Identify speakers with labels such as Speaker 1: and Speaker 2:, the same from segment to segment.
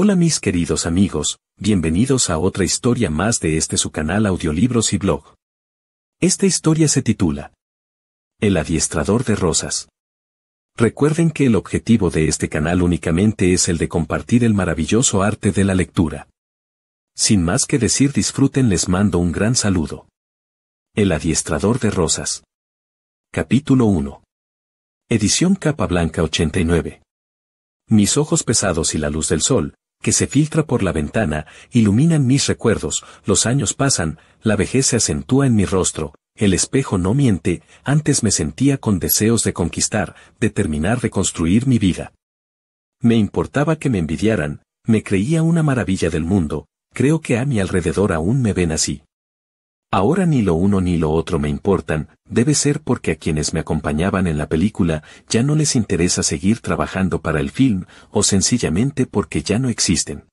Speaker 1: Hola mis queridos amigos, bienvenidos a otra historia más de este su canal Audiolibros y Blog. Esta historia se titula El adiestrador de rosas. Recuerden que el objetivo de este canal únicamente es el de compartir el maravilloso arte de la lectura. Sin más que decir disfruten les mando un gran saludo. El adiestrador de rosas. Capítulo 1. Edición capa blanca 89. Mis ojos pesados y la luz del sol, que se filtra por la ventana, iluminan mis recuerdos, los años pasan, la vejez se acentúa en mi rostro, el espejo no miente, antes me sentía con deseos de conquistar, de terminar de construir mi vida. Me importaba que me envidiaran, me creía una maravilla del mundo, creo que a mi alrededor aún me ven así. Ahora ni lo uno ni lo otro me importan, debe ser porque a quienes me acompañaban en la película ya no les interesa seguir trabajando para el film, o sencillamente porque ya no existen.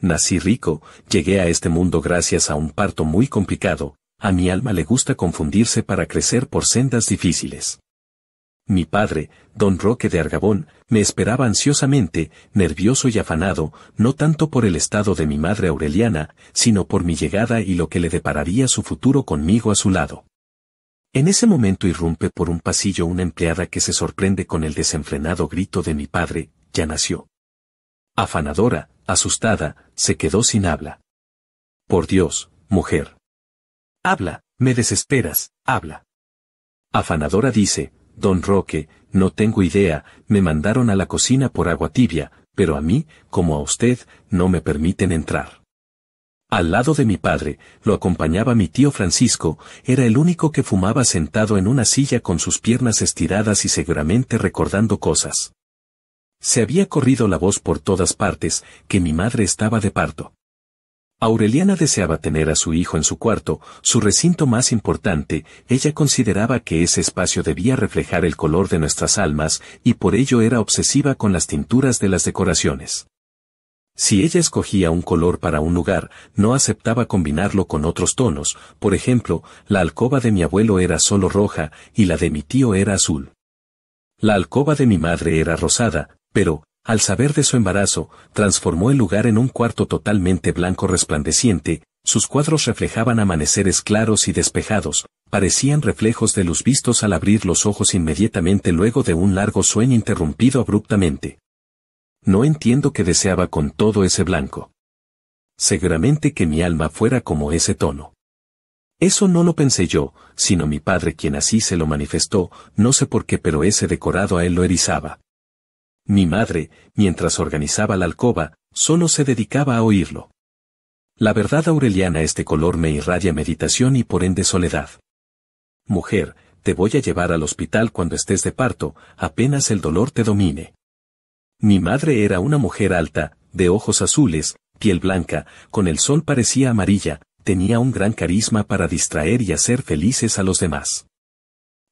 Speaker 1: Nací rico, llegué a este mundo gracias a un parto muy complicado, a mi alma le gusta confundirse para crecer por sendas difíciles. Mi padre, don Roque de Argabón, me esperaba ansiosamente, nervioso y afanado, no tanto por el estado de mi madre Aureliana, sino por mi llegada y lo que le depararía su futuro conmigo a su lado. En ese momento irrumpe por un pasillo una empleada que se sorprende con el desenfrenado grito de mi padre, ya nació. Afanadora, asustada, se quedó sin habla. Por Dios, mujer. Habla, me desesperas, habla. Afanadora dice, Don Roque, no tengo idea, me mandaron a la cocina por agua tibia, pero a mí, como a usted, no me permiten entrar. Al lado de mi padre, lo acompañaba mi tío Francisco, era el único que fumaba sentado en una silla con sus piernas estiradas y seguramente recordando cosas. Se había corrido la voz por todas partes, que mi madre estaba de parto. Aureliana deseaba tener a su hijo en su cuarto, su recinto más importante, ella consideraba que ese espacio debía reflejar el color de nuestras almas, y por ello era obsesiva con las tinturas de las decoraciones. Si ella escogía un color para un lugar, no aceptaba combinarlo con otros tonos, por ejemplo, la alcoba de mi abuelo era solo roja, y la de mi tío era azul. La alcoba de mi madre era rosada, pero, al saber de su embarazo, transformó el lugar en un cuarto totalmente blanco resplandeciente, sus cuadros reflejaban amaneceres claros y despejados, parecían reflejos de luz vistos al abrir los ojos inmediatamente luego de un largo sueño interrumpido abruptamente. No entiendo qué deseaba con todo ese blanco. Seguramente que mi alma fuera como ese tono. Eso no lo pensé yo, sino mi padre quien así se lo manifestó, no sé por qué pero ese decorado a él lo erizaba. Mi madre, mientras organizaba la alcoba, solo se dedicaba a oírlo. La verdad aureliana este color me irradia meditación y por ende soledad. Mujer, te voy a llevar al hospital cuando estés de parto, apenas el dolor te domine. Mi madre era una mujer alta, de ojos azules, piel blanca, con el sol parecía amarilla, tenía un gran carisma para distraer y hacer felices a los demás.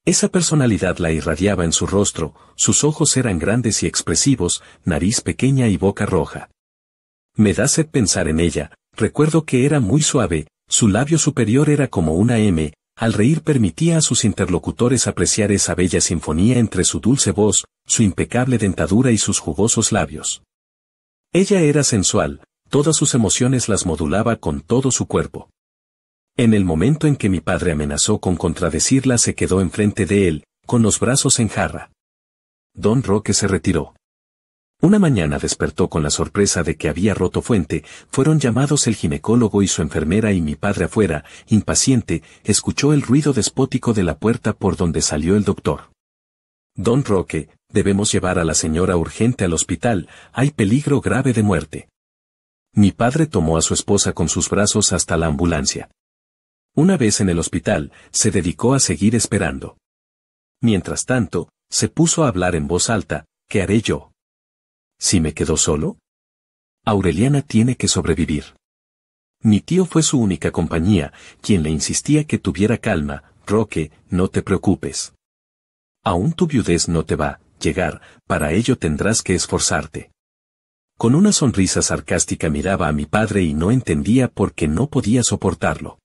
Speaker 1: Esa personalidad la irradiaba en su rostro, sus ojos eran grandes y expresivos, nariz pequeña y boca roja. Me da sed pensar en ella, recuerdo que era muy suave, su labio superior era como una M, al reír permitía a sus interlocutores apreciar esa bella sinfonía entre su dulce voz, su impecable dentadura y sus jugosos labios. Ella era sensual, todas sus emociones las modulaba con todo su cuerpo. En el momento en que mi padre amenazó con contradecirla se quedó enfrente de él, con los brazos en jarra. Don Roque se retiró. Una mañana despertó con la sorpresa de que había roto fuente, fueron llamados el ginecólogo y su enfermera y mi padre afuera, impaciente, escuchó el ruido despótico de la puerta por donde salió el doctor. Don Roque, debemos llevar a la señora urgente al hospital, hay peligro grave de muerte. Mi padre tomó a su esposa con sus brazos hasta la ambulancia. Una vez en el hospital, se dedicó a seguir esperando. Mientras tanto, se puso a hablar en voz alta, ¿qué haré yo? ¿Si me quedo solo? Aureliana tiene que sobrevivir. Mi tío fue su única compañía, quien le insistía que tuviera calma, Roque, no te preocupes. Aún tu viudez no te va, llegar, para ello tendrás que esforzarte. Con una sonrisa sarcástica miraba a mi padre y no entendía por qué no podía soportarlo.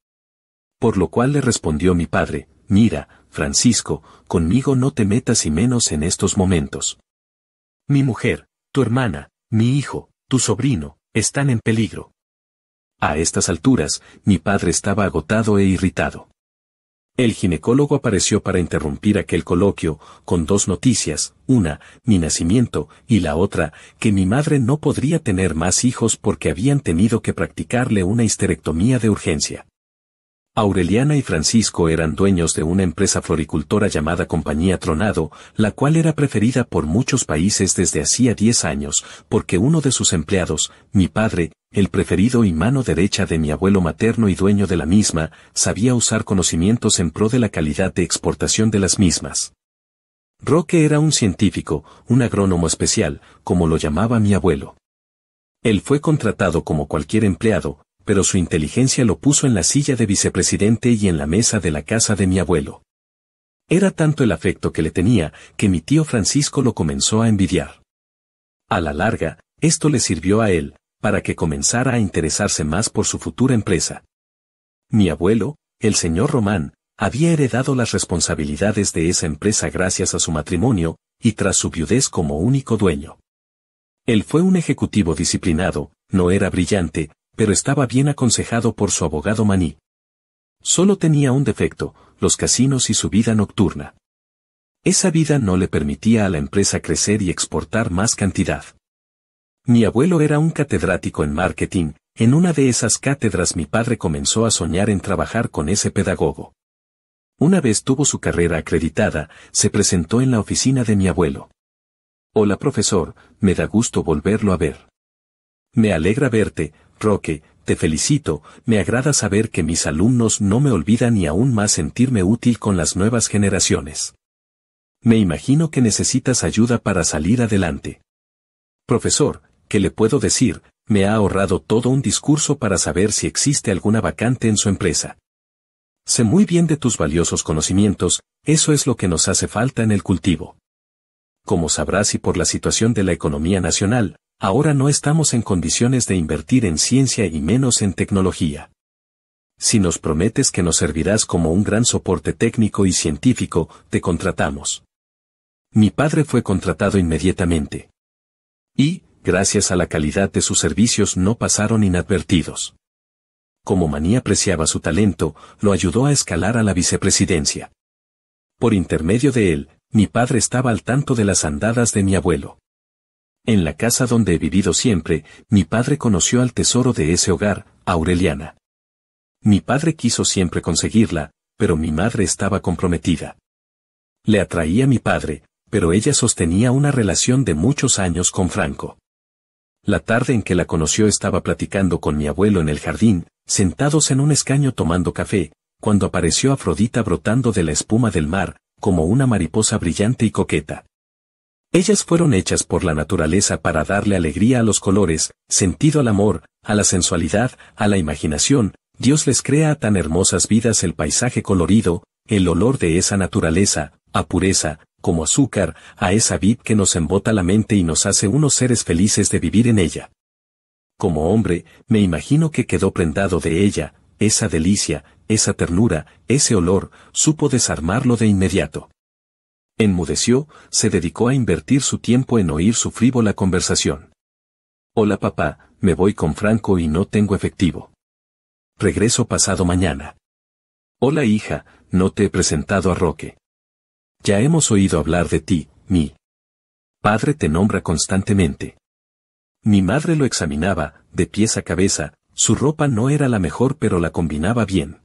Speaker 1: Por lo cual le respondió mi padre, mira, Francisco, conmigo no te metas y menos en estos momentos. Mi mujer, tu hermana, mi hijo, tu sobrino, están en peligro. A estas alturas, mi padre estaba agotado e irritado. El ginecólogo apareció para interrumpir aquel coloquio, con dos noticias, una, mi nacimiento, y la otra, que mi madre no podría tener más hijos porque habían tenido que practicarle una histerectomía de urgencia. Aureliana y Francisco eran dueños de una empresa floricultora llamada Compañía Tronado, la cual era preferida por muchos países desde hacía 10 años, porque uno de sus empleados, mi padre, el preferido y mano derecha de mi abuelo materno y dueño de la misma, sabía usar conocimientos en pro de la calidad de exportación de las mismas. Roque era un científico, un agrónomo especial, como lo llamaba mi abuelo. Él fue contratado como cualquier empleado, pero su inteligencia lo puso en la silla de vicepresidente y en la mesa de la casa de mi abuelo. Era tanto el afecto que le tenía, que mi tío Francisco lo comenzó a envidiar. A la larga, esto le sirvió a él, para que comenzara a interesarse más por su futura empresa. Mi abuelo, el señor Román, había heredado las responsabilidades de esa empresa gracias a su matrimonio, y tras su viudez como único dueño. Él fue un ejecutivo disciplinado, no era brillante, pero estaba bien aconsejado por su abogado maní. Solo tenía un defecto, los casinos y su vida nocturna. Esa vida no le permitía a la empresa crecer y exportar más cantidad. Mi abuelo era un catedrático en marketing, en una de esas cátedras mi padre comenzó a soñar en trabajar con ese pedagogo. Una vez tuvo su carrera acreditada, se presentó en la oficina de mi abuelo. Hola profesor, me da gusto volverlo a ver. Me alegra verte, Roque, te felicito, me agrada saber que mis alumnos no me olvidan y aún más sentirme útil con las nuevas generaciones. Me imagino que necesitas ayuda para salir adelante. Profesor, ¿qué le puedo decir? Me ha ahorrado todo un discurso para saber si existe alguna vacante en su empresa. Sé muy bien de tus valiosos conocimientos, eso es lo que nos hace falta en el cultivo. Como sabrás y por la situación de la economía nacional, Ahora no estamos en condiciones de invertir en ciencia y menos en tecnología. Si nos prometes que nos servirás como un gran soporte técnico y científico, te contratamos. Mi padre fue contratado inmediatamente. Y, gracias a la calidad de sus servicios, no pasaron inadvertidos. Como Maní apreciaba su talento, lo ayudó a escalar a la vicepresidencia. Por intermedio de él, mi padre estaba al tanto de las andadas de mi abuelo. En la casa donde he vivido siempre, mi padre conoció al tesoro de ese hogar, Aureliana. Mi padre quiso siempre conseguirla, pero mi madre estaba comprometida. Le atraía mi padre, pero ella sostenía una relación de muchos años con Franco. La tarde en que la conoció estaba platicando con mi abuelo en el jardín, sentados en un escaño tomando café, cuando apareció Afrodita brotando de la espuma del mar, como una mariposa brillante y coqueta. Ellas fueron hechas por la naturaleza para darle alegría a los colores, sentido al amor, a la sensualidad, a la imaginación, Dios les crea a tan hermosas vidas el paisaje colorido, el olor de esa naturaleza, a pureza, como azúcar, a esa vid que nos embota la mente y nos hace unos seres felices de vivir en ella. Como hombre, me imagino que quedó prendado de ella, esa delicia, esa ternura, ese olor, supo desarmarlo de inmediato. Enmudeció, se dedicó a invertir su tiempo en oír su frívola conversación. Hola papá, me voy con Franco y no tengo efectivo. Regreso pasado mañana. Hola hija, no te he presentado a Roque. Ya hemos oído hablar de ti, mi padre te nombra constantemente. Mi madre lo examinaba, de pies a cabeza, su ropa no era la mejor pero la combinaba bien.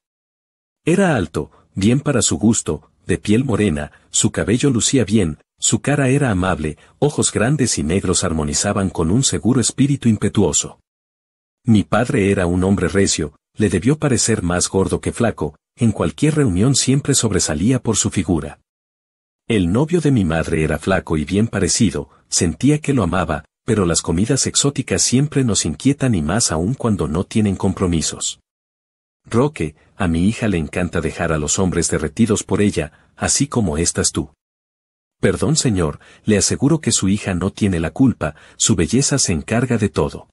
Speaker 1: Era alto, bien para su gusto, de piel morena, su cabello lucía bien, su cara era amable, ojos grandes y negros armonizaban con un seguro espíritu impetuoso. Mi padre era un hombre recio, le debió parecer más gordo que flaco, en cualquier reunión siempre sobresalía por su figura. El novio de mi madre era flaco y bien parecido, sentía que lo amaba, pero las comidas exóticas siempre nos inquietan y más aún cuando no tienen compromisos. Roque, a mi hija le encanta dejar a los hombres derretidos por ella, así como estás tú. Perdón señor, le aseguro que su hija no tiene la culpa, su belleza se encarga de todo.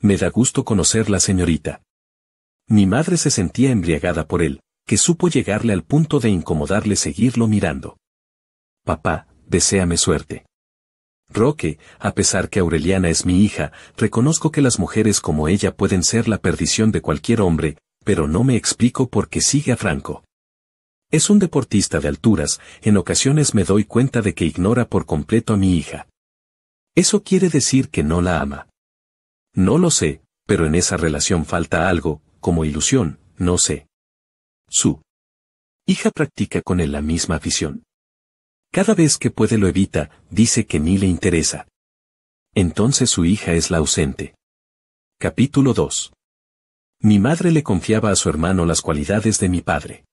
Speaker 1: Me da gusto conocerla señorita. Mi madre se sentía embriagada por él, que supo llegarle al punto de incomodarle seguirlo mirando. Papá, deséame suerte. Roque, a pesar que Aureliana es mi hija, reconozco que las mujeres como ella pueden ser la perdición de cualquier hombre, pero no me explico por qué sigue a Franco. Es un deportista de alturas, en ocasiones me doy cuenta de que ignora por completo a mi hija. Eso quiere decir que no la ama. No lo sé, pero en esa relación falta algo, como ilusión, no sé. Su hija practica con él la misma afición. Cada vez que puede lo evita, dice que ni le interesa. Entonces su hija es la ausente. Capítulo 2. Mi madre le confiaba a su hermano las cualidades de mi padre.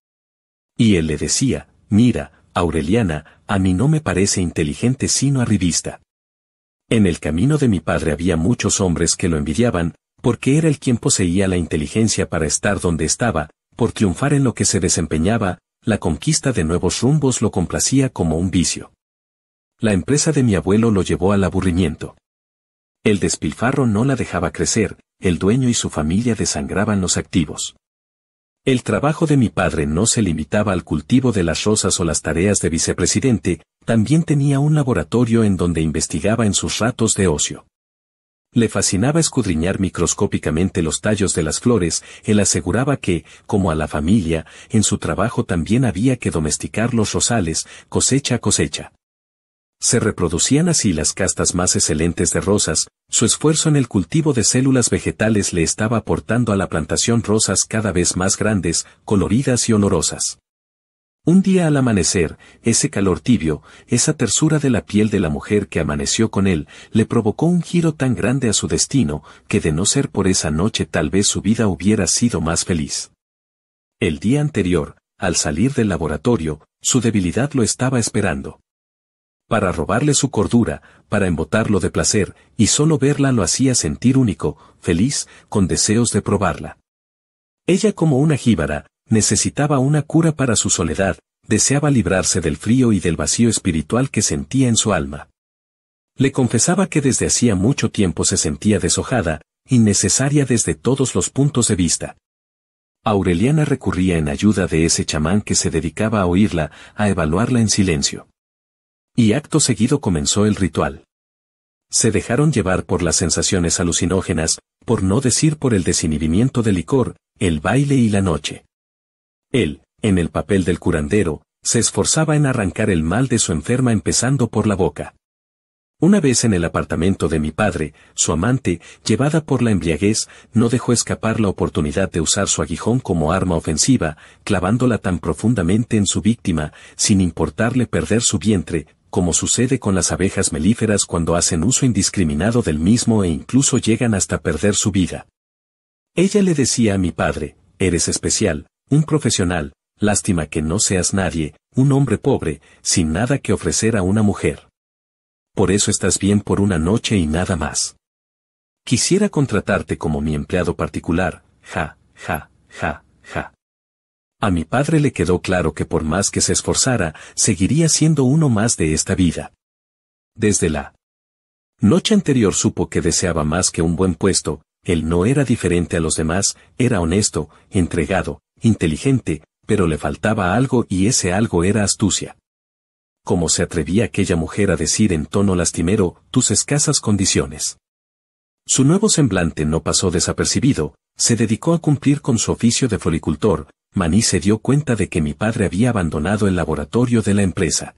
Speaker 1: Y él le decía, mira, Aureliana, a mí no me parece inteligente sino arribista. En el camino de mi padre había muchos hombres que lo envidiaban, porque era el quien poseía la inteligencia para estar donde estaba, por triunfar en lo que se desempeñaba, la conquista de nuevos rumbos lo complacía como un vicio. La empresa de mi abuelo lo llevó al aburrimiento. El despilfarro no la dejaba crecer, el dueño y su familia desangraban los activos. El trabajo de mi padre no se limitaba al cultivo de las rosas o las tareas de vicepresidente, también tenía un laboratorio en donde investigaba en sus ratos de ocio. Le fascinaba escudriñar microscópicamente los tallos de las flores, él aseguraba que, como a la familia, en su trabajo también había que domesticar los rosales, cosecha a cosecha. Se reproducían así las castas más excelentes de rosas, su esfuerzo en el cultivo de células vegetales le estaba aportando a la plantación rosas cada vez más grandes, coloridas y olorosas. Un día al amanecer, ese calor tibio, esa tersura de la piel de la mujer que amaneció con él, le provocó un giro tan grande a su destino, que de no ser por esa noche tal vez su vida hubiera sido más feliz. El día anterior, al salir del laboratorio, su debilidad lo estaba esperando para robarle su cordura, para embotarlo de placer, y solo verla lo hacía sentir único, feliz, con deseos de probarla. Ella como una jíbara, necesitaba una cura para su soledad, deseaba librarse del frío y del vacío espiritual que sentía en su alma. Le confesaba que desde hacía mucho tiempo se sentía deshojada, innecesaria desde todos los puntos de vista. Aureliana recurría en ayuda de ese chamán que se dedicaba a oírla, a evaluarla en silencio. Y acto seguido comenzó el ritual. Se dejaron llevar por las sensaciones alucinógenas, por no decir por el desinhibimiento del licor, el baile y la noche. Él, en el papel del curandero, se esforzaba en arrancar el mal de su enferma empezando por la boca. Una vez en el apartamento de mi padre, su amante, llevada por la embriaguez, no dejó escapar la oportunidad de usar su aguijón como arma ofensiva, clavándola tan profundamente en su víctima, sin importarle perder su vientre, como sucede con las abejas melíferas cuando hacen uso indiscriminado del mismo e incluso llegan hasta perder su vida. Ella le decía a mi padre, eres especial, un profesional, lástima que no seas nadie, un hombre pobre, sin nada que ofrecer a una mujer. Por eso estás bien por una noche y nada más. Quisiera contratarte como mi empleado particular, ja, ja, ja, ja. A mi padre le quedó claro que por más que se esforzara, seguiría siendo uno más de esta vida. Desde la noche anterior supo que deseaba más que un buen puesto, él no era diferente a los demás, era honesto, entregado, inteligente, pero le faltaba algo y ese algo era astucia. ¿Cómo se atrevía aquella mujer a decir en tono lastimero tus escasas condiciones? Su nuevo semblante no pasó desapercibido, se dedicó a cumplir con su oficio de folicultor, Maní se dio cuenta de que mi padre había abandonado el laboratorio de la empresa.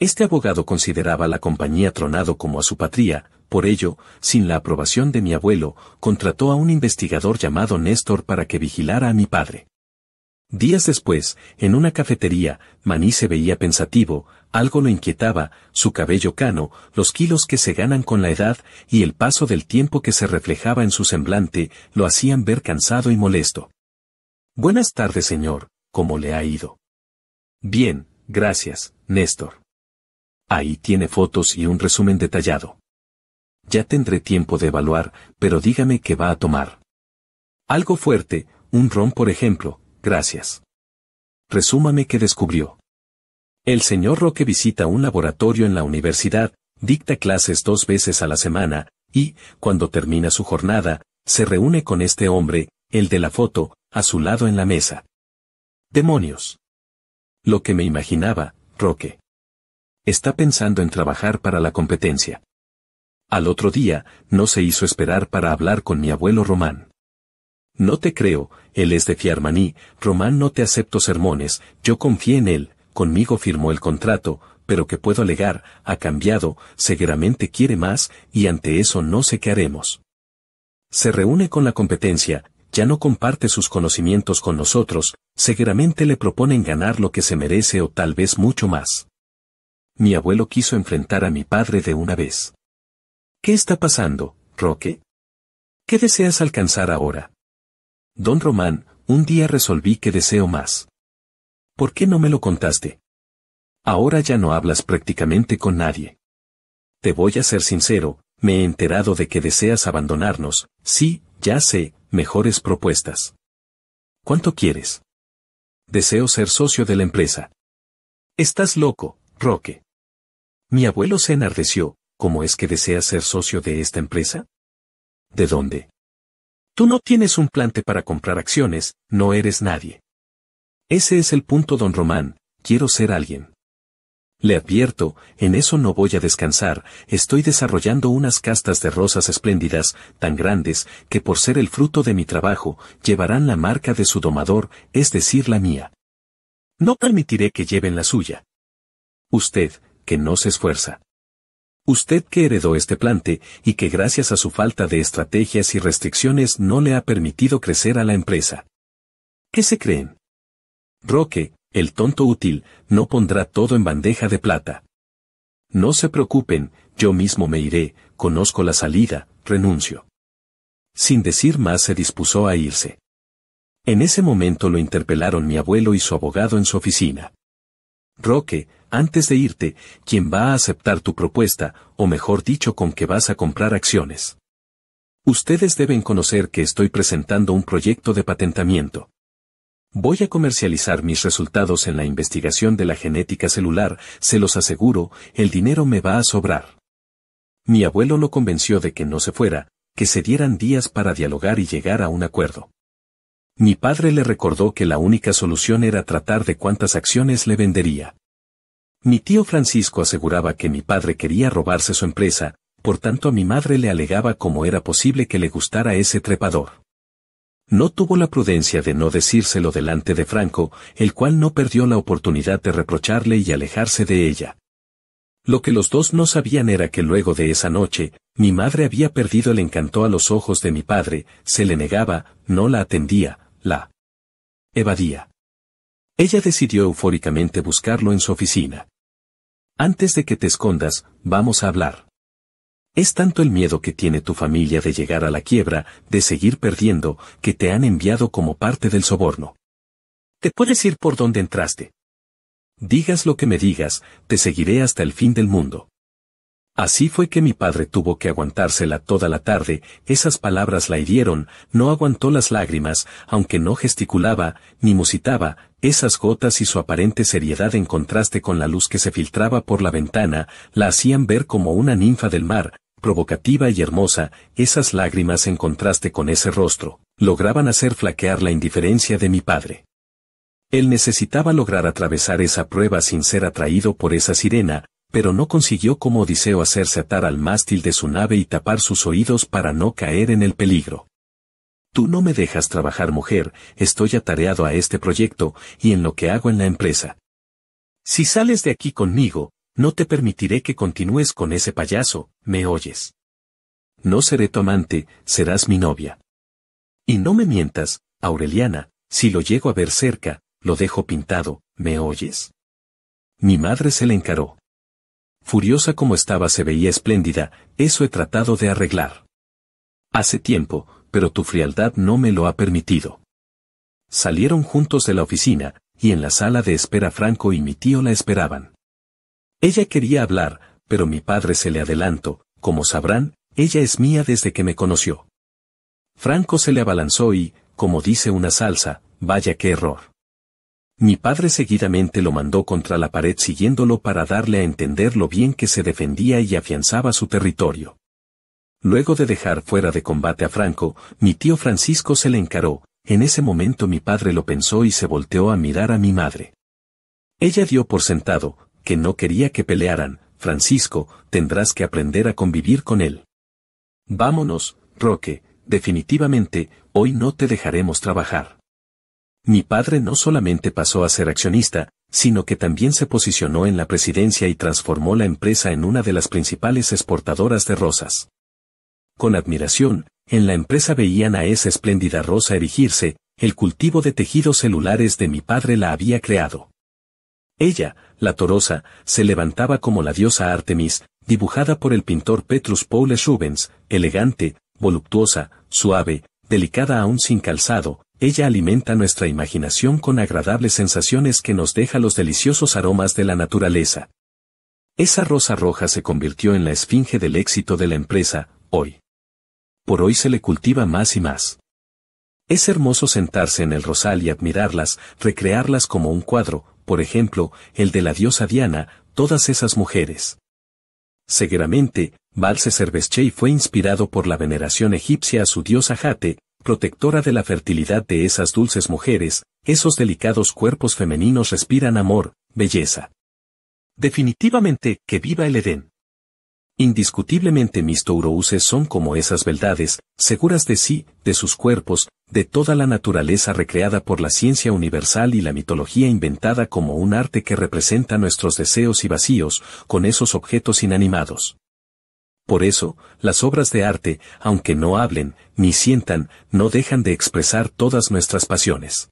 Speaker 1: Este abogado consideraba a la compañía Tronado como a su patria, por ello, sin la aprobación de mi abuelo, contrató a un investigador llamado Néstor para que vigilara a mi padre. Días después, en una cafetería, Maní se veía pensativo, algo lo inquietaba, su cabello cano, los kilos que se ganan con la edad y el paso del tiempo que se reflejaba en su semblante, lo hacían ver cansado y molesto. Buenas tardes, señor. ¿Cómo le ha ido? Bien, gracias, Néstor. Ahí tiene fotos y un resumen detallado. Ya tendré tiempo de evaluar, pero dígame qué va a tomar. Algo fuerte, un ron por ejemplo, gracias. Resúmame qué descubrió. El señor Roque visita un laboratorio en la universidad, dicta clases dos veces a la semana, y, cuando termina su jornada, se reúne con este hombre, el de la foto, a su lado en la mesa. ¡Demonios! Lo que me imaginaba, Roque. Está pensando en trabajar para la competencia. Al otro día, no se hizo esperar para hablar con mi abuelo Román. No te creo, él es de Fiarmaní, Román no te acepto sermones, yo confié en él, conmigo firmó el contrato, pero que puedo alegar, ha cambiado, seguramente quiere más, y ante eso no sé qué haremos. Se reúne con la competencia, ya no comparte sus conocimientos con nosotros, seguramente le proponen ganar lo que se merece o tal vez mucho más. Mi abuelo quiso enfrentar a mi padre de una vez. ¿Qué está pasando, Roque? ¿Qué deseas alcanzar ahora? Don Román, un día resolví que deseo más. ¿Por qué no me lo contaste? Ahora ya no hablas prácticamente con nadie. Te voy a ser sincero, me he enterado de que deseas abandonarnos, sí, ya sé, mejores propuestas. ¿Cuánto quieres? Deseo ser socio de la empresa. Estás loco, Roque. Mi abuelo se enardeció, ¿cómo es que deseas ser socio de esta empresa? ¿De dónde? Tú no tienes un plante para comprar acciones, no eres nadie. Ese es el punto, don Román, quiero ser alguien. Le advierto, en eso no voy a descansar, estoy desarrollando unas castas de rosas espléndidas, tan grandes, que por ser el fruto de mi trabajo, llevarán la marca de su domador, es decir, la mía. No permitiré que lleven la suya. Usted, que no se esfuerza. Usted que heredó este plante y que gracias a su falta de estrategias y restricciones no le ha permitido crecer a la empresa. ¿Qué se creen? Roque, el tonto útil, no pondrá todo en bandeja de plata. No se preocupen, yo mismo me iré, conozco la salida, renuncio. Sin decir más se dispuso a irse. En ese momento lo interpelaron mi abuelo y su abogado en su oficina. Roque, antes de irte, ¿quién va a aceptar tu propuesta, o mejor dicho, con que vas a comprar acciones? Ustedes deben conocer que estoy presentando un proyecto de patentamiento. Voy a comercializar mis resultados en la investigación de la genética celular, se los aseguro, el dinero me va a sobrar. Mi abuelo lo convenció de que no se fuera, que se dieran días para dialogar y llegar a un acuerdo. Mi padre le recordó que la única solución era tratar de cuántas acciones le vendería. Mi tío Francisco aseguraba que mi padre quería robarse su empresa, por tanto a mi madre le alegaba cómo era posible que le gustara ese trepador. No tuvo la prudencia de no decírselo delante de Franco, el cual no perdió la oportunidad de reprocharle y alejarse de ella. Lo que los dos no sabían era que luego de esa noche, mi madre había perdido el encanto a los ojos de mi padre, se le negaba, no la atendía, la evadía. Ella decidió eufóricamente buscarlo en su oficina. Antes de que te escondas, vamos a hablar. Es tanto el miedo que tiene tu familia de llegar a la quiebra, de seguir perdiendo, que te han enviado como parte del soborno. Te puedes ir por donde entraste. Digas lo que me digas, te seguiré hasta el fin del mundo. Así fue que mi padre tuvo que aguantársela toda la tarde, esas palabras la hirieron, no aguantó las lágrimas, aunque no gesticulaba, ni musitaba, esas gotas y su aparente seriedad en contraste con la luz que se filtraba por la ventana, la hacían ver como una ninfa del mar, provocativa y hermosa, esas lágrimas en contraste con ese rostro, lograban hacer flaquear la indiferencia de mi padre. Él necesitaba lograr atravesar esa prueba sin ser atraído por esa sirena, pero no consiguió como Odiseo hacerse atar al mástil de su nave y tapar sus oídos para no caer en el peligro. Tú no me dejas trabajar mujer, estoy atareado a este proyecto y en lo que hago en la empresa. Si sales de aquí conmigo, no te permitiré que continúes con ese payaso, ¿me oyes? No seré tu amante, serás mi novia. Y no me mientas, Aureliana, si lo llego a ver cerca, lo dejo pintado, ¿me oyes? Mi madre se le encaró. Furiosa como estaba se veía espléndida, eso he tratado de arreglar. Hace tiempo, pero tu frialdad no me lo ha permitido. Salieron juntos de la oficina, y en la sala de espera Franco y mi tío la esperaban. Ella quería hablar, pero mi padre se le adelantó, como sabrán, ella es mía desde que me conoció. Franco se le abalanzó y, como dice una salsa, vaya qué error. Mi padre seguidamente lo mandó contra la pared siguiéndolo para darle a entender lo bien que se defendía y afianzaba su territorio. Luego de dejar fuera de combate a Franco, mi tío Francisco se le encaró, en ese momento mi padre lo pensó y se volteó a mirar a mi madre. Ella dio por sentado, que no quería que pelearan, Francisco, tendrás que aprender a convivir con él. Vámonos, Roque, definitivamente, hoy no te dejaremos trabajar. Mi padre no solamente pasó a ser accionista, sino que también se posicionó en la presidencia y transformó la empresa en una de las principales exportadoras de rosas. Con admiración, en la empresa veían a esa espléndida rosa erigirse, el cultivo de tejidos celulares de mi padre la había creado. Ella, la Torosa se levantaba como la diosa Artemis, dibujada por el pintor Petrus Paul Rubens, elegante, voluptuosa, suave, delicada aún sin calzado, ella alimenta nuestra imaginación con agradables sensaciones que nos deja los deliciosos aromas de la naturaleza. Esa rosa roja se convirtió en la esfinge del éxito de la empresa, hoy. Por hoy se le cultiva más y más. Es hermoso sentarse en el rosal y admirarlas, recrearlas como un cuadro, por ejemplo, el de la diosa Diana, todas esas mujeres. Seguramente, Balse y fue inspirado por la veneración egipcia a su diosa Jate, protectora de la fertilidad de esas dulces mujeres, esos delicados cuerpos femeninos respiran amor, belleza. Definitivamente, que viva el Edén. Indiscutiblemente mis tourouses son como esas beldades, seguras de sí, de sus cuerpos, de toda la naturaleza recreada por la ciencia universal y la mitología inventada como un arte que representa nuestros deseos y vacíos, con esos objetos inanimados. Por eso, las obras de arte, aunque no hablen, ni sientan, no dejan de expresar todas nuestras pasiones.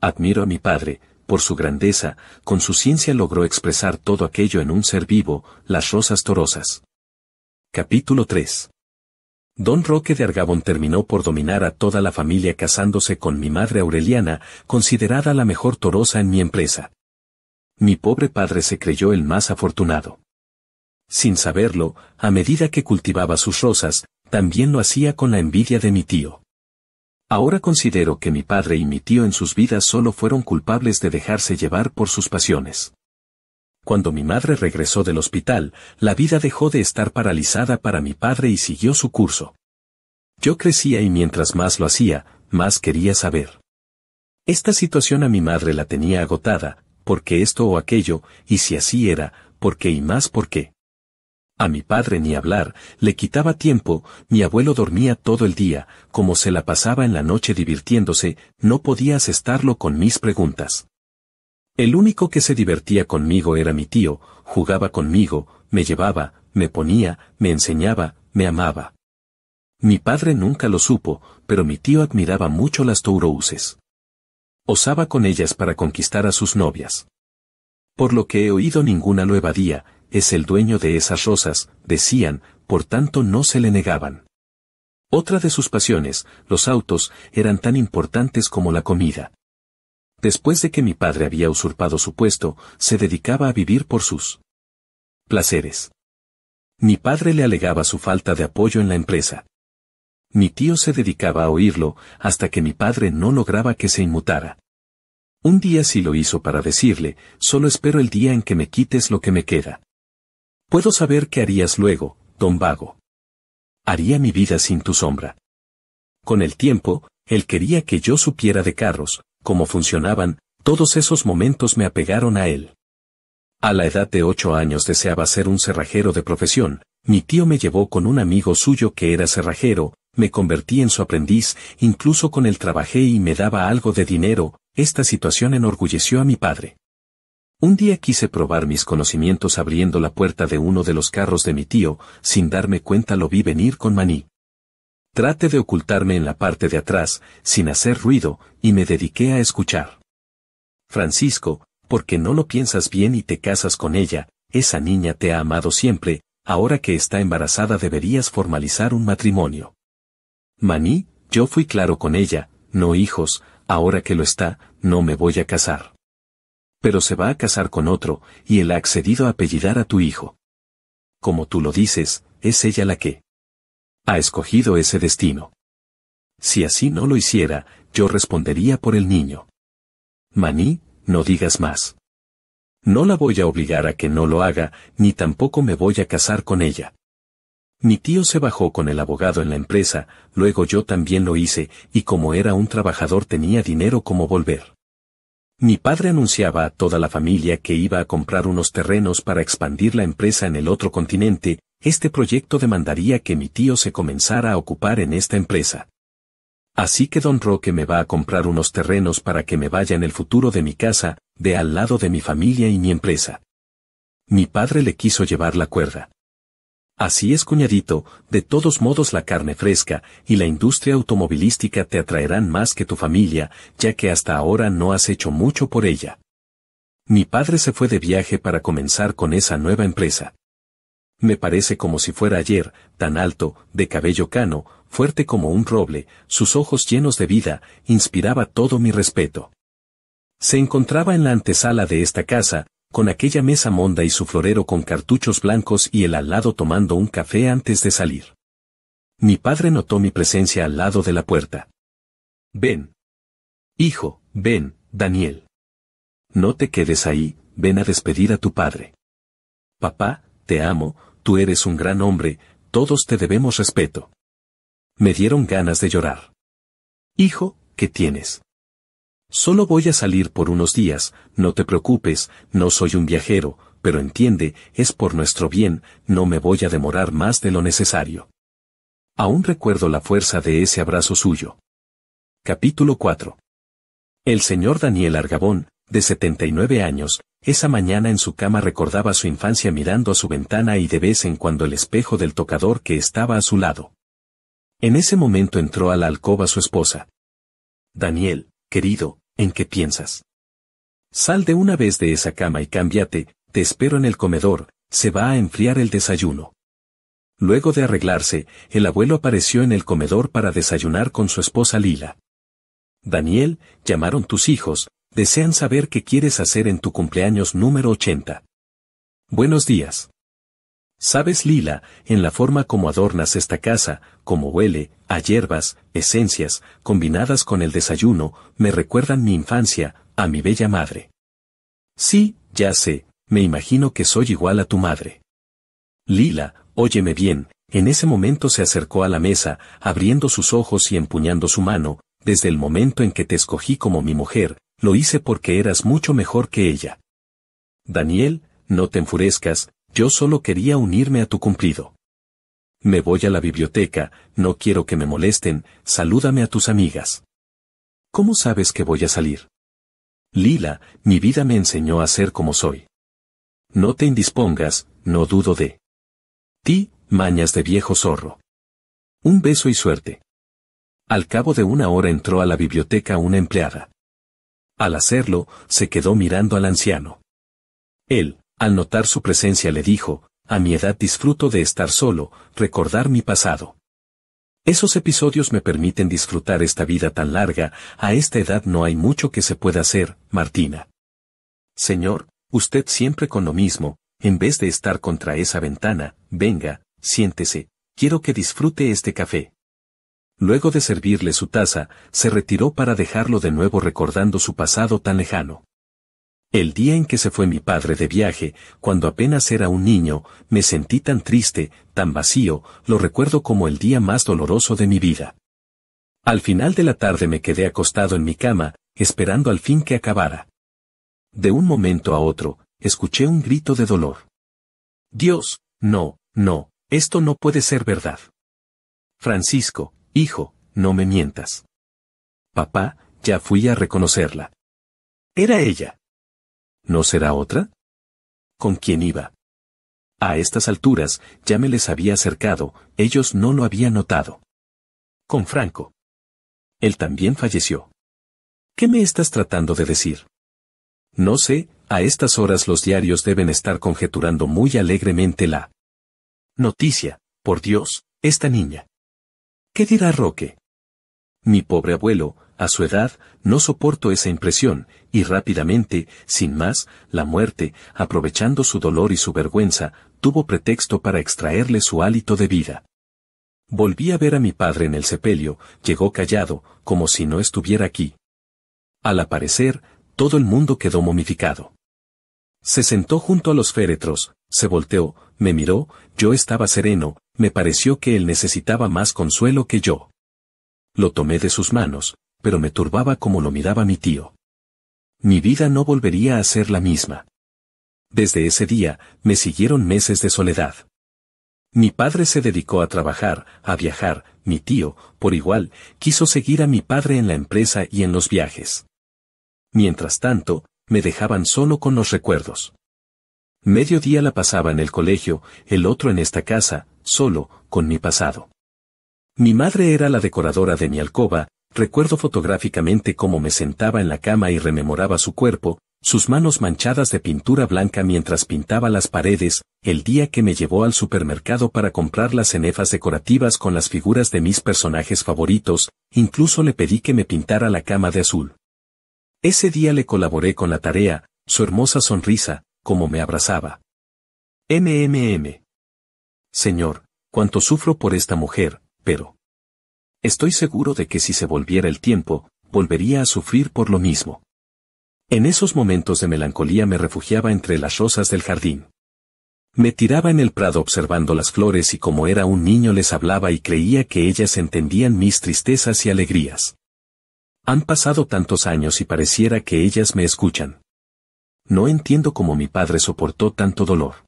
Speaker 1: Admiro a mi padre, por su grandeza, con su ciencia logró expresar todo aquello en un ser vivo, las rosas torosas. Capítulo 3. Don Roque de Argabón terminó por dominar a toda la familia casándose con mi madre Aureliana, considerada la mejor torosa en mi empresa. Mi pobre padre se creyó el más afortunado. Sin saberlo, a medida que cultivaba sus rosas, también lo hacía con la envidia de mi tío. Ahora considero que mi padre y mi tío en sus vidas solo fueron culpables de dejarse llevar por sus pasiones. Cuando mi madre regresó del hospital, la vida dejó de estar paralizada para mi padre y siguió su curso. Yo crecía y mientras más lo hacía, más quería saber. Esta situación a mi madre la tenía agotada, porque esto o aquello, y si así era, ¿por qué y más por qué. A mi padre ni hablar, le quitaba tiempo, mi abuelo dormía todo el día, como se la pasaba en la noche divirtiéndose, no podía asestarlo con mis preguntas. El único que se divertía conmigo era mi tío, jugaba conmigo, me llevaba, me ponía, me enseñaba, me amaba. Mi padre nunca lo supo, pero mi tío admiraba mucho las tourouses. Osaba con ellas para conquistar a sus novias. Por lo que he oído ninguna nueva día, es el dueño de esas rosas, decían, por tanto no se le negaban. Otra de sus pasiones, los autos, eran tan importantes como la comida. Después de que mi padre había usurpado su puesto, se dedicaba a vivir por sus placeres. Mi padre le alegaba su falta de apoyo en la empresa. Mi tío se dedicaba a oírlo hasta que mi padre no lograba que se inmutara. Un día sí lo hizo para decirle, solo espero el día en que me quites lo que me queda. Puedo saber qué harías luego, don Vago. Haría mi vida sin tu sombra. Con el tiempo, él quería que yo supiera de carros, cómo funcionaban, todos esos momentos me apegaron a él. A la edad de ocho años deseaba ser un cerrajero de profesión, mi tío me llevó con un amigo suyo que era cerrajero, me convertí en su aprendiz, incluso con él trabajé y me daba algo de dinero, esta situación enorgulleció a mi padre. Un día quise probar mis conocimientos abriendo la puerta de uno de los carros de mi tío, sin darme cuenta lo vi venir con maní. Traté de ocultarme en la parte de atrás, sin hacer ruido, y me dediqué a escuchar. Francisco, porque no lo piensas bien y te casas con ella, esa niña te ha amado siempre, ahora que está embarazada deberías formalizar un matrimonio. Maní, yo fui claro con ella, no hijos, ahora que lo está, no me voy a casar pero se va a casar con otro, y él ha accedido a apellidar a tu hijo. Como tú lo dices, es ella la que ha escogido ese destino. Si así no lo hiciera, yo respondería por el niño. Maní, no digas más. No la voy a obligar a que no lo haga, ni tampoco me voy a casar con ella. Mi tío se bajó con el abogado en la empresa, luego yo también lo hice, y como era un trabajador tenía dinero como volver. Mi padre anunciaba a toda la familia que iba a comprar unos terrenos para expandir la empresa en el otro continente, este proyecto demandaría que mi tío se comenzara a ocupar en esta empresa. Así que don Roque me va a comprar unos terrenos para que me vaya en el futuro de mi casa, de al lado de mi familia y mi empresa. Mi padre le quiso llevar la cuerda. Así es, cuñadito, de todos modos la carne fresca y la industria automovilística te atraerán más que tu familia, ya que hasta ahora no has hecho mucho por ella. Mi padre se fue de viaje para comenzar con esa nueva empresa. Me parece como si fuera ayer, tan alto, de cabello cano, fuerte como un roble, sus ojos llenos de vida, inspiraba todo mi respeto. Se encontraba en la antesala de esta casa, con aquella mesa monda y su florero con cartuchos blancos y el al lado tomando un café antes de salir. Mi padre notó mi presencia al lado de la puerta. Ven. Hijo, ven, Daniel. No te quedes ahí, ven a despedir a tu padre. Papá, te amo, tú eres un gran hombre, todos te debemos respeto. Me dieron ganas de llorar. Hijo, ¿qué tienes? Solo voy a salir por unos días, no te preocupes, no soy un viajero, pero entiende, es por nuestro bien, no me voy a demorar más de lo necesario. Aún recuerdo la fuerza de ese abrazo suyo. Capítulo 4. El señor Daniel Argabón, de 79 años, esa mañana en su cama recordaba su infancia mirando a su ventana y de vez en cuando el espejo del tocador que estaba a su lado. En ese momento entró a la alcoba su esposa. Daniel, querido, ¿en qué piensas? Sal de una vez de esa cama y cámbiate, te espero en el comedor, se va a enfriar el desayuno. Luego de arreglarse, el abuelo apareció en el comedor para desayunar con su esposa Lila. Daniel, llamaron tus hijos, desean saber qué quieres hacer en tu cumpleaños número 80. Buenos días. Sabes, Lila, en la forma como adornas esta casa, como huele, a hierbas, esencias, combinadas con el desayuno, me recuerdan mi infancia, a mi bella madre. Sí, ya sé, me imagino que soy igual a tu madre. Lila, óyeme bien, en ese momento se acercó a la mesa, abriendo sus ojos y empuñando su mano, desde el momento en que te escogí como mi mujer, lo hice porque eras mucho mejor que ella. Daniel, no te enfurezcas, yo solo quería unirme a tu cumplido. Me voy a la biblioteca, no quiero que me molesten, salúdame a tus amigas. ¿Cómo sabes que voy a salir? Lila, mi vida me enseñó a ser como soy. No te indispongas, no dudo de ti, mañas de viejo zorro. Un beso y suerte. Al cabo de una hora entró a la biblioteca una empleada. Al hacerlo, se quedó mirando al anciano. Él al notar su presencia le dijo, a mi edad disfruto de estar solo, recordar mi pasado. Esos episodios me permiten disfrutar esta vida tan larga, a esta edad no hay mucho que se pueda hacer, Martina. Señor, usted siempre con lo mismo, en vez de estar contra esa ventana, venga, siéntese, quiero que disfrute este café. Luego de servirle su taza, se retiró para dejarlo de nuevo recordando su pasado tan lejano. El día en que se fue mi padre de viaje, cuando apenas era un niño, me sentí tan triste, tan vacío, lo recuerdo como el día más doloroso de mi vida. Al final de la tarde me quedé acostado en mi cama, esperando al fin que acabara. De un momento a otro, escuché un grito de dolor. Dios, no, no, esto no puede ser verdad. Francisco, hijo, no me mientas. Papá, ya fui a reconocerla. Era ella. ¿No será otra? ¿Con quién iba? A estas alturas ya me les había acercado, ellos no lo habían notado. Con Franco. Él también falleció. ¿Qué me estás tratando de decir? No sé, a estas horas los diarios deben estar conjeturando muy alegremente la noticia, por Dios, esta niña. ¿Qué dirá Roque? Mi pobre abuelo, a su edad, no soporto esa impresión, y rápidamente, sin más, la muerte, aprovechando su dolor y su vergüenza, tuvo pretexto para extraerle su hálito de vida. Volví a ver a mi padre en el sepelio, llegó callado, como si no estuviera aquí. Al aparecer, todo el mundo quedó momificado. Se sentó junto a los féretros, se volteó, me miró, yo estaba sereno, me pareció que él necesitaba más consuelo que yo. Lo tomé de sus manos, pero me turbaba como lo miraba mi tío. Mi vida no volvería a ser la misma. Desde ese día, me siguieron meses de soledad. Mi padre se dedicó a trabajar, a viajar, mi tío, por igual, quiso seguir a mi padre en la empresa y en los viajes. Mientras tanto, me dejaban solo con los recuerdos. Medio día la pasaba en el colegio, el otro en esta casa, solo, con mi pasado. Mi madre era la decoradora de mi alcoba, Recuerdo fotográficamente cómo me sentaba en la cama y rememoraba su cuerpo, sus manos manchadas de pintura blanca mientras pintaba las paredes, el día que me llevó al supermercado para comprar las cenefas decorativas con las figuras de mis personajes favoritos, incluso le pedí que me pintara la cama de azul. Ese día le colaboré con la tarea, su hermosa sonrisa, como me abrazaba. MMM. Señor, cuánto sufro por esta mujer, pero... Estoy seguro de que si se volviera el tiempo, volvería a sufrir por lo mismo. En esos momentos de melancolía me refugiaba entre las rosas del jardín. Me tiraba en el prado observando las flores y como era un niño les hablaba y creía que ellas entendían mis tristezas y alegrías. Han pasado tantos años y pareciera que ellas me escuchan. No entiendo cómo mi padre soportó tanto dolor.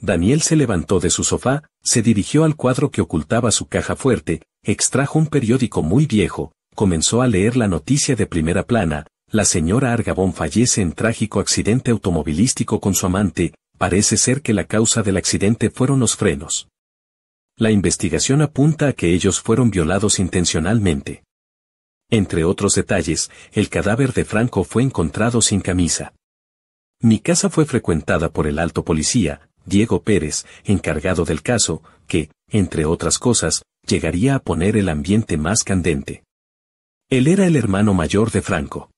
Speaker 1: Daniel se levantó de su sofá, se dirigió al cuadro que ocultaba su caja fuerte, extrajo un periódico muy viejo, comenzó a leer la noticia de primera plana, la señora Argabón fallece en trágico accidente automovilístico con su amante, parece ser que la causa del accidente fueron los frenos. La investigación apunta a que ellos fueron violados intencionalmente. Entre otros detalles, el cadáver de Franco fue encontrado sin camisa. Mi casa fue frecuentada por el alto policía, Diego Pérez, encargado del caso, que, entre otras cosas, llegaría a poner el ambiente más candente. Él era el hermano mayor de Franco.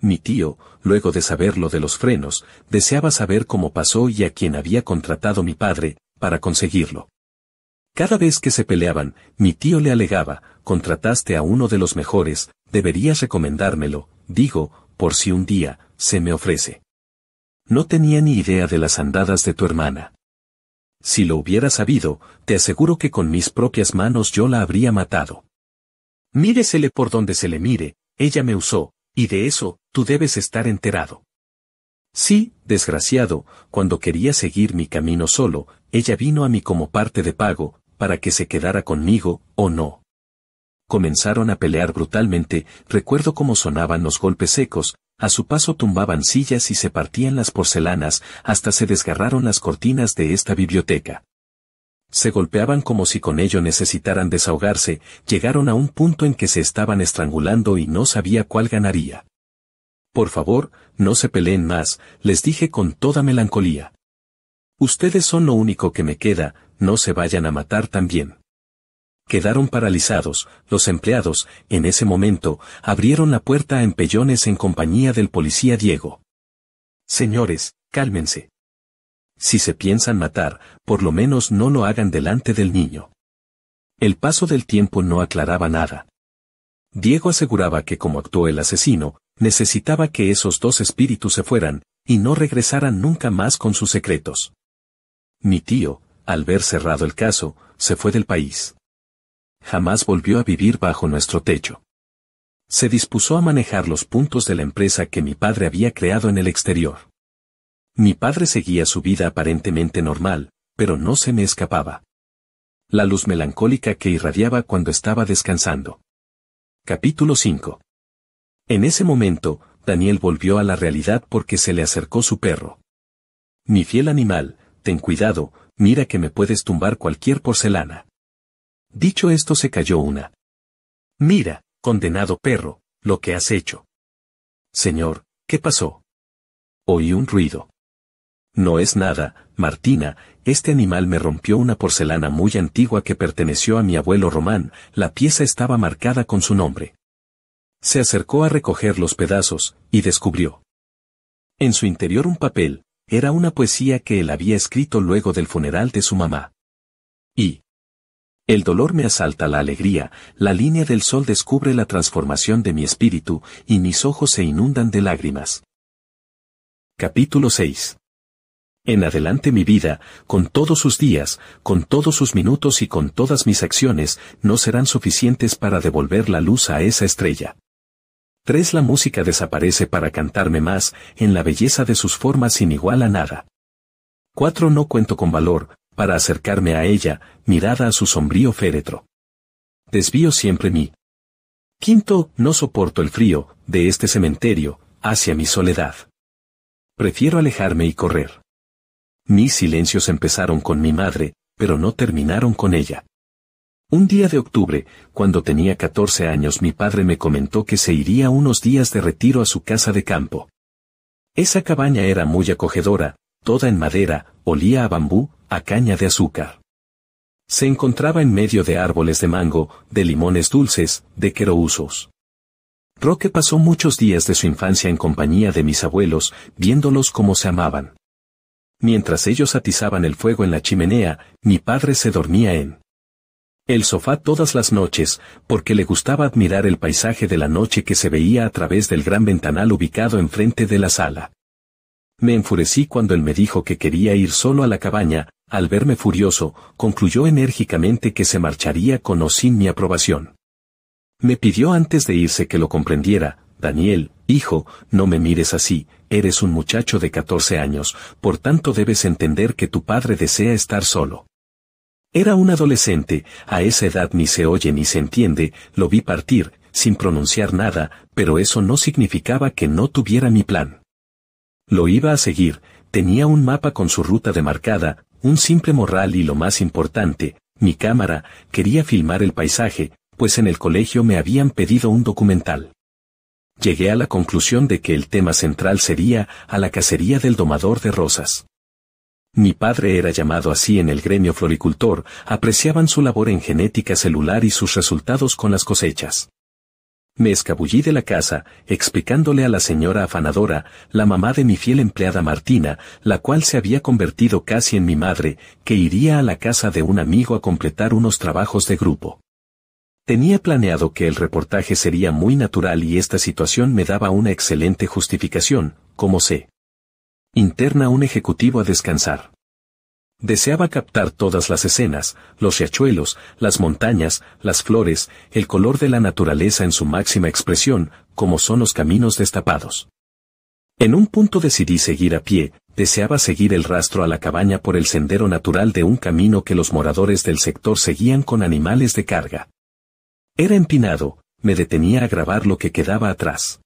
Speaker 1: Mi tío, luego de saber lo de los frenos, deseaba saber cómo pasó y a quién había contratado mi padre, para conseguirlo. Cada vez que se peleaban, mi tío le alegaba, contrataste a uno de los mejores, deberías recomendármelo, digo, por si un día, se me ofrece. No tenía ni idea de las andadas de tu hermana. Si lo hubiera sabido, te aseguro que con mis propias manos yo la habría matado. Míresele por donde se le mire, ella me usó, y de eso, tú debes estar enterado. Sí, desgraciado, cuando quería seguir mi camino solo, ella vino a mí como parte de pago, para que se quedara conmigo, o no. Comenzaron a pelear brutalmente, recuerdo cómo sonaban los golpes secos, a su paso tumbaban sillas y se partían las porcelanas, hasta se desgarraron las cortinas de esta biblioteca. Se golpeaban como si con ello necesitaran desahogarse, llegaron a un punto en que se estaban estrangulando y no sabía cuál ganaría. Por favor, no se peleen más, les dije con toda melancolía. Ustedes son lo único que me queda, no se vayan a matar también quedaron paralizados, los empleados, en ese momento, abrieron la puerta a empellones en compañía del policía Diego. Señores, cálmense. Si se piensan matar, por lo menos no lo hagan delante del niño. El paso del tiempo no aclaraba nada. Diego aseguraba que como actuó el asesino, necesitaba que esos dos espíritus se fueran, y no regresaran nunca más con sus secretos. Mi tío, al ver cerrado el caso, se fue del país jamás volvió a vivir bajo nuestro techo. Se dispuso a manejar los puntos de la empresa que mi padre había creado en el exterior. Mi padre seguía su vida aparentemente normal, pero no se me escapaba. La luz melancólica que irradiaba cuando estaba descansando. Capítulo 5. En ese momento, Daniel volvió a la realidad porque se le acercó su perro. Mi fiel animal, ten cuidado, mira que me puedes tumbar cualquier porcelana. Dicho esto se cayó una. Mira, condenado perro, lo que has hecho. Señor, ¿qué pasó? Oí un ruido. No es nada, Martina, este animal me rompió una porcelana muy antigua que perteneció a mi abuelo Román, la pieza estaba marcada con su nombre. Se acercó a recoger los pedazos, y descubrió. En su interior un papel, era una poesía que él había escrito luego del funeral de su mamá. El dolor me asalta la alegría, la línea del sol descubre la transformación de mi espíritu, y mis ojos se inundan de lágrimas. Capítulo 6. En adelante mi vida, con todos sus días, con todos sus minutos y con todas mis acciones, no serán suficientes para devolver la luz a esa estrella. 3. La música desaparece para cantarme más, en la belleza de sus formas sin igual a nada. 4. No cuento con valor, para acercarme a ella, mirada a su sombrío féretro. Desvío siempre mi. Quinto, no soporto el frío, de este cementerio, hacia mi soledad. Prefiero alejarme y correr. Mis silencios empezaron con mi madre, pero no terminaron con ella. Un día de octubre, cuando tenía 14 años, mi padre me comentó que se iría unos días de retiro a su casa de campo. Esa cabaña era muy acogedora, toda en madera, olía a bambú, a caña de azúcar. Se encontraba en medio de árboles de mango, de limones dulces, de querousos. Roque pasó muchos días de su infancia en compañía de mis abuelos, viéndolos como se amaban. Mientras ellos atizaban el fuego en la chimenea, mi padre se dormía en el sofá todas las noches, porque le gustaba admirar el paisaje de la noche que se veía a través del gran ventanal ubicado enfrente de la sala. Me enfurecí cuando él me dijo que quería ir solo a la cabaña, al verme furioso, concluyó enérgicamente que se marcharía con o sin mi aprobación. Me pidió antes de irse que lo comprendiera, Daniel, hijo, no me mires así, eres un muchacho de 14 años, por tanto debes entender que tu padre desea estar solo. Era un adolescente, a esa edad ni se oye ni se entiende, lo vi partir, sin pronunciar nada, pero eso no significaba que no tuviera mi plan. Lo iba a seguir, tenía un mapa con su ruta demarcada, un simple morral y lo más importante, mi cámara, quería filmar el paisaje, pues en el colegio me habían pedido un documental. Llegué a la conclusión de que el tema central sería a la cacería del domador de rosas. Mi padre era llamado así en el gremio floricultor, apreciaban su labor en genética celular y sus resultados con las cosechas. Me escabullí de la casa, explicándole a la señora afanadora, la mamá de mi fiel empleada Martina, la cual se había convertido casi en mi madre, que iría a la casa de un amigo a completar unos trabajos de grupo. Tenía planeado que el reportaje sería muy natural y esta situación me daba una excelente justificación, como sé. Interna un ejecutivo a descansar. Deseaba captar todas las escenas, los riachuelos, las montañas, las flores, el color de la naturaleza en su máxima expresión, como son los caminos destapados. En un punto decidí seguir a pie, deseaba seguir el rastro a la cabaña por el sendero natural de un camino que los moradores del sector seguían con animales de carga. Era empinado, me detenía a grabar lo que quedaba atrás.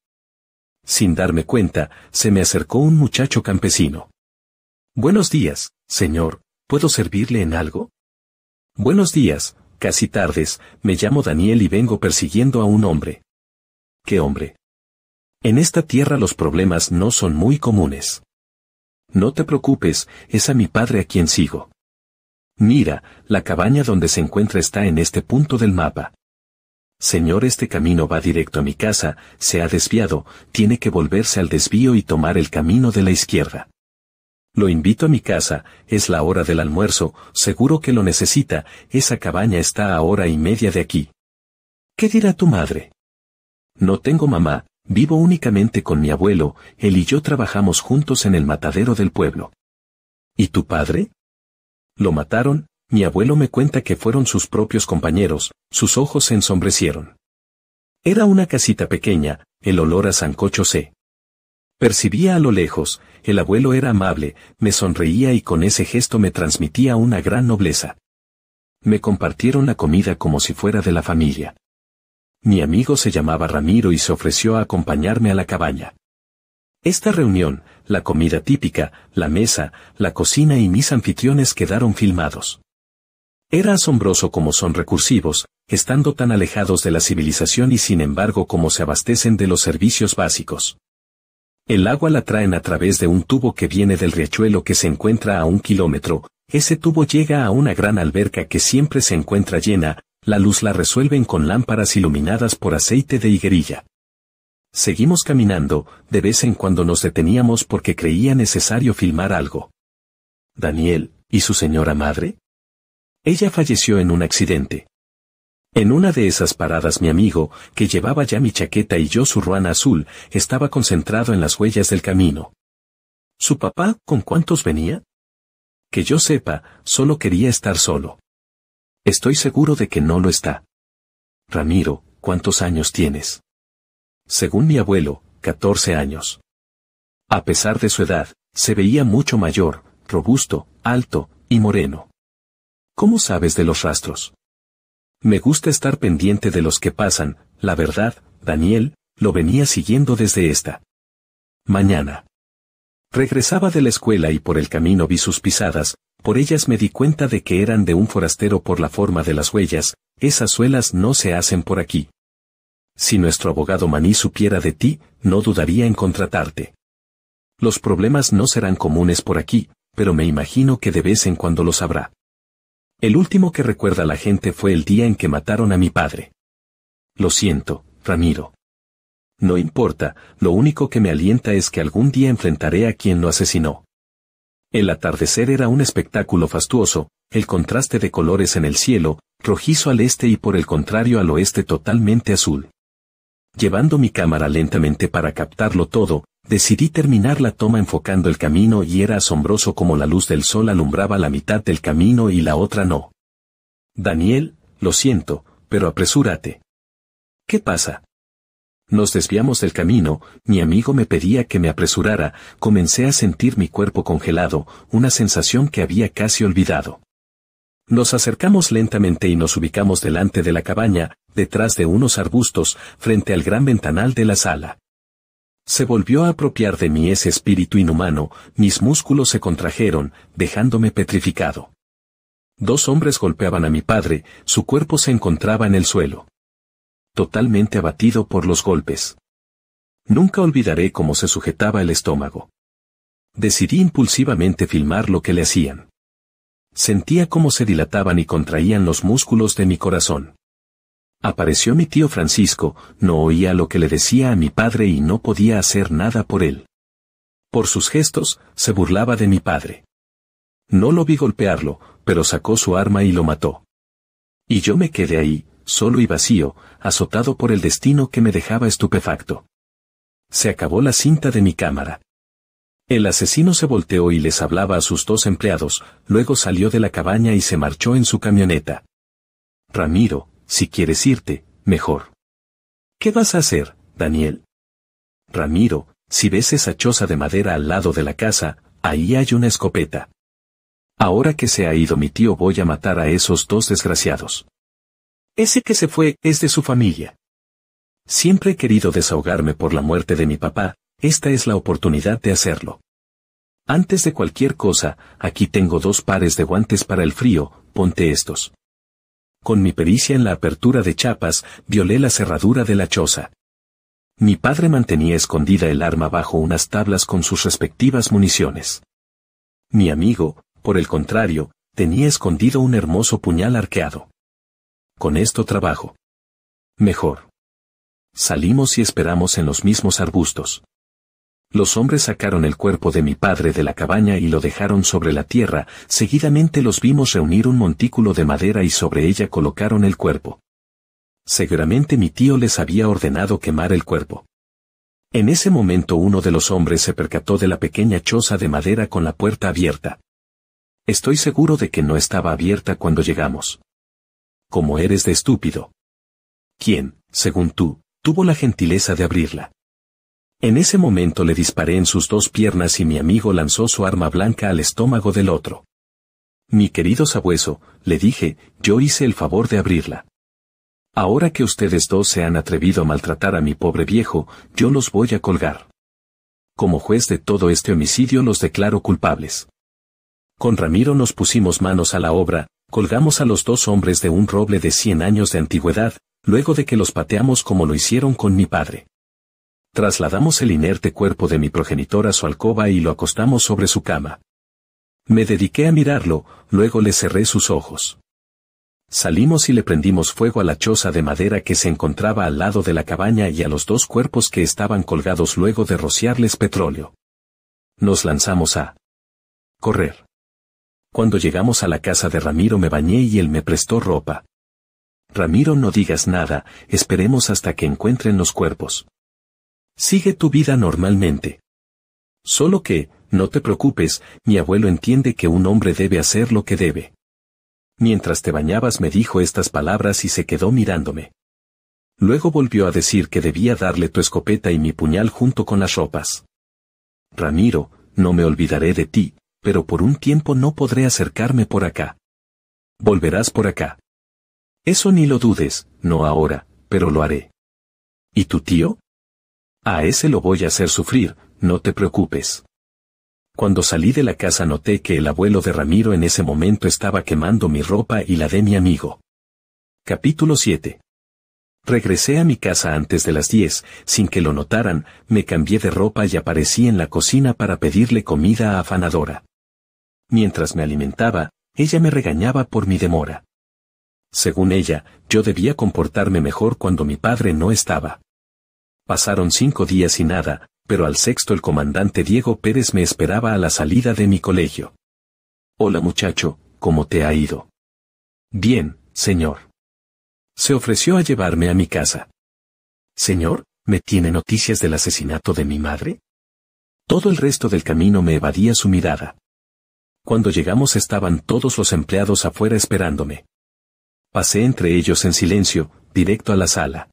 Speaker 1: Sin darme cuenta, se me acercó un muchacho campesino. Buenos días, señor, ¿puedo servirle en algo? Buenos días, casi tardes, me llamo Daniel y vengo persiguiendo a un hombre. ¿Qué hombre? En esta tierra los problemas no son muy comunes. No te preocupes, es a mi padre a quien sigo. Mira, la cabaña donde se encuentra está en este punto del mapa. Señor, este camino va directo a mi casa, se ha desviado, tiene que volverse al desvío y tomar el camino de la izquierda. Lo invito a mi casa, es la hora del almuerzo, seguro que lo necesita, esa cabaña está a hora y media de aquí. ¿Qué dirá tu madre? No tengo mamá, vivo únicamente con mi abuelo, él y yo trabajamos juntos en el matadero del pueblo. ¿Y tu padre? Lo mataron, mi abuelo me cuenta que fueron sus propios compañeros, sus ojos se ensombrecieron. Era una casita pequeña, el olor a sancocho se percibía a lo lejos, el abuelo era amable, me sonreía y con ese gesto me transmitía una gran nobleza. Me compartieron la comida como si fuera de la familia. Mi amigo se llamaba Ramiro y se ofreció a acompañarme a la cabaña. Esta reunión, la comida típica, la mesa, la cocina y mis anfitriones quedaron filmados. Era asombroso como son recursivos, estando tan alejados de la civilización y sin embargo como se abastecen de los servicios básicos. El agua la traen a través de un tubo que viene del riachuelo que se encuentra a un kilómetro, ese tubo llega a una gran alberca que siempre se encuentra llena, la luz la resuelven con lámparas iluminadas por aceite de higuerilla. Seguimos caminando, de vez en cuando nos deteníamos porque creía necesario filmar algo. Daniel, ¿y su señora madre? Ella falleció en un accidente. En una de esas paradas mi amigo, que llevaba ya mi chaqueta y yo su ruana azul, estaba concentrado en las huellas del camino. ¿Su papá con cuántos venía? Que yo sepa, solo quería estar solo. Estoy seguro de que no lo está. Ramiro, ¿cuántos años tienes? Según mi abuelo, 14 años. A pesar de su edad, se veía mucho mayor, robusto, alto y moreno. ¿Cómo sabes de los rastros? Me gusta estar pendiente de los que pasan, la verdad, Daniel, lo venía siguiendo desde esta. Mañana. Regresaba de la escuela y por el camino vi sus pisadas, por ellas me di cuenta de que eran de un forastero por la forma de las huellas, esas suelas no se hacen por aquí. Si nuestro abogado Maní supiera de ti, no dudaría en contratarte. Los problemas no serán comunes por aquí, pero me imagino que de vez en cuando los habrá. El último que recuerda la gente fue el día en que mataron a mi padre. Lo siento, Ramiro. No importa, lo único que me alienta es que algún día enfrentaré a quien lo asesinó. El atardecer era un espectáculo fastuoso, el contraste de colores en el cielo, rojizo al este y por el contrario al oeste totalmente azul. Llevando mi cámara lentamente para captarlo todo, decidí terminar la toma enfocando el camino y era asombroso como la luz del sol alumbraba la mitad del camino y la otra no. Daniel, lo siento, pero apresúrate. ¿Qué pasa? Nos desviamos del camino, mi amigo me pedía que me apresurara, comencé a sentir mi cuerpo congelado, una sensación que había casi olvidado. Nos acercamos lentamente y nos ubicamos delante de la cabaña, detrás de unos arbustos, frente al gran ventanal de la sala. Se volvió a apropiar de mí ese espíritu inhumano, mis músculos se contrajeron, dejándome petrificado. Dos hombres golpeaban a mi padre, su cuerpo se encontraba en el suelo. Totalmente abatido por los golpes. Nunca olvidaré cómo se sujetaba el estómago. Decidí impulsivamente filmar lo que le hacían. Sentía cómo se dilataban y contraían los músculos de mi corazón. Apareció mi tío Francisco, no oía lo que le decía a mi padre y no podía hacer nada por él. Por sus gestos, se burlaba de mi padre. No lo vi golpearlo, pero sacó su arma y lo mató. Y yo me quedé ahí, solo y vacío, azotado por el destino que me dejaba estupefacto. Se acabó la cinta de mi cámara. El asesino se volteó y les hablaba a sus dos empleados, luego salió de la cabaña y se marchó en su camioneta. Ramiro, si quieres irte, mejor. ¿Qué vas a hacer, Daniel? Ramiro, si ves esa choza de madera al lado de la casa, ahí hay una escopeta. Ahora que se ha ido mi tío voy a matar a esos dos desgraciados. Ese que se fue es de su familia. Siempre he querido desahogarme por la muerte de mi papá, esta es la oportunidad de hacerlo. Antes de cualquier cosa, aquí tengo dos pares de guantes para el frío, ponte estos. Con mi pericia en la apertura de chapas, violé la cerradura de la choza. Mi padre mantenía escondida el arma bajo unas tablas con sus respectivas municiones. Mi amigo, por el contrario, tenía escondido un hermoso puñal arqueado. Con esto trabajo. Mejor. Salimos y esperamos en los mismos arbustos. Los hombres sacaron el cuerpo de mi padre de la cabaña y lo dejaron sobre la tierra, seguidamente los vimos reunir un montículo de madera y sobre ella colocaron el cuerpo. Seguramente mi tío les había ordenado quemar el cuerpo. En ese momento uno de los hombres se percató de la pequeña choza de madera con la puerta abierta. Estoy seguro de que no estaba abierta cuando llegamos. Como eres de estúpido. ¿Quién, según tú, tuvo la gentileza de abrirla? En ese momento le disparé en sus dos piernas y mi amigo lanzó su arma blanca al estómago del otro. Mi querido sabueso, le dije, yo hice el favor de abrirla. Ahora que ustedes dos se han atrevido a maltratar a mi pobre viejo, yo los voy a colgar. Como juez de todo este homicidio los declaro culpables. Con Ramiro nos pusimos manos a la obra, colgamos a los dos hombres de un roble de cien años de antigüedad, luego de que los pateamos como lo hicieron con mi padre. Trasladamos el inerte cuerpo de mi progenitor a su alcoba y lo acostamos sobre su cama. Me dediqué a mirarlo, luego le cerré sus ojos. Salimos y le prendimos fuego a la choza de madera que se encontraba al lado de la cabaña y a los dos cuerpos que estaban colgados luego de rociarles petróleo. Nos lanzamos a correr. Cuando llegamos a la casa de Ramiro me bañé y él me prestó ropa. Ramiro no digas nada, esperemos hasta que encuentren los cuerpos. Sigue tu vida normalmente. Solo que, no te preocupes, mi abuelo entiende que un hombre debe hacer lo que debe. Mientras te bañabas me dijo estas palabras y se quedó mirándome. Luego volvió a decir que debía darle tu escopeta y mi puñal junto con las ropas. Ramiro, no me olvidaré de ti, pero por un tiempo no podré acercarme por acá. Volverás por acá. Eso ni lo dudes, no ahora, pero lo haré. ¿Y tu tío? A ese lo voy a hacer sufrir, no te preocupes. Cuando salí de la casa noté que el abuelo de Ramiro en ese momento estaba quemando mi ropa y la de mi amigo. Capítulo 7. Regresé a mi casa antes de las 10, sin que lo notaran, me cambié de ropa y aparecí en la cocina para pedirle comida a Afanadora. Mientras me alimentaba, ella me regañaba por mi demora. Según ella, yo debía comportarme mejor cuando mi padre no estaba. Pasaron cinco días y nada, pero al sexto el comandante Diego Pérez me esperaba a la salida de mi colegio. Hola muchacho, ¿cómo te ha ido? Bien, señor. Se ofreció a llevarme a mi casa. Señor, ¿me tiene noticias del asesinato de mi madre? Todo el resto del camino me evadía su mirada. Cuando llegamos estaban todos los empleados afuera esperándome. Pasé entre ellos en silencio, directo a la sala.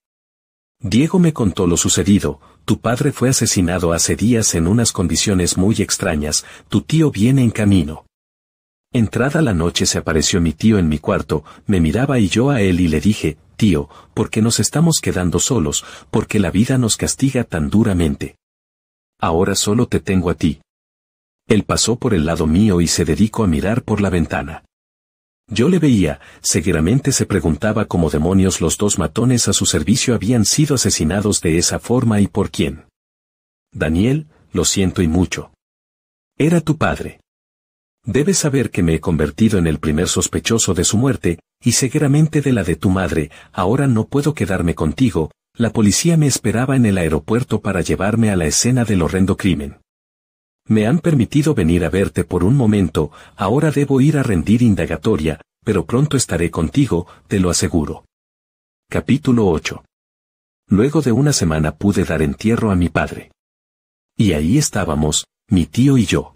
Speaker 1: Diego me contó lo sucedido, tu padre fue asesinado hace días en unas condiciones muy extrañas, tu tío viene en camino. Entrada la noche se apareció mi tío en mi cuarto, me miraba y yo a él y le dije, tío, ¿por qué nos estamos quedando solos? porque la vida nos castiga tan duramente? Ahora solo te tengo a ti. Él pasó por el lado mío y se dedicó a mirar por la ventana. Yo le veía, seguramente se preguntaba cómo demonios los dos matones a su servicio habían sido asesinados de esa forma y por quién. Daniel, lo siento y mucho. Era tu padre. Debes saber que me he convertido en el primer sospechoso de su muerte, y seguramente de la de tu madre, ahora no puedo quedarme contigo, la policía me esperaba en el aeropuerto para llevarme a la escena del horrendo crimen. Me han permitido venir a verte por un momento, ahora debo ir a rendir indagatoria, pero pronto estaré contigo, te lo aseguro. Capítulo 8. Luego de una semana pude dar entierro a mi padre. Y ahí estábamos, mi tío y yo.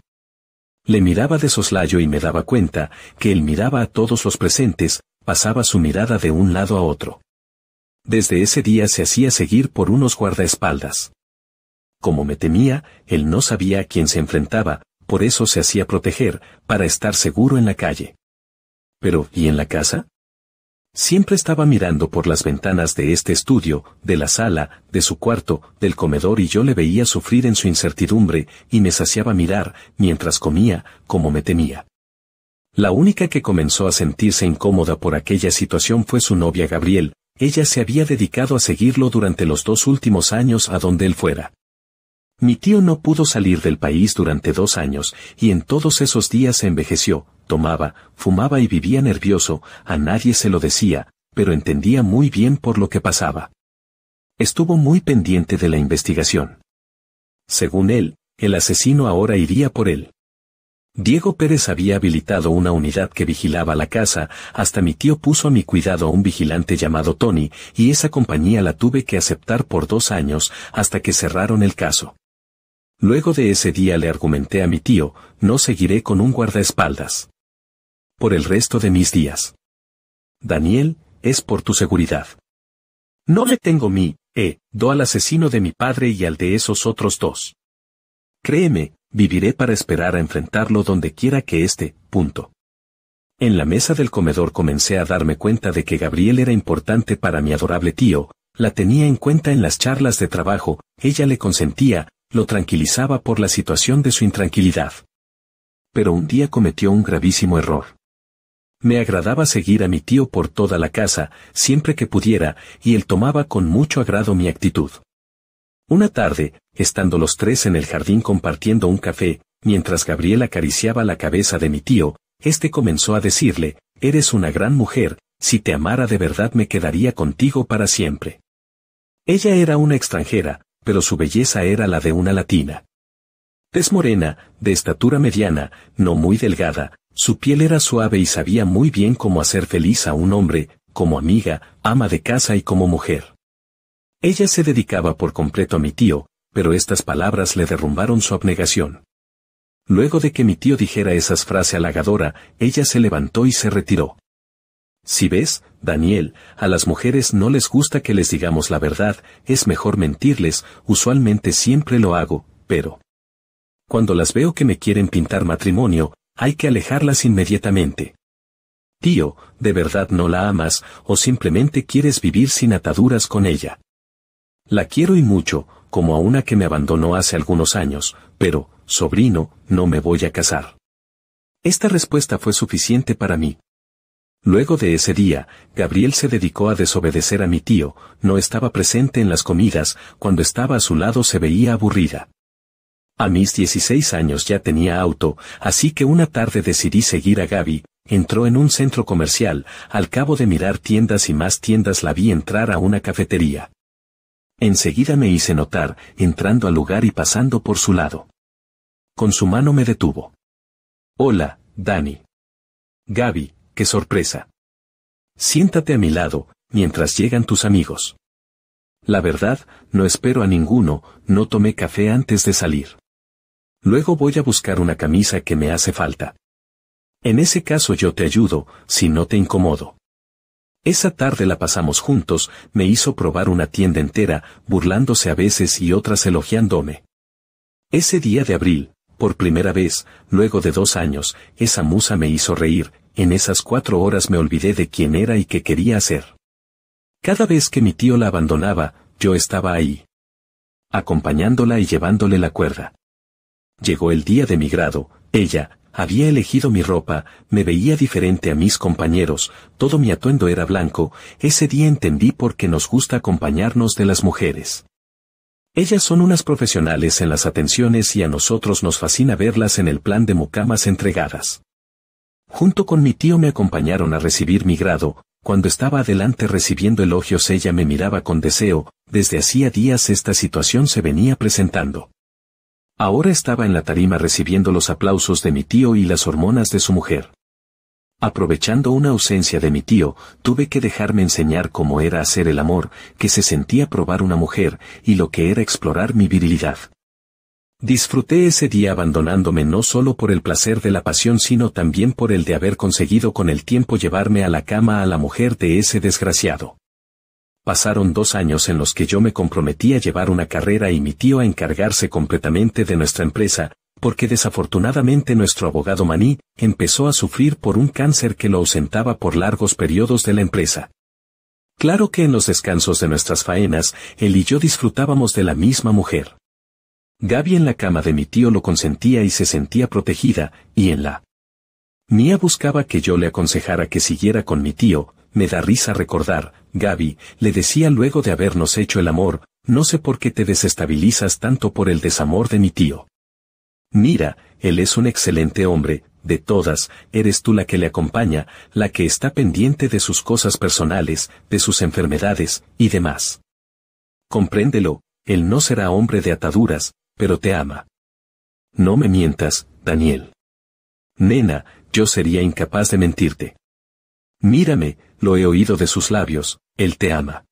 Speaker 1: Le miraba de soslayo y me daba cuenta que él miraba a todos los presentes, pasaba su mirada de un lado a otro. Desde ese día se hacía seguir por unos guardaespaldas. Como me temía, él no sabía a quién se enfrentaba, por eso se hacía proteger, para estar seguro en la calle. Pero, ¿y en la casa? Siempre estaba mirando por las ventanas de este estudio, de la sala, de su cuarto, del comedor y yo le veía sufrir en su incertidumbre, y me saciaba mirar, mientras comía, como me temía. La única que comenzó a sentirse incómoda por aquella situación fue su novia Gabriel, ella se había dedicado a seguirlo durante los dos últimos años a donde él fuera. Mi tío no pudo salir del país durante dos años, y en todos esos días se envejeció, tomaba, fumaba y vivía nervioso, a nadie se lo decía, pero entendía muy bien por lo que pasaba. Estuvo muy pendiente de la investigación. Según él, el asesino ahora iría por él. Diego Pérez había habilitado una unidad que vigilaba la casa, hasta mi tío puso a mi cuidado a un vigilante llamado Tony, y esa compañía la tuve que aceptar por dos años hasta que cerraron el caso. Luego de ese día le argumenté a mi tío, no seguiré con un guardaespaldas. Por el resto de mis días. Daniel, es por tu seguridad. No le tengo mi, eh, do al asesino de mi padre y al de esos otros dos. Créeme, viviré para esperar a enfrentarlo donde quiera que esté, punto. En la mesa del comedor comencé a darme cuenta de que Gabriel era importante para mi adorable tío, la tenía en cuenta en las charlas de trabajo, ella le consentía, lo tranquilizaba por la situación de su intranquilidad. Pero un día cometió un gravísimo error. Me agradaba seguir a mi tío por toda la casa, siempre que pudiera, y él tomaba con mucho agrado mi actitud. Una tarde, estando los tres en el jardín compartiendo un café, mientras Gabriel acariciaba la cabeza de mi tío, este comenzó a decirle, Eres una gran mujer, si te amara de verdad me quedaría contigo para siempre. Ella era una extranjera, pero su belleza era la de una latina. Es morena, de estatura mediana, no muy delgada, su piel era suave y sabía muy bien cómo hacer feliz a un hombre, como amiga, ama de casa y como mujer. Ella se dedicaba por completo a mi tío, pero estas palabras le derrumbaron su abnegación. Luego de que mi tío dijera esas frases halagadora, ella se levantó y se retiró. Si ves, Daniel, a las mujeres no les gusta que les digamos la verdad, es mejor mentirles, usualmente siempre lo hago, pero... Cuando las veo que me quieren pintar matrimonio, hay que alejarlas inmediatamente. Tío, ¿de verdad no la amas o simplemente quieres vivir sin ataduras con ella? La quiero y mucho, como a una que me abandonó hace algunos años, pero, sobrino, no me voy a casar. Esta respuesta fue suficiente para mí. Luego de ese día, Gabriel se dedicó a desobedecer a mi tío, no estaba presente en las comidas, cuando estaba a su lado se veía aburrida. A mis 16 años ya tenía auto, así que una tarde decidí seguir a Gaby, entró en un centro comercial, al cabo de mirar tiendas y más tiendas la vi entrar a una cafetería. Enseguida me hice notar, entrando al lugar y pasando por su lado. Con su mano me detuvo. Hola, Dani. Gaby, qué sorpresa. Siéntate a mi lado, mientras llegan tus amigos. La verdad, no espero a ninguno, no tomé café antes de salir. Luego voy a buscar una camisa que me hace falta. En ese caso yo te ayudo, si no te incomodo. Esa tarde la pasamos juntos, me hizo probar una tienda entera, burlándose a veces y otras elogiándome. Ese día de abril, por primera vez, luego de dos años, esa musa me hizo reír, en esas cuatro horas me olvidé de quién era y qué quería hacer. Cada vez que mi tío la abandonaba, yo estaba ahí. Acompañándola y llevándole la cuerda. Llegó el día de mi grado, ella, había elegido mi ropa, me veía diferente a mis compañeros, todo mi atuendo era blanco, ese día entendí por qué nos gusta acompañarnos de las mujeres. Ellas son unas profesionales en las atenciones y a nosotros nos fascina verlas en el plan de mucamas entregadas. Junto con mi tío me acompañaron a recibir mi grado, cuando estaba adelante recibiendo elogios ella me miraba con deseo, desde hacía días esta situación se venía presentando. Ahora estaba en la tarima recibiendo los aplausos de mi tío y las hormonas de su mujer. Aprovechando una ausencia de mi tío, tuve que dejarme enseñar cómo era hacer el amor, que se sentía probar una mujer, y lo que era explorar mi virilidad. Disfruté ese día abandonándome no solo por el placer de la pasión sino también por el de haber conseguido con el tiempo llevarme a la cama a la mujer de ese desgraciado. Pasaron dos años en los que yo me comprometí a llevar una carrera y mi tío a encargarse completamente de nuestra empresa, porque desafortunadamente nuestro abogado Maní empezó a sufrir por un cáncer que lo ausentaba por largos periodos de la empresa. Claro que en los descansos de nuestras faenas, él y yo disfrutábamos de la misma mujer. Gaby en la cama de mi tío lo consentía y se sentía protegida, y en la... Mía buscaba que yo le aconsejara que siguiera con mi tío, me da risa recordar, Gaby, le decía luego de habernos hecho el amor, no sé por qué te desestabilizas tanto por el desamor de mi tío. Mira, él es un excelente hombre, de todas, eres tú la que le acompaña, la que está pendiente de sus cosas personales, de sus enfermedades, y demás. Compréndelo, él no será hombre de ataduras, pero te ama. No me mientas, Daniel. Nena, yo sería incapaz de mentirte. Mírame, lo he oído de sus labios, él te ama.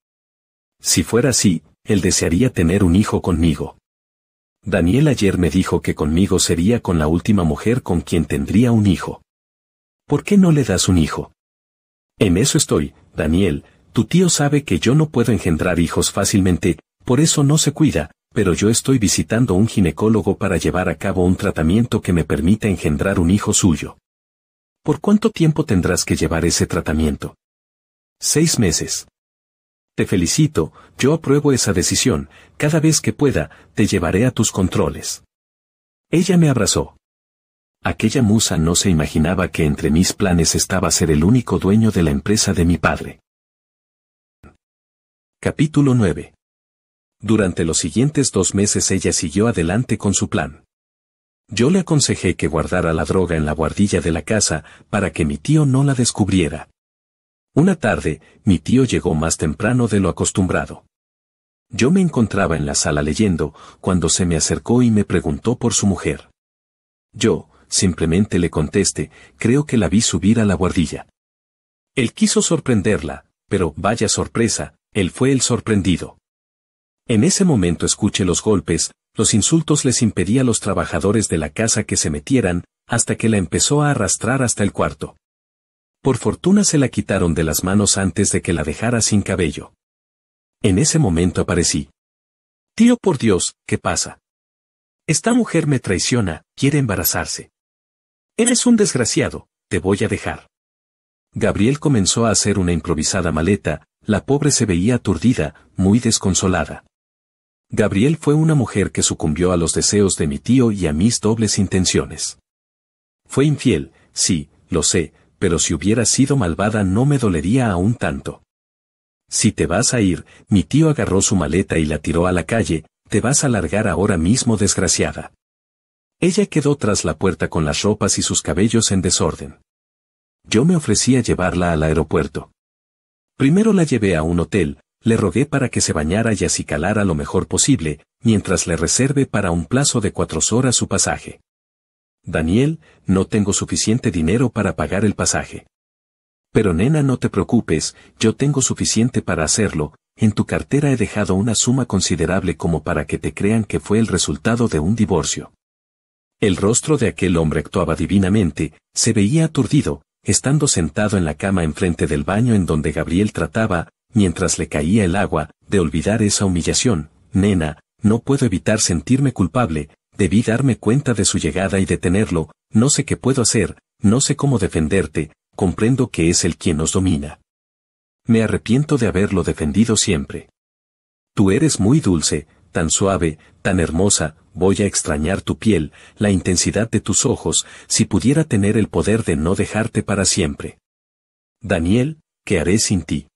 Speaker 1: Si fuera así, él desearía tener un hijo conmigo. Daniel ayer me dijo que conmigo sería con la última mujer con quien tendría un hijo. ¿Por qué no le das un hijo? En eso estoy, Daniel, tu tío sabe que yo no puedo engendrar hijos fácilmente, por eso no se cuida, pero yo estoy visitando un ginecólogo para llevar a cabo un tratamiento que me permita engendrar un hijo suyo. ¿Por cuánto tiempo tendrás que llevar ese tratamiento? Seis meses. Te felicito, yo apruebo esa decisión, cada vez que pueda, te llevaré a tus controles. Ella me abrazó. Aquella musa no se imaginaba que entre mis planes estaba ser el único dueño de la empresa de mi padre. Capítulo 9. Durante los siguientes dos meses ella siguió adelante con su plan. Yo le aconsejé que guardara la droga en la guardilla de la casa para que mi tío no la descubriera. Una tarde, mi tío llegó más temprano de lo acostumbrado. Yo me encontraba en la sala leyendo, cuando se me acercó y me preguntó por su mujer. Yo, simplemente le contesté, creo que la vi subir a la guardilla. Él quiso sorprenderla, pero vaya sorpresa, él fue el sorprendido. En ese momento escuché los golpes, los insultos les impedía a los trabajadores de la casa que se metieran, hasta que la empezó a arrastrar hasta el cuarto. Por fortuna se la quitaron de las manos antes de que la dejara sin cabello. En ese momento aparecí. Tío por Dios, ¿qué pasa? Esta mujer me traiciona, quiere embarazarse. Eres un desgraciado, te voy a dejar. Gabriel comenzó a hacer una improvisada maleta, la pobre se veía aturdida, muy desconsolada. Gabriel fue una mujer que sucumbió a los deseos de mi tío y a mis dobles intenciones. Fue infiel, sí, lo sé, pero si hubiera sido malvada no me dolería aún tanto. Si te vas a ir, mi tío agarró su maleta y la tiró a la calle, te vas a largar ahora mismo desgraciada. Ella quedó tras la puerta con las ropas y sus cabellos en desorden. Yo me ofrecí a llevarla al aeropuerto. Primero la llevé a un hotel, le rogué para que se bañara y acicalara lo mejor posible, mientras le reserve para un plazo de cuatro horas su pasaje. Daniel, no tengo suficiente dinero para pagar el pasaje. Pero nena, no te preocupes, yo tengo suficiente para hacerlo, en tu cartera he dejado una suma considerable como para que te crean que fue el resultado de un divorcio. El rostro de aquel hombre actuaba divinamente, se veía aturdido, estando sentado en la cama enfrente del baño en donde Gabriel trataba, mientras le caía el agua, de olvidar esa humillación, nena, no puedo evitar sentirme culpable, debí darme cuenta de su llegada y detenerlo, no sé qué puedo hacer, no sé cómo defenderte, comprendo que es el quien nos domina. Me arrepiento de haberlo defendido siempre. Tú eres muy dulce, tan suave, tan hermosa, voy a extrañar tu piel, la intensidad de tus ojos, si pudiera tener el poder de no dejarte para siempre. Daniel, ¿qué haré sin ti?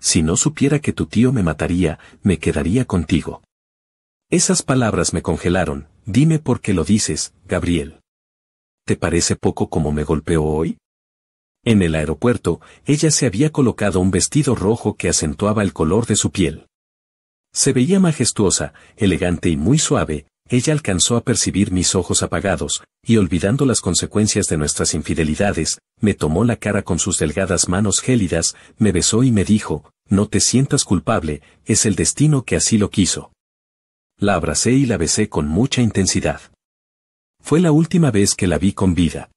Speaker 1: Si no supiera que tu tío me mataría, me quedaría contigo. Esas palabras me congelaron, dime por qué lo dices, Gabriel. ¿Te parece poco como me golpeó hoy? En el aeropuerto, ella se había colocado un vestido rojo que acentuaba el color de su piel. Se veía majestuosa, elegante y muy suave, ella alcanzó a percibir mis ojos apagados, y olvidando las consecuencias de nuestras infidelidades, me tomó la cara con sus delgadas manos gélidas, me besó y me dijo, no te sientas culpable, es el destino que así lo quiso. La abracé y la besé con mucha intensidad. Fue la última vez que la vi con vida.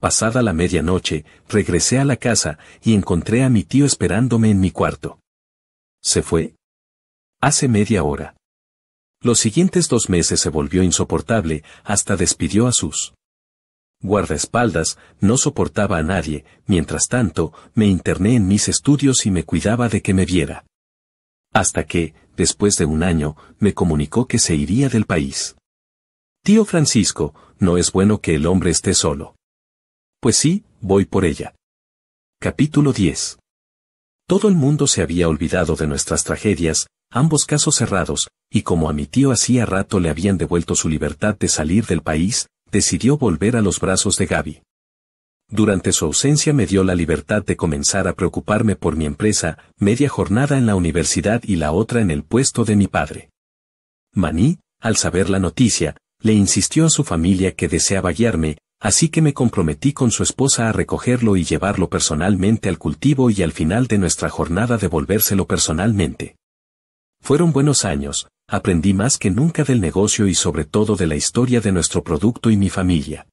Speaker 1: Pasada la medianoche, regresé a la casa y encontré a mi tío esperándome en mi cuarto. ¿Se fue? Hace media hora. Los siguientes dos meses se volvió insoportable, hasta despidió a sus guardaespaldas, no soportaba a nadie, mientras tanto, me interné en mis estudios y me cuidaba de que me viera. Hasta que, después de un año, me comunicó que se iría del país. Tío Francisco, no es bueno que el hombre esté solo. Pues sí, voy por ella. Capítulo 10. Todo el mundo se había olvidado de nuestras tragedias, ambos casos cerrados, y como a mi tío hacía rato le habían devuelto su libertad de salir del país, decidió volver a los brazos de Gaby. Durante su ausencia me dio la libertad de comenzar a preocuparme por mi empresa, media jornada en la universidad y la otra en el puesto de mi padre. Maní, al saber la noticia, le insistió a su familia que deseaba guiarme, así que me comprometí con su esposa a recogerlo y llevarlo personalmente al cultivo y al final de nuestra jornada devolvérselo personalmente. Fueron buenos años, aprendí más que nunca del negocio y sobre todo de la historia de nuestro producto y mi familia.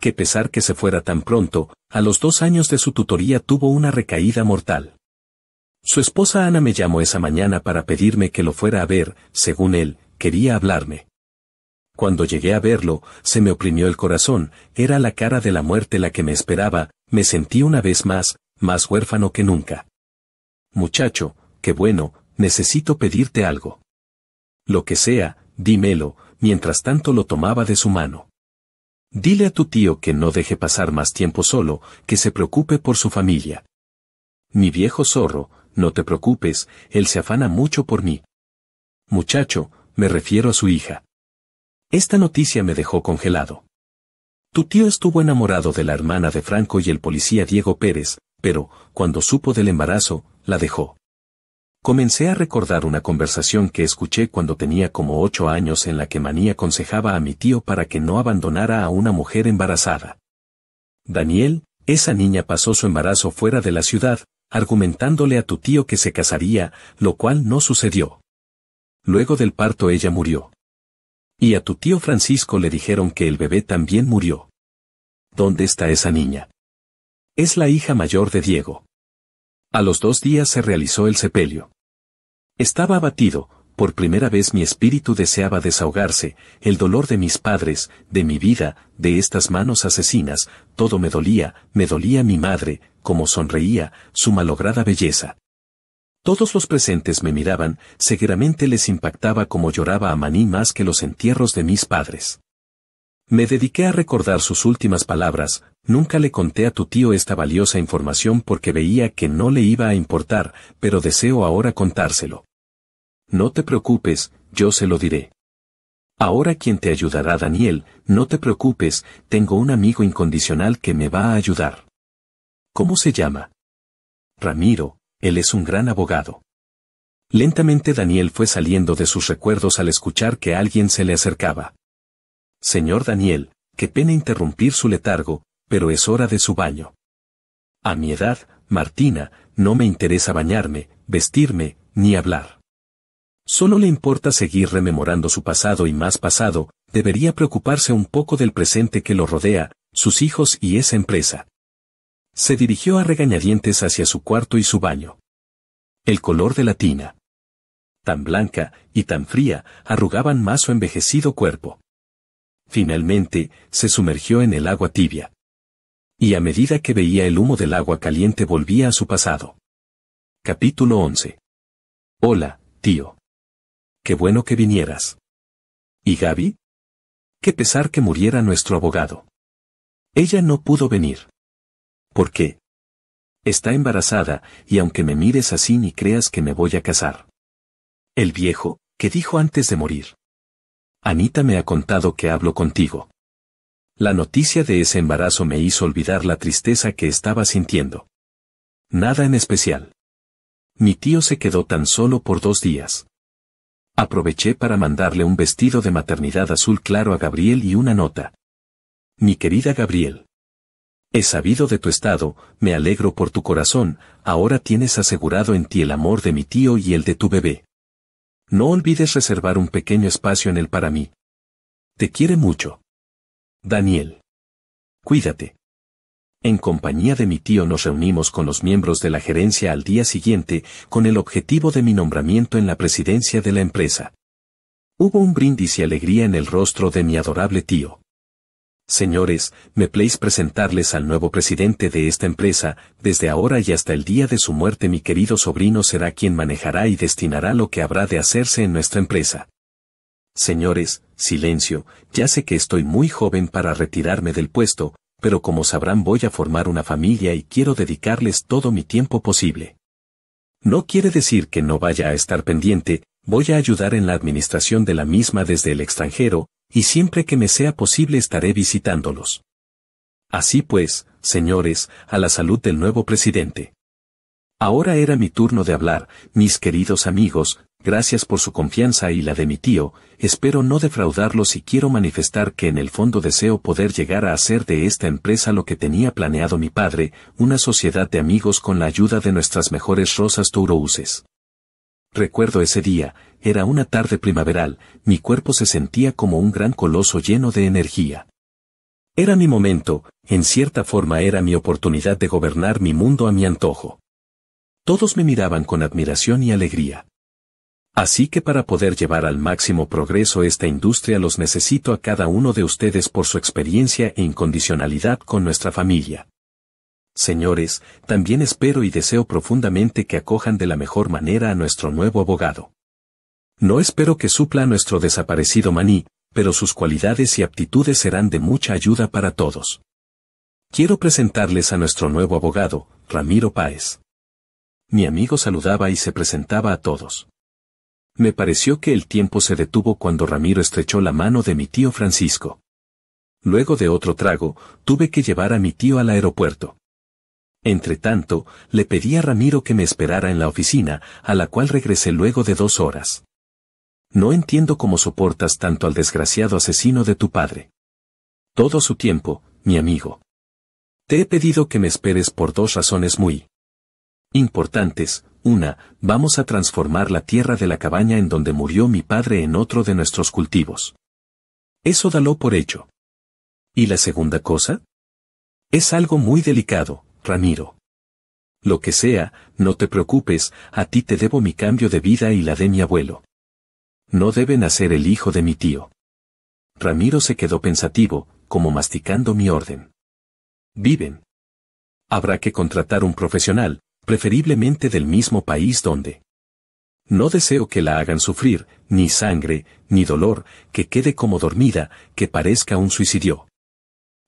Speaker 1: Que pesar que se fuera tan pronto, a los dos años de su tutoría tuvo una recaída mortal. Su esposa Ana me llamó esa mañana para pedirme que lo fuera a ver, según él, quería hablarme. Cuando llegué a verlo, se me oprimió el corazón, era la cara de la muerte la que me esperaba, me sentí una vez más, más huérfano que nunca. Muchacho, qué bueno, necesito pedirte algo. Lo que sea, dímelo, mientras tanto lo tomaba de su mano. Dile a tu tío que no deje pasar más tiempo solo, que se preocupe por su familia. Mi viejo zorro, no te preocupes, él se afana mucho por mí. Muchacho, me refiero a su hija. Esta noticia me dejó congelado. Tu tío estuvo enamorado de la hermana de Franco y el policía Diego Pérez, pero, cuando supo del embarazo, la dejó. Comencé a recordar una conversación que escuché cuando tenía como ocho años en la que Manía aconsejaba a mi tío para que no abandonara a una mujer embarazada. Daniel, esa niña pasó su embarazo fuera de la ciudad, argumentándole a tu tío que se casaría, lo cual no sucedió. Luego del parto ella murió. Y a tu tío Francisco le dijeron que el bebé también murió. ¿Dónde está esa niña? Es la hija mayor de Diego. A los dos días se realizó el sepelio. Estaba abatido, por primera vez mi espíritu deseaba desahogarse, el dolor de mis padres, de mi vida, de estas manos asesinas, todo me dolía, me dolía mi madre, como sonreía, su malograda belleza. Todos los presentes me miraban, seguramente les impactaba como lloraba a Maní más que los entierros de mis padres. Me dediqué a recordar sus últimas palabras, nunca le conté a tu tío esta valiosa información porque veía que no le iba a importar, pero deseo ahora contárselo. No te preocupes, yo se lo diré. Ahora quien te ayudará Daniel, no te preocupes, tengo un amigo incondicional que me va a ayudar. ¿Cómo se llama? Ramiro, él es un gran abogado. Lentamente Daniel fue saliendo de sus recuerdos al escuchar que alguien se le acercaba. Señor Daniel, qué pena interrumpir su letargo, pero es hora de su baño. A mi edad, Martina, no me interesa bañarme, vestirme, ni hablar. Solo le importa seguir rememorando su pasado y más pasado, debería preocuparse un poco del presente que lo rodea, sus hijos y esa empresa. Se dirigió a regañadientes hacia su cuarto y su baño. El color de la tina, tan blanca y tan fría, arrugaban más su envejecido cuerpo. Finalmente, se sumergió en el agua tibia. Y a medida que veía el humo del agua caliente volvía a su pasado. Capítulo 11. Hola,
Speaker 2: tío. Qué bueno que vinieras. ¿Y Gaby? Qué
Speaker 1: pesar que muriera nuestro abogado. Ella no pudo venir. ¿Por qué? Está embarazada, y aunque me mires así ni creas que me voy a casar. El viejo, que dijo antes de morir. Anita me ha contado que hablo contigo. La noticia de ese embarazo me hizo olvidar la tristeza que estaba sintiendo. Nada en especial. Mi tío se quedó tan solo por dos días. Aproveché para mandarle un vestido de maternidad azul claro a Gabriel y una nota. Mi querida Gabriel. He sabido de tu estado, me alegro por tu corazón, ahora tienes asegurado en ti el amor de mi tío y el de tu bebé. No olvides reservar un pequeño espacio en él para mí. Te quiere mucho. Daniel. Cuídate. En compañía de mi tío nos reunimos con los miembros de la gerencia al día siguiente, con el objetivo de mi nombramiento en la presidencia de la empresa. Hubo un brindis y alegría en el rostro de mi adorable tío. Señores, me place presentarles al nuevo presidente de esta empresa, desde ahora y hasta el día de su muerte mi querido sobrino será quien manejará y destinará lo que habrá de hacerse en nuestra empresa. Señores, silencio, ya sé que estoy muy joven para retirarme del puesto, pero como sabrán voy a formar una familia y quiero dedicarles todo mi tiempo posible. No quiere decir que no vaya a estar pendiente, voy a ayudar en la administración de la misma desde el extranjero, y siempre que me sea posible estaré visitándolos. Así pues, señores, a la salud del nuevo presidente. Ahora era mi turno de hablar, mis queridos amigos, gracias por su confianza y la de mi tío, espero no defraudarlos y quiero manifestar que en el fondo deseo poder llegar a hacer de esta empresa lo que tenía planeado mi padre, una sociedad de amigos con la ayuda de nuestras mejores rosas tourouses. Recuerdo ese día, era una tarde primaveral, mi cuerpo se sentía como un gran coloso lleno de energía. Era mi momento, en cierta forma era mi oportunidad de gobernar mi mundo a mi antojo. Todos me miraban con admiración y alegría. Así que para poder llevar al máximo progreso esta industria los necesito a cada uno de ustedes por su experiencia e incondicionalidad con nuestra familia. Señores, también espero y deseo profundamente que acojan de la mejor manera a nuestro nuevo abogado. No espero que supla a nuestro desaparecido maní, pero sus cualidades y aptitudes serán de mucha ayuda para todos. Quiero presentarles a nuestro nuevo abogado, Ramiro Páez. Mi amigo saludaba y se presentaba a todos. Me pareció que el tiempo se detuvo cuando Ramiro estrechó la mano de mi tío Francisco. Luego de otro trago, tuve que llevar a mi tío al aeropuerto. Entretanto, le pedí a Ramiro que me esperara en la oficina, a la cual regresé luego de dos horas. No entiendo cómo soportas tanto al desgraciado asesino de tu padre. Todo su tiempo, mi amigo. Te he pedido que me esperes por dos razones muy importantes. Una, vamos a transformar la tierra de la cabaña en donde murió mi padre en otro de nuestros cultivos. Eso dalo por hecho. ¿Y la segunda cosa? Es algo muy delicado, Ramiro. Lo que sea, no te preocupes, a ti te debo mi cambio de vida y la de mi abuelo. No debe nacer el hijo de mi tío. Ramiro se quedó pensativo, como masticando mi orden. Viven. Habrá que contratar un profesional, preferiblemente del mismo país donde. No deseo que la hagan sufrir, ni sangre, ni dolor, que quede como dormida, que parezca un suicidio.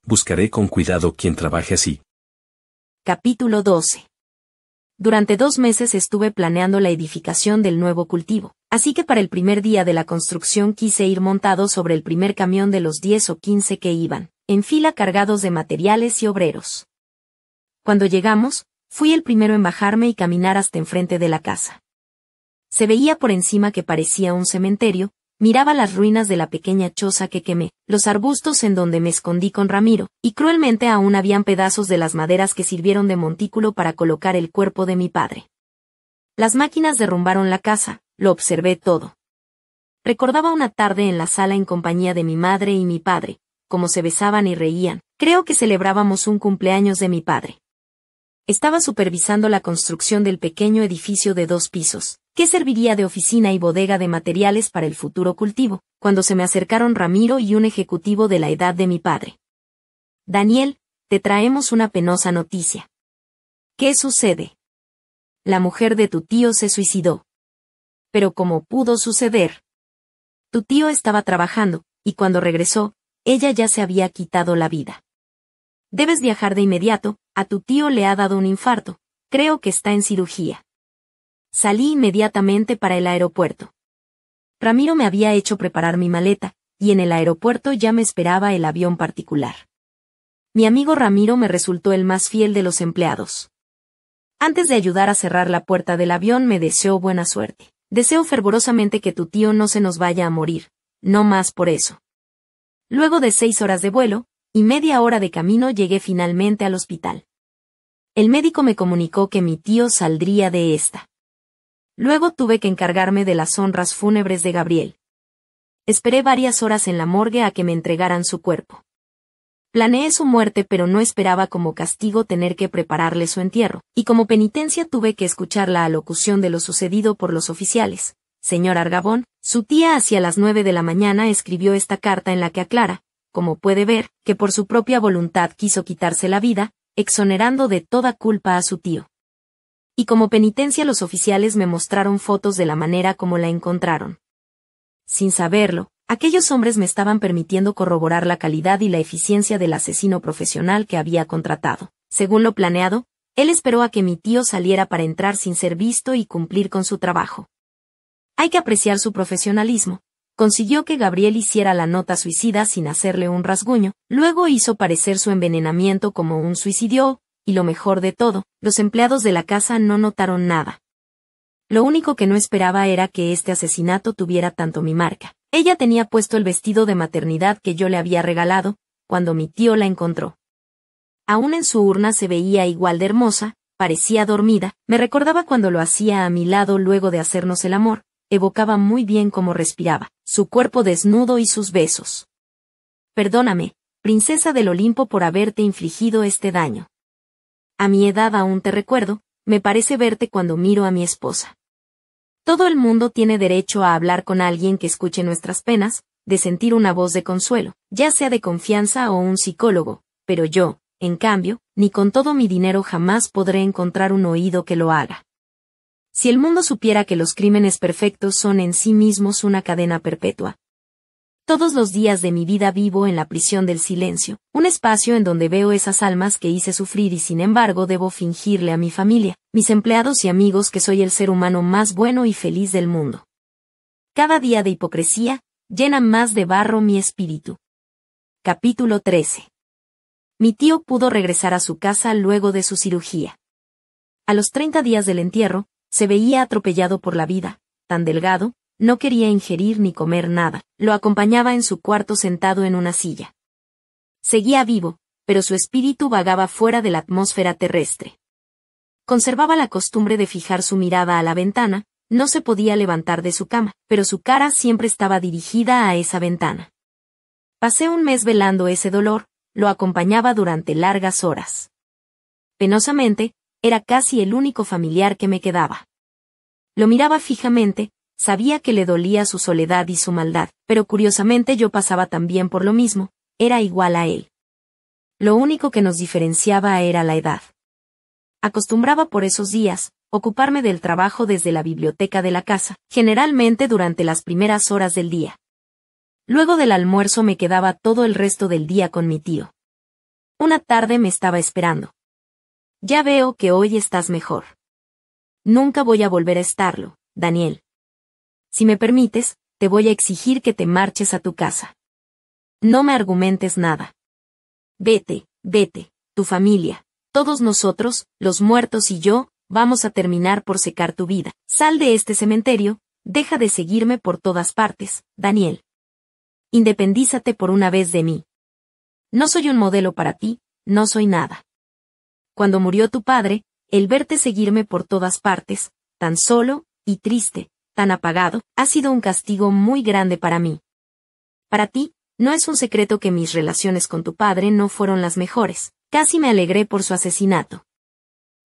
Speaker 1: Buscaré con cuidado quien trabaje así.
Speaker 3: Capítulo 12. Durante dos meses estuve planeando la edificación del nuevo cultivo, así que para el primer día de la construcción quise ir montado sobre el primer camión de los 10 o 15 que iban, en fila cargados de materiales y obreros. Cuando llegamos, Fui el primero en bajarme y caminar hasta enfrente de la casa. Se veía por encima que parecía un cementerio, miraba las ruinas de la pequeña choza que quemé, los arbustos en donde me escondí con Ramiro, y cruelmente aún habían pedazos de las maderas que sirvieron de montículo para colocar el cuerpo de mi padre. Las máquinas derrumbaron la casa, lo observé todo. Recordaba una tarde en la sala en compañía de mi madre y mi padre, como se besaban y reían, creo que celebrábamos un cumpleaños de mi padre estaba supervisando la construcción del pequeño edificio de dos pisos, que serviría de oficina y bodega de materiales para el futuro cultivo, cuando se me acercaron Ramiro y un ejecutivo de la edad de mi padre. Daniel, te traemos una penosa noticia. ¿Qué sucede? La mujer de tu tío se suicidó. Pero cómo pudo suceder? Tu tío estaba trabajando, y cuando regresó, ella ya se había quitado la vida. Debes viajar de inmediato, a tu tío le ha dado un infarto, creo que está en cirugía. Salí inmediatamente para el aeropuerto. Ramiro me había hecho preparar mi maleta, y en el aeropuerto ya me esperaba el avión particular. Mi amigo Ramiro me resultó el más fiel de los empleados. Antes de ayudar a cerrar la puerta del avión me deseó buena suerte. Deseo fervorosamente que tu tío no se nos vaya a morir, no más por eso. Luego de seis horas de vuelo, y media hora de camino llegué finalmente al hospital. El médico me comunicó que mi tío saldría de esta. Luego tuve que encargarme de las honras fúnebres de Gabriel. Esperé varias horas en la morgue a que me entregaran su cuerpo. Planeé su muerte pero no esperaba como castigo tener que prepararle su entierro, y como penitencia tuve que escuchar la alocución de lo sucedido por los oficiales. Señor Argabón, su tía hacia las nueve de la mañana escribió esta carta en la que aclara, como puede ver, que por su propia voluntad quiso quitarse la vida, exonerando de toda culpa a su tío. Y como penitencia los oficiales me mostraron fotos de la manera como la encontraron. Sin saberlo, aquellos hombres me estaban permitiendo corroborar la calidad y la eficiencia del asesino profesional que había contratado. Según lo planeado, él esperó a que mi tío saliera para entrar sin ser visto y cumplir con su trabajo. Hay que apreciar su profesionalismo, consiguió que Gabriel hiciera la nota suicida sin hacerle un rasguño, luego hizo parecer su envenenamiento como un suicidio, y lo mejor de todo, los empleados de la casa no notaron nada. Lo único que no esperaba era que este asesinato tuviera tanto mi marca. Ella tenía puesto el vestido de maternidad que yo le había regalado, cuando mi tío la encontró. Aún en su urna se veía igual de hermosa, parecía dormida, me recordaba cuando lo hacía a mi lado luego de hacernos el amor, evocaba muy bien cómo respiraba, su cuerpo desnudo y sus besos. Perdóname, princesa del Olimpo por haberte infligido este daño. A mi edad aún te recuerdo, me parece verte cuando miro a mi esposa. Todo el mundo tiene derecho a hablar con alguien que escuche nuestras penas, de sentir una voz de consuelo, ya sea de confianza o un psicólogo, pero yo, en cambio, ni con todo mi dinero jamás podré encontrar un oído que lo haga. Si el mundo supiera que los crímenes perfectos son en sí mismos una cadena perpetua. Todos los días de mi vida vivo en la prisión del silencio, un espacio en donde veo esas almas que hice sufrir y sin embargo debo fingirle a mi familia, mis empleados y amigos que soy el ser humano más bueno y feliz del mundo. Cada día de hipocresía, llena más de barro mi espíritu. Capítulo 13. Mi tío pudo regresar a su casa luego de su cirugía. A los 30 días del entierro, se veía atropellado por la vida, tan delgado, no quería ingerir ni comer nada, lo acompañaba en su cuarto sentado en una silla. Seguía vivo, pero su espíritu vagaba fuera de la atmósfera terrestre. Conservaba la costumbre de fijar su mirada a la ventana, no se podía levantar de su cama, pero su cara siempre estaba dirigida a esa ventana. Pasé un mes velando ese dolor, lo acompañaba durante largas horas. Penosamente, era casi el único familiar que me quedaba. Lo miraba fijamente, sabía que le dolía su soledad y su maldad, pero curiosamente yo pasaba también por lo mismo, era igual a él. Lo único que nos diferenciaba era la edad. Acostumbraba por esos días, ocuparme del trabajo desde la biblioteca de la casa, generalmente durante las primeras horas del día. Luego del almuerzo me quedaba todo el resto del día con mi tío. Una tarde me estaba esperando. Ya veo que hoy estás mejor. Nunca voy a volver a estarlo, Daniel. Si me permites, te voy a exigir que te marches a tu casa. No me argumentes nada. Vete, vete, tu familia, todos nosotros, los muertos y yo, vamos a terminar por secar tu vida. Sal de este cementerio, deja de seguirme por todas partes, Daniel. Independízate por una vez de mí. No soy un modelo para ti, no soy nada cuando murió tu padre, el verte seguirme por todas partes, tan solo, y triste, tan apagado, ha sido un castigo muy grande para mí. Para ti, no es un secreto que mis relaciones con tu padre no fueron las mejores, casi me alegré por su asesinato.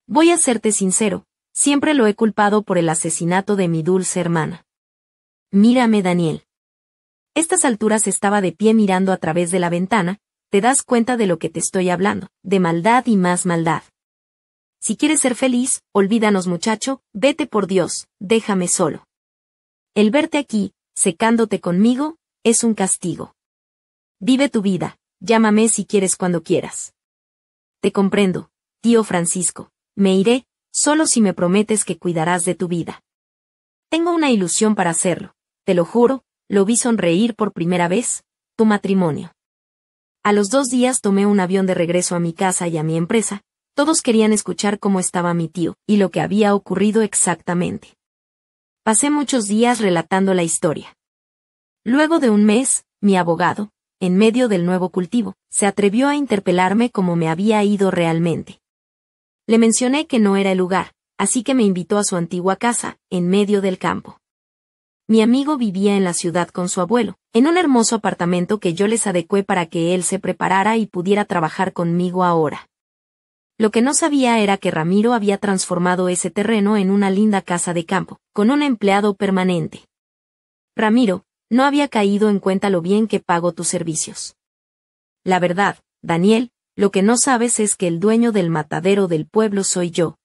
Speaker 3: Voy a serte sincero, siempre lo he culpado por el asesinato de mi dulce hermana. Mírame, Daniel. Estas alturas estaba de pie mirando a través de la ventana, te das cuenta de lo que te estoy hablando, de maldad y más maldad. Si quieres ser feliz, olvídanos muchacho, vete por Dios, déjame solo. El verte aquí, secándote conmigo, es un castigo. Vive tu vida, llámame si quieres cuando quieras. Te comprendo, tío Francisco, me iré, solo si me prometes que cuidarás de tu vida. Tengo una ilusión para hacerlo, te lo juro, lo vi sonreír por primera vez, tu matrimonio. A los dos días tomé un avión de regreso a mi casa y a mi empresa, todos querían escuchar cómo estaba mi tío, y lo que había ocurrido exactamente. Pasé muchos días relatando la historia. Luego de un mes, mi abogado, en medio del nuevo cultivo, se atrevió a interpelarme cómo me había ido realmente. Le mencioné que no era el lugar, así que me invitó a su antigua casa, en medio del campo. Mi amigo vivía en la ciudad con su abuelo, en un hermoso apartamento que yo les adecué para que él se preparara y pudiera trabajar conmigo ahora. Lo que no sabía era que Ramiro había transformado ese terreno en una linda casa de campo, con un empleado permanente. Ramiro, no había caído en cuenta lo bien que pago tus servicios. La verdad, Daniel, lo que no sabes es que el dueño del matadero del pueblo soy yo.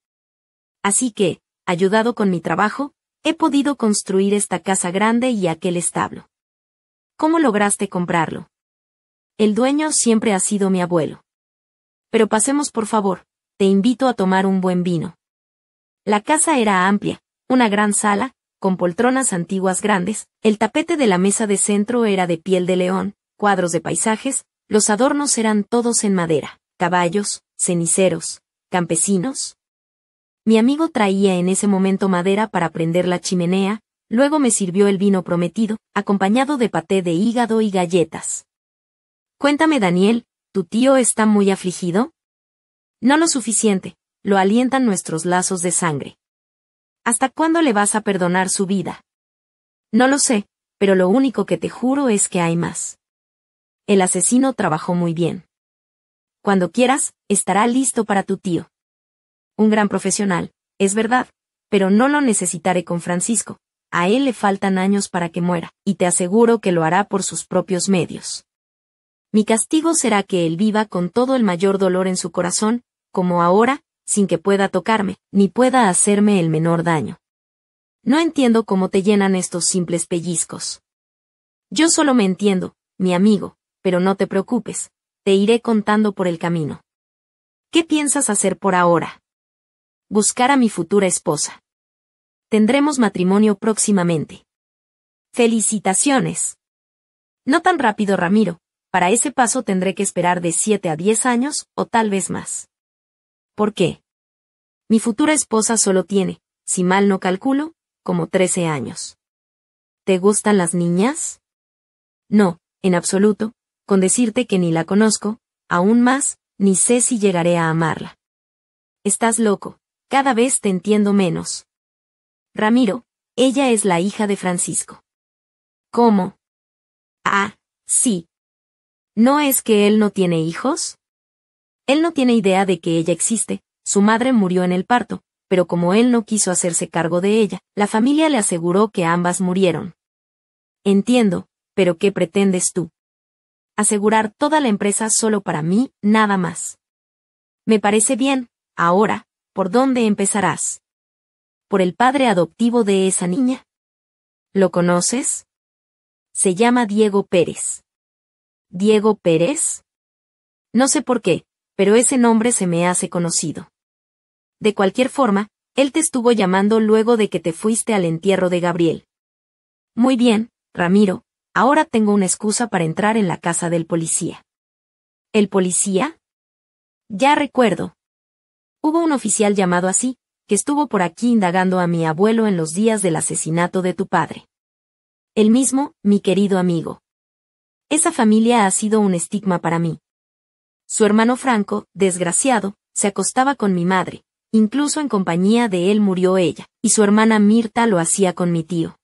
Speaker 3: Así que, ayudado con mi trabajo, he podido construir esta casa grande y aquel establo. ¿Cómo lograste comprarlo? El dueño siempre ha sido mi abuelo. Pero pasemos por favor, te invito a tomar un buen vino. La casa era amplia, una gran sala, con poltronas antiguas grandes, el tapete de la mesa de centro era de piel de león, cuadros de paisajes, los adornos eran todos en madera, caballos, ceniceros, campesinos. Mi amigo traía en ese momento madera para prender la chimenea, Luego me sirvió el vino prometido, acompañado de paté de hígado y galletas. Cuéntame, Daniel, ¿tu tío está muy afligido? No lo suficiente, lo alientan nuestros lazos de sangre. ¿Hasta cuándo le vas a perdonar su vida? No lo sé, pero lo único que te juro es que hay más. El asesino trabajó muy bien. Cuando quieras, estará listo para tu tío. Un gran profesional, es verdad, pero no lo necesitaré con Francisco, a él le faltan años para que muera, y te aseguro que lo hará por sus propios medios. Mi castigo será que él viva con todo el mayor dolor en su corazón, como ahora, sin que pueda tocarme, ni pueda hacerme el menor daño. No entiendo cómo te llenan estos simples pellizcos. Yo solo me entiendo, mi amigo, pero no te preocupes, te iré contando por el camino. ¿Qué piensas hacer por ahora? Buscar a mi futura esposa. Tendremos matrimonio próximamente. Felicitaciones. No tan rápido, Ramiro. Para ese paso tendré que esperar de 7 a 10 años, o tal vez más. ¿Por qué? Mi futura esposa solo tiene, si mal no calculo, como 13 años. ¿Te gustan las niñas? No, en absoluto, con decirte que ni la conozco, aún más, ni sé si llegaré a amarla. Estás loco, cada vez te entiendo menos. Ramiro, ella es la hija de Francisco. ¿Cómo? Ah, sí. ¿No es que él no tiene hijos? Él no tiene idea de que ella existe, su madre murió en el parto, pero como él no quiso hacerse cargo de ella, la familia le aseguró que ambas murieron. Entiendo, pero ¿qué pretendes tú? Asegurar toda la empresa solo para mí, nada más. Me parece bien, ahora, ¿por dónde empezarás? por el padre adoptivo de esa niña. ¿Lo conoces? Se llama Diego Pérez. ¿Diego Pérez? No sé por qué, pero ese nombre se me hace conocido. De cualquier forma, él te estuvo llamando luego de que te fuiste al entierro de Gabriel. Muy bien, Ramiro, ahora tengo una excusa para entrar en la casa del policía. ¿El policía? Ya recuerdo. Hubo un oficial llamado así, que estuvo por aquí indagando a mi abuelo en los días del asesinato de tu padre. El mismo, mi querido amigo. Esa familia ha sido un estigma para mí. Su hermano Franco, desgraciado, se acostaba con mi madre, incluso en compañía de él murió ella, y su hermana Mirta lo hacía con mi tío.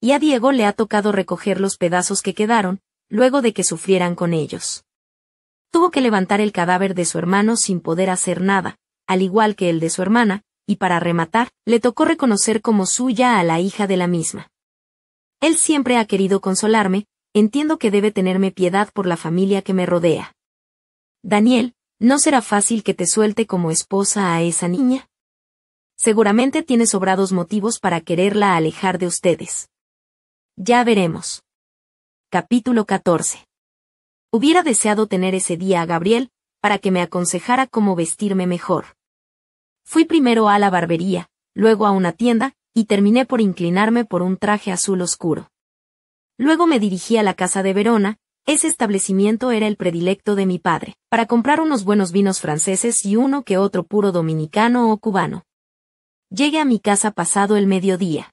Speaker 3: Y a Diego le ha tocado recoger los pedazos que quedaron, luego de que sufrieran con ellos. Tuvo que levantar el cadáver de su hermano sin poder hacer nada, al igual que el de su hermana, y para rematar, le tocó reconocer como suya a la hija de la misma. Él siempre ha querido consolarme, entiendo que debe tenerme piedad por la familia que me rodea. Daniel, no será fácil que te suelte como esposa a esa niña. Seguramente tiene sobrados motivos para quererla alejar de ustedes. Ya veremos. Capítulo 14. Hubiera deseado tener ese día a Gabriel, para que me aconsejara cómo vestirme mejor. Fui primero a la barbería, luego a una tienda, y terminé por inclinarme por un traje azul oscuro. Luego me dirigí a la casa de Verona, ese establecimiento era el predilecto de mi padre, para comprar unos buenos vinos franceses y uno que otro puro dominicano o cubano. Llegué a mi casa pasado el mediodía.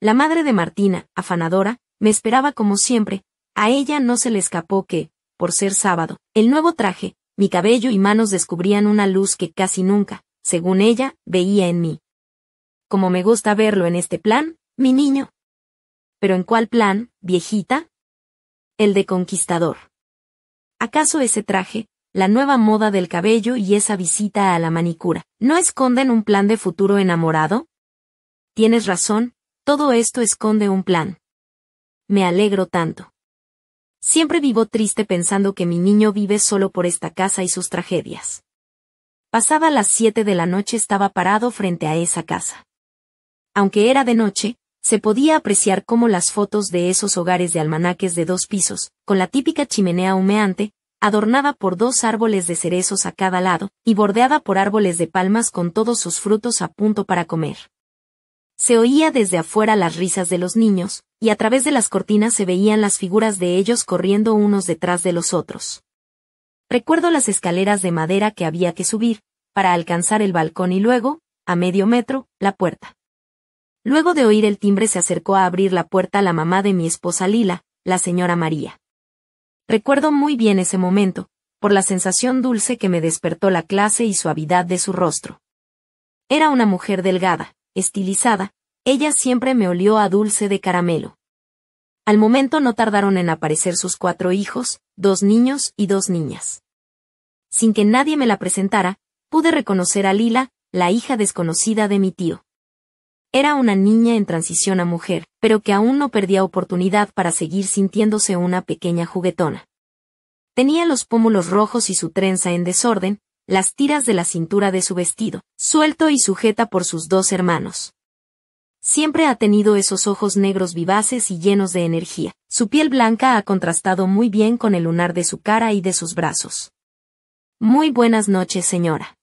Speaker 3: La madre de Martina, afanadora, me esperaba como siempre, a ella no se le escapó que, por ser sábado, el nuevo traje, mi cabello y manos descubrían una luz que casi nunca, según ella, veía en mí. Como me gusta verlo en este plan, mi niño. ¿Pero en cuál plan, viejita? El de conquistador. ¿Acaso ese traje, la nueva moda del cabello y esa visita a la manicura, no esconden un plan de futuro enamorado? Tienes razón, todo esto esconde un plan. Me alegro tanto. Siempre vivo triste pensando que mi niño vive solo por esta casa y sus tragedias. Pasaba las siete de la noche estaba parado frente a esa casa. Aunque era de noche, se podía apreciar cómo las fotos de esos hogares de almanaques de dos pisos, con la típica chimenea humeante, adornada por dos árboles de cerezos a cada lado, y bordeada por árboles de palmas con todos sus frutos a punto para comer. Se oía desde afuera las risas de los niños, y a través de las cortinas se veían las figuras de ellos corriendo unos detrás de los otros. Recuerdo las escaleras de madera que había que subir, para alcanzar el balcón y luego, a medio metro, la puerta. Luego de oír el timbre se acercó a abrir la puerta la mamá de mi esposa Lila, la señora María. Recuerdo muy bien ese momento, por la sensación dulce que me despertó la clase y suavidad de su rostro. Era una mujer delgada, estilizada, ella siempre me olió a dulce de caramelo. Al momento no tardaron en aparecer sus cuatro hijos, dos niños y dos niñas. Sin que nadie me la presentara, pude reconocer a Lila, la hija desconocida de mi tío. Era una niña en transición a mujer, pero que aún no perdía oportunidad para seguir sintiéndose una pequeña juguetona. Tenía los pómulos rojos y su trenza en desorden, las tiras de la cintura de su vestido, suelto y sujeta por sus dos hermanos. Siempre ha tenido esos ojos negros vivaces y llenos de energía. Su piel blanca ha contrastado muy bien con el lunar de su cara y de sus brazos. Muy buenas noches, señora.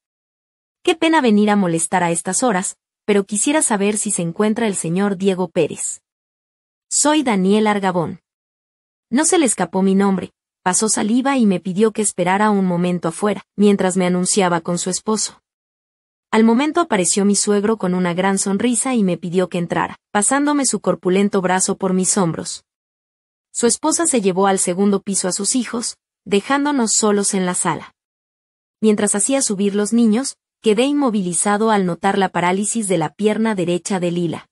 Speaker 3: Qué pena venir a molestar a estas horas, pero quisiera saber si se encuentra el señor Diego Pérez. Soy Daniel Argabón. No se le escapó mi nombre, pasó saliva y me pidió que esperara un momento afuera, mientras me anunciaba con su esposo. Al momento apareció mi suegro con una gran sonrisa y me pidió que entrara, pasándome su corpulento brazo por mis hombros. Su esposa se llevó al segundo piso a sus hijos, dejándonos solos en la sala. Mientras hacía subir los niños, quedé inmovilizado al notar la parálisis de la pierna derecha de Lila.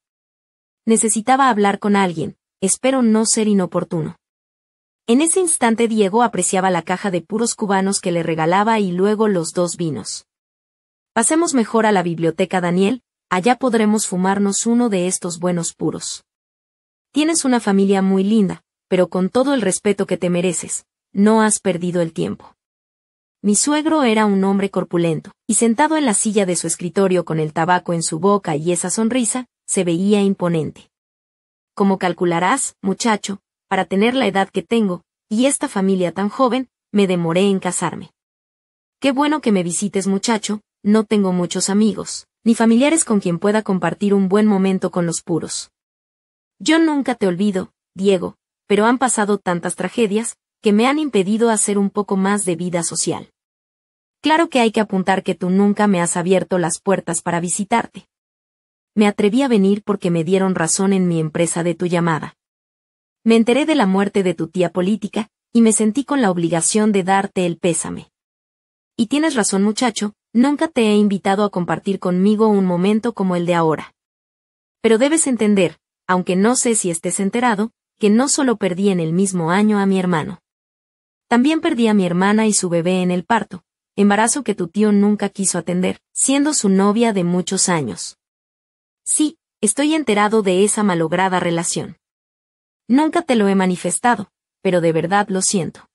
Speaker 3: Necesitaba hablar con alguien, espero no ser inoportuno. En ese instante Diego apreciaba la caja de puros cubanos que le regalaba y luego los dos vinos. Pasemos mejor a la biblioteca Daniel, allá podremos fumarnos uno de estos buenos puros. Tienes una familia muy linda, pero con todo el respeto que te mereces, no has perdido el tiempo. Mi suegro era un hombre corpulento, y sentado en la silla de su escritorio con el tabaco en su boca y esa sonrisa, se veía imponente. Como calcularás, muchacho, para tener la edad que tengo, y esta familia tan joven, me demoré en casarme. Qué bueno que me visites, muchacho, no tengo muchos amigos, ni familiares con quien pueda compartir un buen momento con los puros. Yo nunca te olvido, Diego, pero han pasado tantas tragedias, que me han impedido hacer un poco más de vida social. Claro que hay que apuntar que tú nunca me has abierto las puertas para visitarte. Me atreví a venir porque me dieron razón en mi empresa de tu llamada. Me enteré de la muerte de tu tía política, y me sentí con la obligación de darte el pésame. Y tienes razón muchacho, Nunca te he invitado a compartir conmigo un momento como el de ahora. Pero debes entender, aunque no sé si estés enterado, que no solo perdí en el mismo año a mi hermano. También perdí a mi hermana y su bebé en el parto, embarazo que tu tío nunca quiso atender, siendo su novia de muchos años. Sí, estoy enterado de esa malograda relación. Nunca te lo he manifestado, pero de verdad lo siento.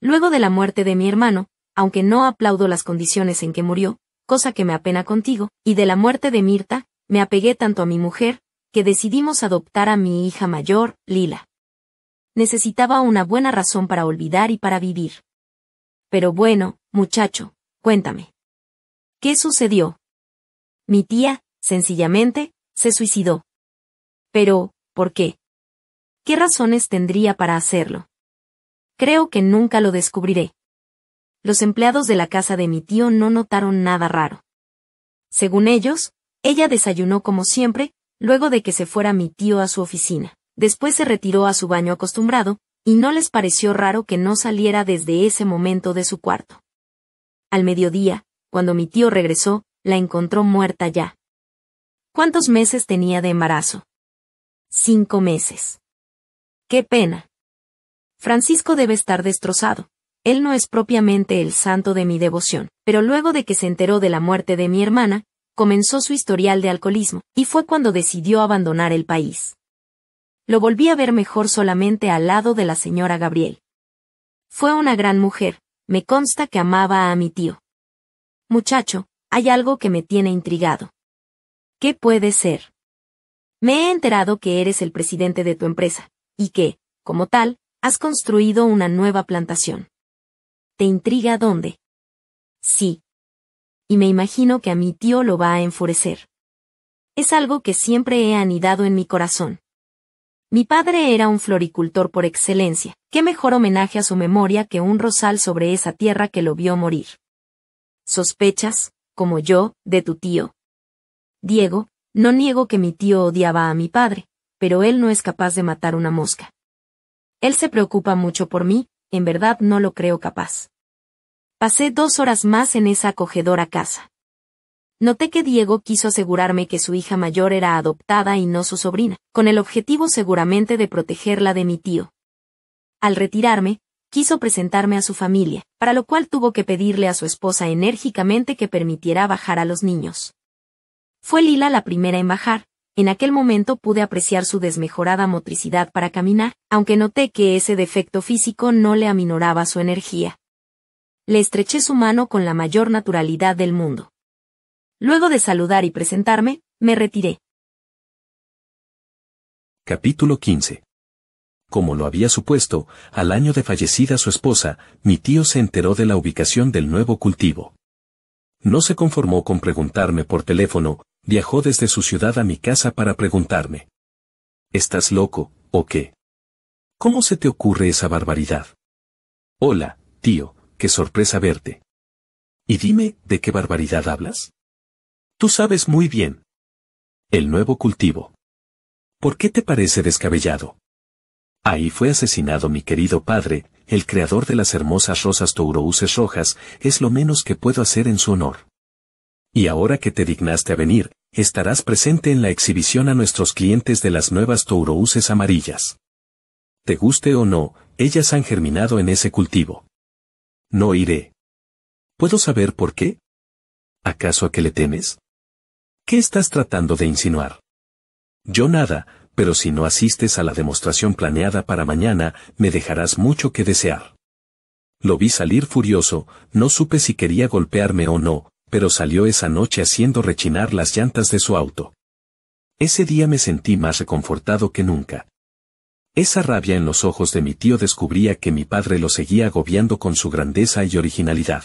Speaker 3: Luego de la muerte de mi hermano, aunque no aplaudo las condiciones en que murió, cosa que me apena contigo, y de la muerte de Mirta, me apegué tanto a mi mujer, que decidimos adoptar a mi hija mayor, Lila. Necesitaba una buena razón para olvidar y para vivir. Pero bueno, muchacho, cuéntame. ¿Qué sucedió? Mi tía, sencillamente, se suicidó. Pero, ¿por qué? ¿Qué razones tendría para hacerlo? Creo que nunca lo descubriré los empleados de la casa de mi tío no notaron nada raro. Según ellos, ella desayunó como siempre, luego de que se fuera mi tío a su oficina. Después se retiró a su baño acostumbrado, y no les pareció raro que no saliera desde ese momento de su cuarto. Al mediodía, cuando mi tío regresó, la encontró muerta ya. ¿Cuántos meses tenía de embarazo? Cinco meses. Qué pena. Francisco debe estar destrozado, él no es propiamente el santo de mi devoción, pero luego de que se enteró de la muerte de mi hermana, comenzó su historial de alcoholismo, y fue cuando decidió abandonar el país. Lo volví a ver mejor solamente al lado de la señora Gabriel. Fue una gran mujer, me consta que amaba a mi tío. Muchacho, hay algo que me tiene intrigado. ¿Qué puede ser? Me he enterado que eres el presidente de tu empresa, y que, como tal, has construido una nueva plantación te intriga dónde. Sí. Y me imagino que a mi tío lo va a enfurecer. Es algo que siempre he anidado en mi corazón. Mi padre era un floricultor por excelencia, qué mejor homenaje a su memoria que un rosal sobre esa tierra que lo vio morir. Sospechas, como yo, de tu tío. Diego, no niego que mi tío odiaba a mi padre, pero él no es capaz de matar una mosca. Él se preocupa mucho por mí, en verdad no lo creo capaz. Pasé dos horas más en esa acogedora casa. Noté que Diego quiso asegurarme que su hija mayor era adoptada y no su sobrina, con el objetivo seguramente de protegerla de mi tío. Al retirarme, quiso presentarme a su familia, para lo cual tuvo que pedirle a su esposa enérgicamente que permitiera bajar a los niños. Fue Lila la primera en bajar, en aquel momento pude apreciar su desmejorada motricidad para caminar, aunque noté que ese defecto físico no le aminoraba su energía. Le estreché su mano con la mayor naturalidad del mundo. Luego de saludar y presentarme, me retiré.
Speaker 2: Capítulo
Speaker 1: 15 como lo había supuesto, al año de fallecida su esposa, mi tío se enteró de la ubicación del nuevo cultivo. No se conformó con preguntarme por teléfono, Viajó desde su ciudad a mi casa para preguntarme. ¿Estás loco, o qué? ¿Cómo se te ocurre esa barbaridad? Hola,
Speaker 2: tío, qué sorpresa verte. Y dime, ¿de qué barbaridad hablas?
Speaker 1: Tú sabes muy bien. El nuevo cultivo. ¿Por qué te parece descabellado? Ahí fue asesinado mi querido padre, el creador de las hermosas rosas tourouses rojas, es lo menos que puedo hacer en su honor. Y ahora que te dignaste a venir, estarás presente en la exhibición a nuestros clientes de las nuevas tourouses amarillas. Te guste o no, ellas han germinado en ese cultivo.
Speaker 2: No iré. ¿Puedo saber por qué? ¿Acaso a qué le temes?
Speaker 1: ¿Qué estás tratando de insinuar? Yo nada, pero si no asistes a la demostración planeada para mañana, me dejarás mucho que desear. Lo vi salir furioso, no supe si quería golpearme o no, pero salió esa noche haciendo rechinar las llantas de su auto. Ese día me sentí más reconfortado que nunca. Esa rabia en los ojos de mi tío descubría que mi padre lo seguía agobiando con su grandeza y originalidad.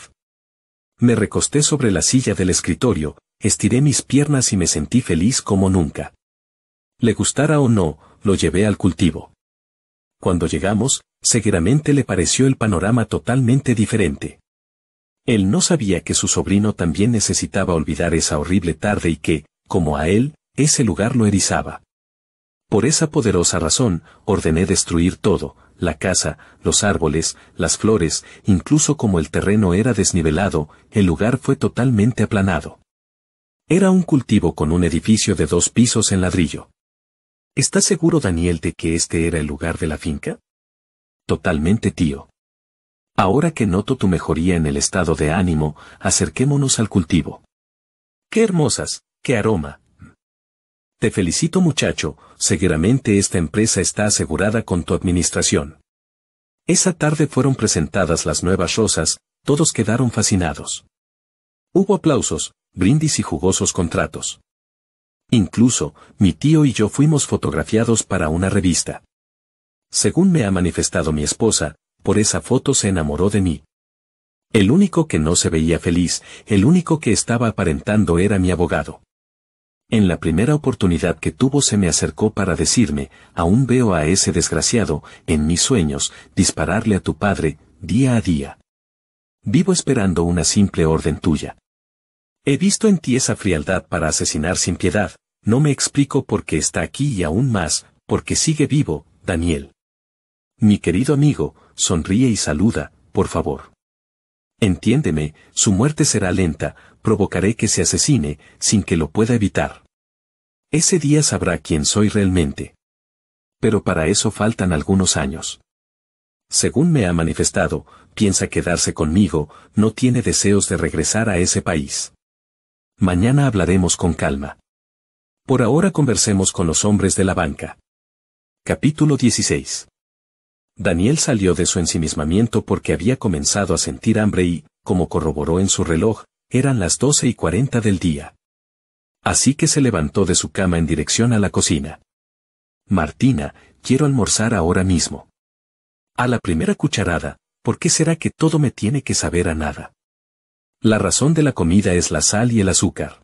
Speaker 1: Me recosté sobre la silla del escritorio, estiré mis piernas y me sentí feliz como nunca. Le gustara o no, lo llevé al cultivo. Cuando llegamos, seguramente le pareció el panorama totalmente diferente. Él no sabía que su sobrino también necesitaba olvidar esa horrible tarde y que, como a él, ese lugar lo erizaba. Por esa poderosa razón, ordené destruir todo, la casa, los árboles, las flores, incluso como el terreno era desnivelado, el lugar fue totalmente aplanado. Era un cultivo con un edificio de dos pisos en ladrillo. ¿Estás seguro, Daniel, de que este era el lugar de la finca? Totalmente, tío. Ahora que noto tu mejoría en el estado de ánimo, acerquémonos al cultivo. ¡Qué hermosas! ¡Qué aroma! Te felicito muchacho, seguramente esta empresa está asegurada con tu administración. Esa tarde fueron presentadas las nuevas rosas, todos quedaron fascinados. Hubo aplausos, brindis y jugosos contratos. Incluso, mi tío y yo fuimos fotografiados para una revista. Según me ha manifestado mi esposa, por esa foto se enamoró de mí. El único que no se veía feliz, el único que estaba aparentando era mi abogado. En la primera oportunidad que tuvo se me acercó para decirme, aún veo a ese desgraciado, en mis sueños, dispararle a tu padre, día a día. Vivo esperando una simple orden tuya. He visto en ti esa frialdad para asesinar sin piedad, no me explico por qué está aquí y aún más, porque sigue vivo, Daniel. Mi querido amigo, sonríe y saluda, por favor. Entiéndeme, su muerte será lenta, provocaré que se asesine, sin que lo pueda evitar. Ese día sabrá quién soy realmente. Pero para eso faltan algunos años. Según me ha manifestado, piensa quedarse conmigo, no tiene deseos de regresar a ese país. Mañana hablaremos con calma. Por ahora conversemos con los hombres de la banca. Capítulo 16 Daniel salió de su ensimismamiento porque había comenzado a sentir hambre y, como corroboró en su reloj, eran las doce y cuarenta del día. Así que se levantó de su cama en dirección a la cocina. Martina, quiero almorzar ahora mismo. A la primera cucharada, ¿por qué será que todo me tiene que saber a nada? La razón de la comida es la sal y el azúcar.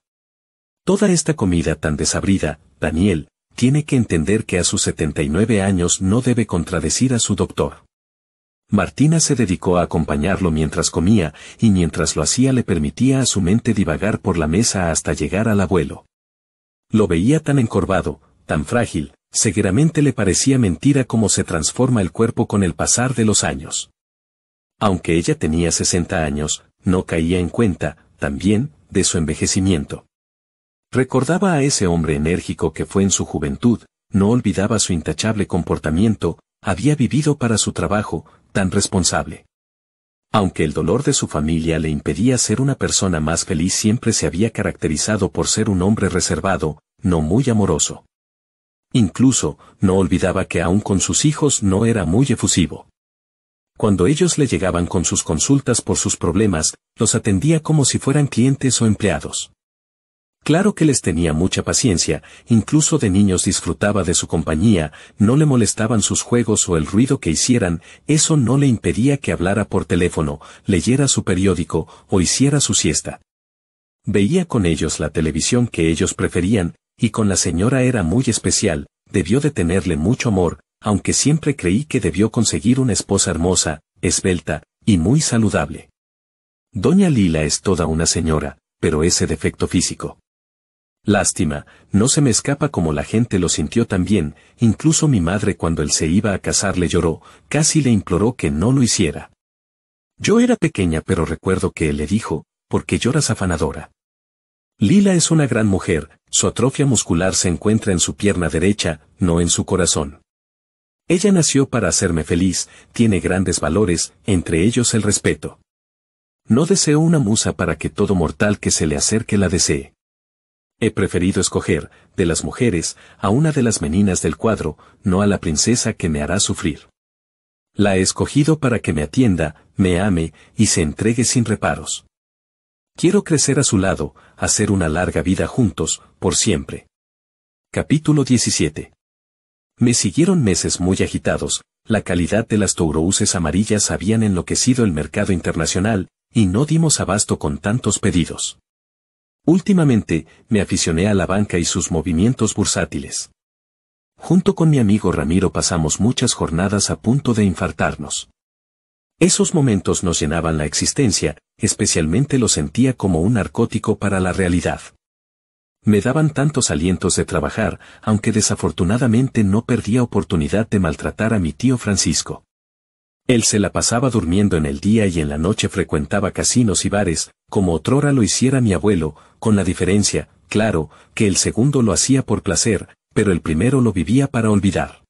Speaker 1: Toda esta comida tan desabrida, Daniel, tiene que entender que a sus 79 años no debe contradecir a su doctor. Martina se dedicó a acompañarlo mientras comía, y mientras lo hacía le permitía a su mente divagar por la mesa hasta llegar al abuelo. Lo veía tan encorvado, tan frágil, seguramente le parecía mentira cómo se transforma el cuerpo con el pasar de los años. Aunque ella tenía 60 años, no caía en cuenta, también, de su envejecimiento. Recordaba a ese hombre enérgico que fue en su juventud, no olvidaba su intachable comportamiento, había vivido para su trabajo, tan responsable. Aunque el dolor de su familia le impedía ser una persona más feliz, siempre se había caracterizado por ser un hombre reservado, no muy amoroso. Incluso, no olvidaba que aún con sus hijos no era muy efusivo. Cuando ellos le llegaban con sus consultas por sus problemas, los atendía como si fueran clientes o empleados. Claro que les tenía mucha paciencia, incluso de niños disfrutaba de su compañía, no le molestaban sus juegos o el ruido que hicieran, eso no le impedía que hablara por teléfono, leyera su periódico o hiciera su siesta. Veía con ellos la televisión que ellos preferían, y con la señora era muy especial, debió de tenerle mucho amor, aunque siempre creí que debió conseguir una esposa hermosa, esbelta, y muy saludable. Doña Lila es toda una señora, pero ese defecto físico. Lástima, no se me escapa como la gente lo sintió también, incluso mi madre cuando él se iba a casar le lloró, casi le imploró que no lo hiciera. Yo era pequeña pero recuerdo que él le dijo, porque lloras afanadora? Lila es una gran mujer, su atrofia muscular se encuentra en su pierna derecha, no en su corazón. Ella nació para hacerme feliz, tiene grandes valores, entre ellos el respeto. No deseo una musa para que todo mortal que se le acerque la desee. He preferido escoger, de las mujeres, a una de las meninas del cuadro, no a la princesa que me hará sufrir. La he escogido para que me atienda, me ame y se entregue sin reparos. Quiero crecer a su lado, hacer una larga vida juntos, por siempre. Capítulo 17. Me siguieron meses muy agitados, la calidad de las tourouses amarillas habían enloquecido el mercado internacional, y no dimos abasto con tantos pedidos. Últimamente, me aficioné a la banca y sus movimientos bursátiles. Junto con mi amigo Ramiro pasamos muchas jornadas a punto de infartarnos. Esos momentos nos llenaban la existencia, especialmente lo sentía como un narcótico para la realidad. Me daban tantos alientos de trabajar, aunque desafortunadamente no perdía oportunidad de maltratar a mi tío Francisco. Él se la pasaba durmiendo en el día y en la noche frecuentaba casinos y bares, como otrora lo hiciera mi abuelo, con la diferencia, claro, que el segundo lo hacía por placer, pero el primero lo vivía para olvidar.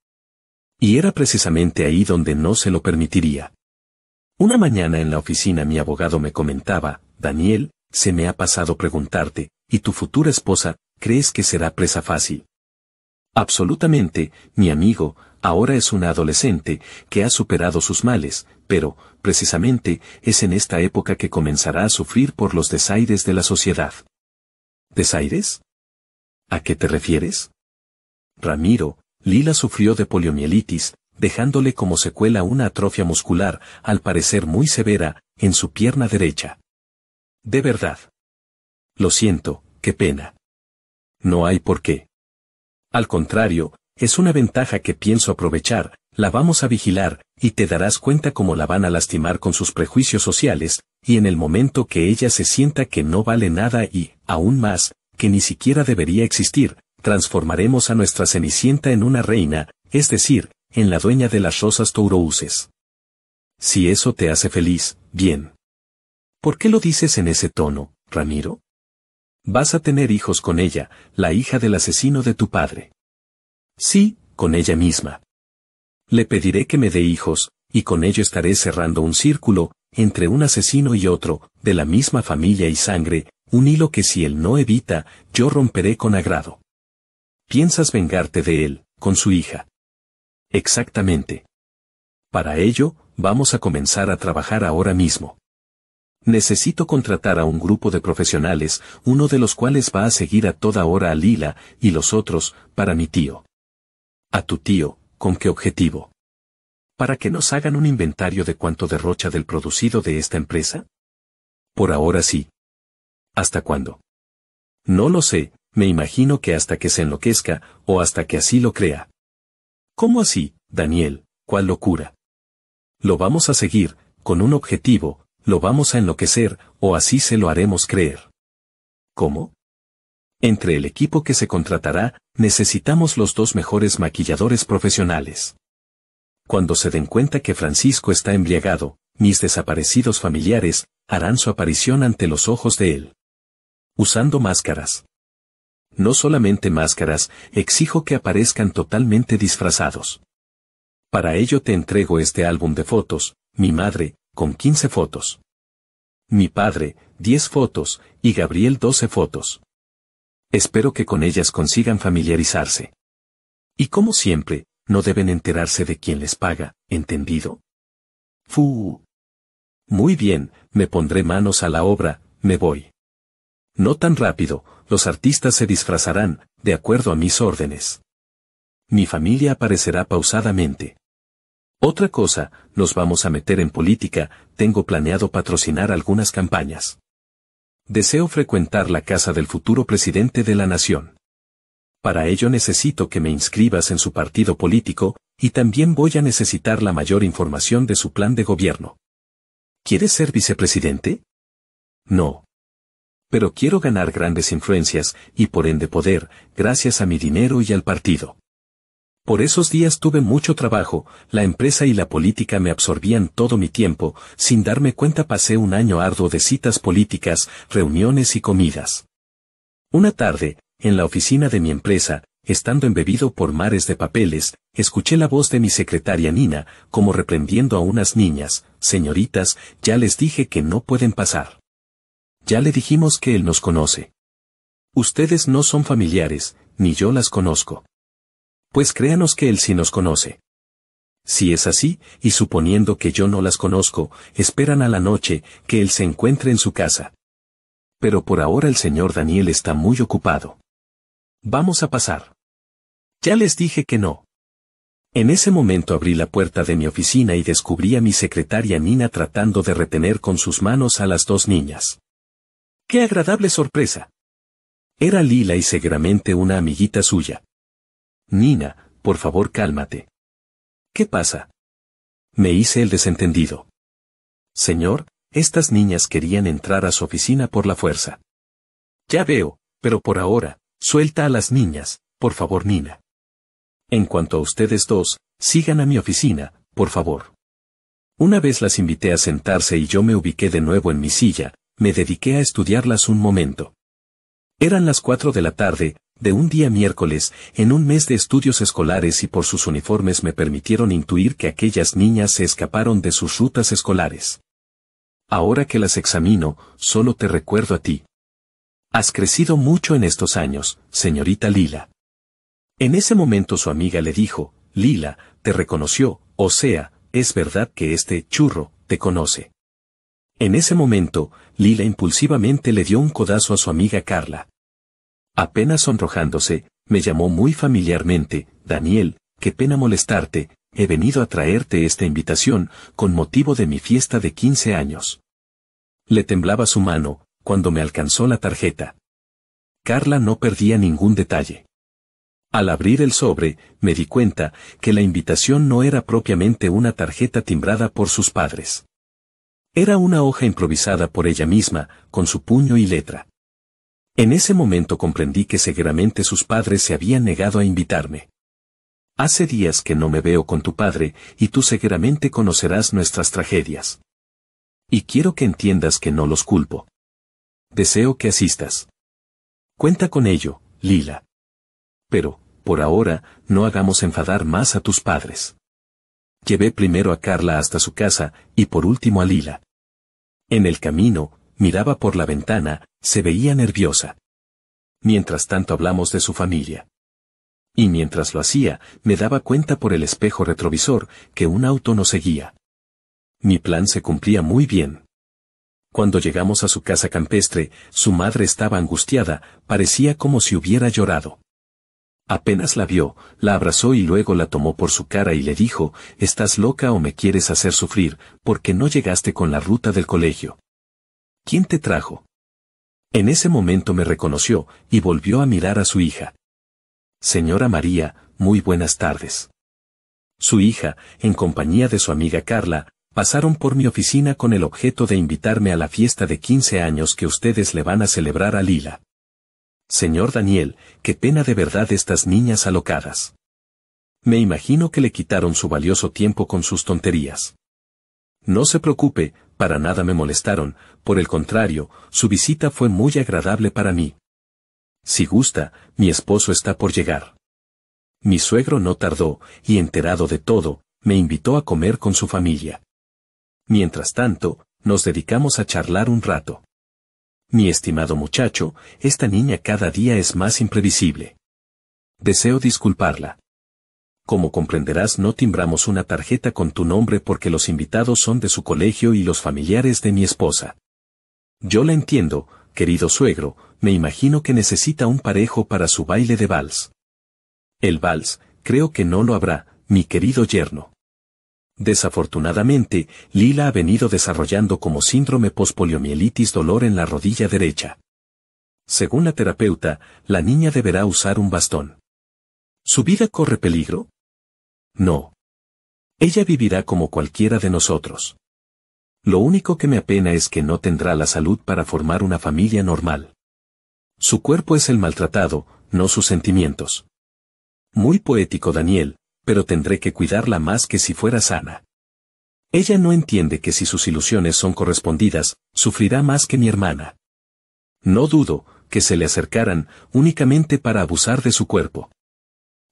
Speaker 1: Y era precisamente ahí donde no se lo permitiría. Una mañana en la oficina mi abogado me comentaba, Daniel, se me ha pasado preguntarte, ¿y tu futura esposa, crees que será presa fácil? Absolutamente, mi amigo, Ahora es una adolescente que ha superado sus males, pero, precisamente, es en esta época que comenzará a sufrir por los desaires de la sociedad. ¿Desaires? ¿A qué te refieres? Ramiro, Lila sufrió de poliomielitis, dejándole como secuela una atrofia muscular, al parecer muy severa, en su pierna derecha. De verdad. Lo siento, qué pena. No hay por qué. Al contrario, es una ventaja que pienso aprovechar, la vamos a vigilar, y te darás cuenta cómo la van a lastimar con sus prejuicios sociales, y en el momento que ella se sienta que no vale nada y, aún más, que ni siquiera debería existir, transformaremos a nuestra Cenicienta en una reina, es decir, en la dueña de las rosas tourouses. Si eso te hace feliz, bien. ¿Por qué lo dices en ese tono, Ramiro? Vas a tener hijos con ella, la hija del asesino de tu padre. Sí, con ella misma. Le pediré que me dé hijos, y con ello estaré cerrando un círculo, entre un asesino y otro, de la misma familia y sangre, un hilo que si él no evita, yo romperé con agrado. Piensas vengarte de él, con su hija. Exactamente. Para ello, vamos a comenzar a trabajar ahora mismo. Necesito contratar a un grupo de profesionales, uno de los cuales va a seguir a toda hora a Lila, y los otros, para mi tío. A tu tío, ¿con qué objetivo? ¿Para que nos hagan un inventario de cuánto derrocha del producido de esta empresa? Por ahora sí. ¿Hasta cuándo? No lo sé, me imagino que hasta que se enloquezca, o hasta que así lo crea. ¿Cómo así, Daniel? ¿Cuál locura? Lo vamos a seguir, con un objetivo, lo vamos a enloquecer, o así se lo haremos creer. ¿Cómo? Entre el equipo que se contratará, necesitamos los dos mejores maquilladores profesionales. Cuando se den cuenta que Francisco está embriagado, mis desaparecidos familiares harán su aparición ante los ojos de él. Usando máscaras. No solamente máscaras, exijo que aparezcan totalmente disfrazados. Para ello te entrego este álbum de fotos, mi madre, con 15 fotos. Mi padre, 10 fotos, y Gabriel 12 fotos. Espero que con ellas consigan familiarizarse. Y como siempre, no deben enterarse de quién les paga, ¿entendido? Fu. Muy bien, me pondré manos a la obra, me voy. No tan rápido, los artistas se disfrazarán, de acuerdo a mis órdenes. Mi familia aparecerá pausadamente. Otra cosa, nos vamos a meter en política, tengo planeado patrocinar algunas campañas. Deseo frecuentar la casa del futuro presidente de la nación. Para ello necesito que me inscribas en su partido político, y también voy a necesitar la mayor información de su plan de gobierno. ¿Quieres ser vicepresidente? No. Pero quiero ganar grandes influencias, y por ende poder, gracias a mi dinero y al partido. Por esos días tuve mucho trabajo, la empresa y la política me absorbían todo mi tiempo, sin darme cuenta pasé un año arduo de citas políticas, reuniones y comidas. Una tarde, en la oficina de mi empresa, estando embebido por mares de papeles, escuché la voz de mi secretaria Nina, como reprendiendo a unas niñas, señoritas, ya les dije que no pueden pasar. Ya le dijimos que él nos conoce. Ustedes no son familiares, ni yo las conozco pues créanos que Él sí nos conoce. Si es así, y suponiendo que yo no las conozco, esperan a la noche, que Él se encuentre en su casa. Pero por ahora el señor Daniel está muy ocupado. Vamos a pasar. Ya les dije que no. En ese momento abrí la puerta de mi oficina y descubrí a mi secretaria Nina tratando de retener con sus manos a las dos niñas. ¡Qué agradable sorpresa! Era Lila y seguramente una amiguita suya. Nina, por favor cálmate. ¿Qué pasa? Me hice el desentendido. Señor, estas niñas querían entrar a su oficina por la fuerza. Ya veo, pero por ahora, suelta a las niñas, por favor Nina. En cuanto a ustedes dos, sigan a mi oficina, por favor. Una vez las invité a sentarse y yo me ubiqué de nuevo en mi silla, me dediqué a estudiarlas un momento. Eran las cuatro de la tarde, de un día miércoles, en un mes de estudios escolares y por sus uniformes me permitieron intuir que aquellas niñas se escaparon de sus rutas escolares. Ahora que las examino, solo te recuerdo a ti. Has crecido mucho en estos años, señorita Lila. En ese momento su amiga le dijo, Lila, te reconoció, o sea, es verdad que este churro te conoce. En ese momento, Lila impulsivamente le dio un codazo a su amiga Carla. Apenas sonrojándose, me llamó muy familiarmente, Daniel, qué pena molestarte, he venido a traerte esta invitación, con motivo de mi fiesta de 15 años. Le temblaba su mano, cuando me alcanzó la tarjeta. Carla no perdía ningún detalle. Al abrir el sobre, me di cuenta que la invitación no era propiamente una tarjeta timbrada por sus padres. Era una hoja improvisada por ella misma, con su puño y letra. En ese momento comprendí que seguramente sus padres se habían negado a invitarme. Hace días que no me veo con tu padre, y tú seguramente conocerás nuestras tragedias. Y quiero que entiendas que no los culpo. Deseo que asistas. Cuenta con ello, Lila. Pero, por ahora, no hagamos enfadar más a tus padres. Llevé primero a Carla hasta su casa, y por último a Lila. En el camino, miraba por la ventana, se veía nerviosa. Mientras tanto hablamos de su familia. Y mientras lo hacía, me daba cuenta por el espejo retrovisor que un auto nos seguía. Mi plan se cumplía muy bien. Cuando llegamos a su casa campestre, su madre estaba angustiada, parecía como si hubiera llorado. Apenas la vio, la abrazó y luego la tomó por su cara y le dijo, ¿estás loca o me quieres hacer sufrir, porque no llegaste con la ruta del colegio? ¿Quién te trajo? En ese momento me reconoció, y volvió a mirar a su hija. Señora María, muy buenas tardes. Su hija, en compañía de su amiga Carla, pasaron por mi oficina con el objeto de invitarme a la fiesta de 15 años que ustedes le van a celebrar a Lila. Señor Daniel, qué pena de verdad estas niñas alocadas. Me imagino que le quitaron su valioso tiempo con sus tonterías. No se preocupe, para nada me molestaron, por el contrario, su visita fue muy agradable para mí. Si gusta, mi esposo está por llegar. Mi suegro no tardó, y enterado de todo, me invitó a comer con su familia. Mientras tanto, nos dedicamos a charlar un rato. Mi estimado muchacho, esta niña cada día es más imprevisible. Deseo disculparla. Como comprenderás no timbramos una tarjeta con tu nombre porque los invitados son de su colegio y los familiares de mi esposa. Yo la entiendo, querido suegro, me imagino que necesita un parejo para su baile de vals. El vals, creo que no lo habrá, mi querido yerno. Desafortunadamente, Lila ha venido desarrollando como síndrome pospoliomielitis dolor en la rodilla derecha. Según la terapeuta, la niña deberá usar un bastón. ¿Su vida corre peligro? No. Ella vivirá como cualquiera de nosotros. Lo único que me apena es que no tendrá la salud para formar una familia normal. Su cuerpo es el maltratado, no sus sentimientos. Muy poético Daniel, pero tendré que cuidarla más que si fuera sana. Ella no entiende que si sus ilusiones son correspondidas, sufrirá más que mi hermana. No dudo que se le acercaran únicamente para abusar de su cuerpo.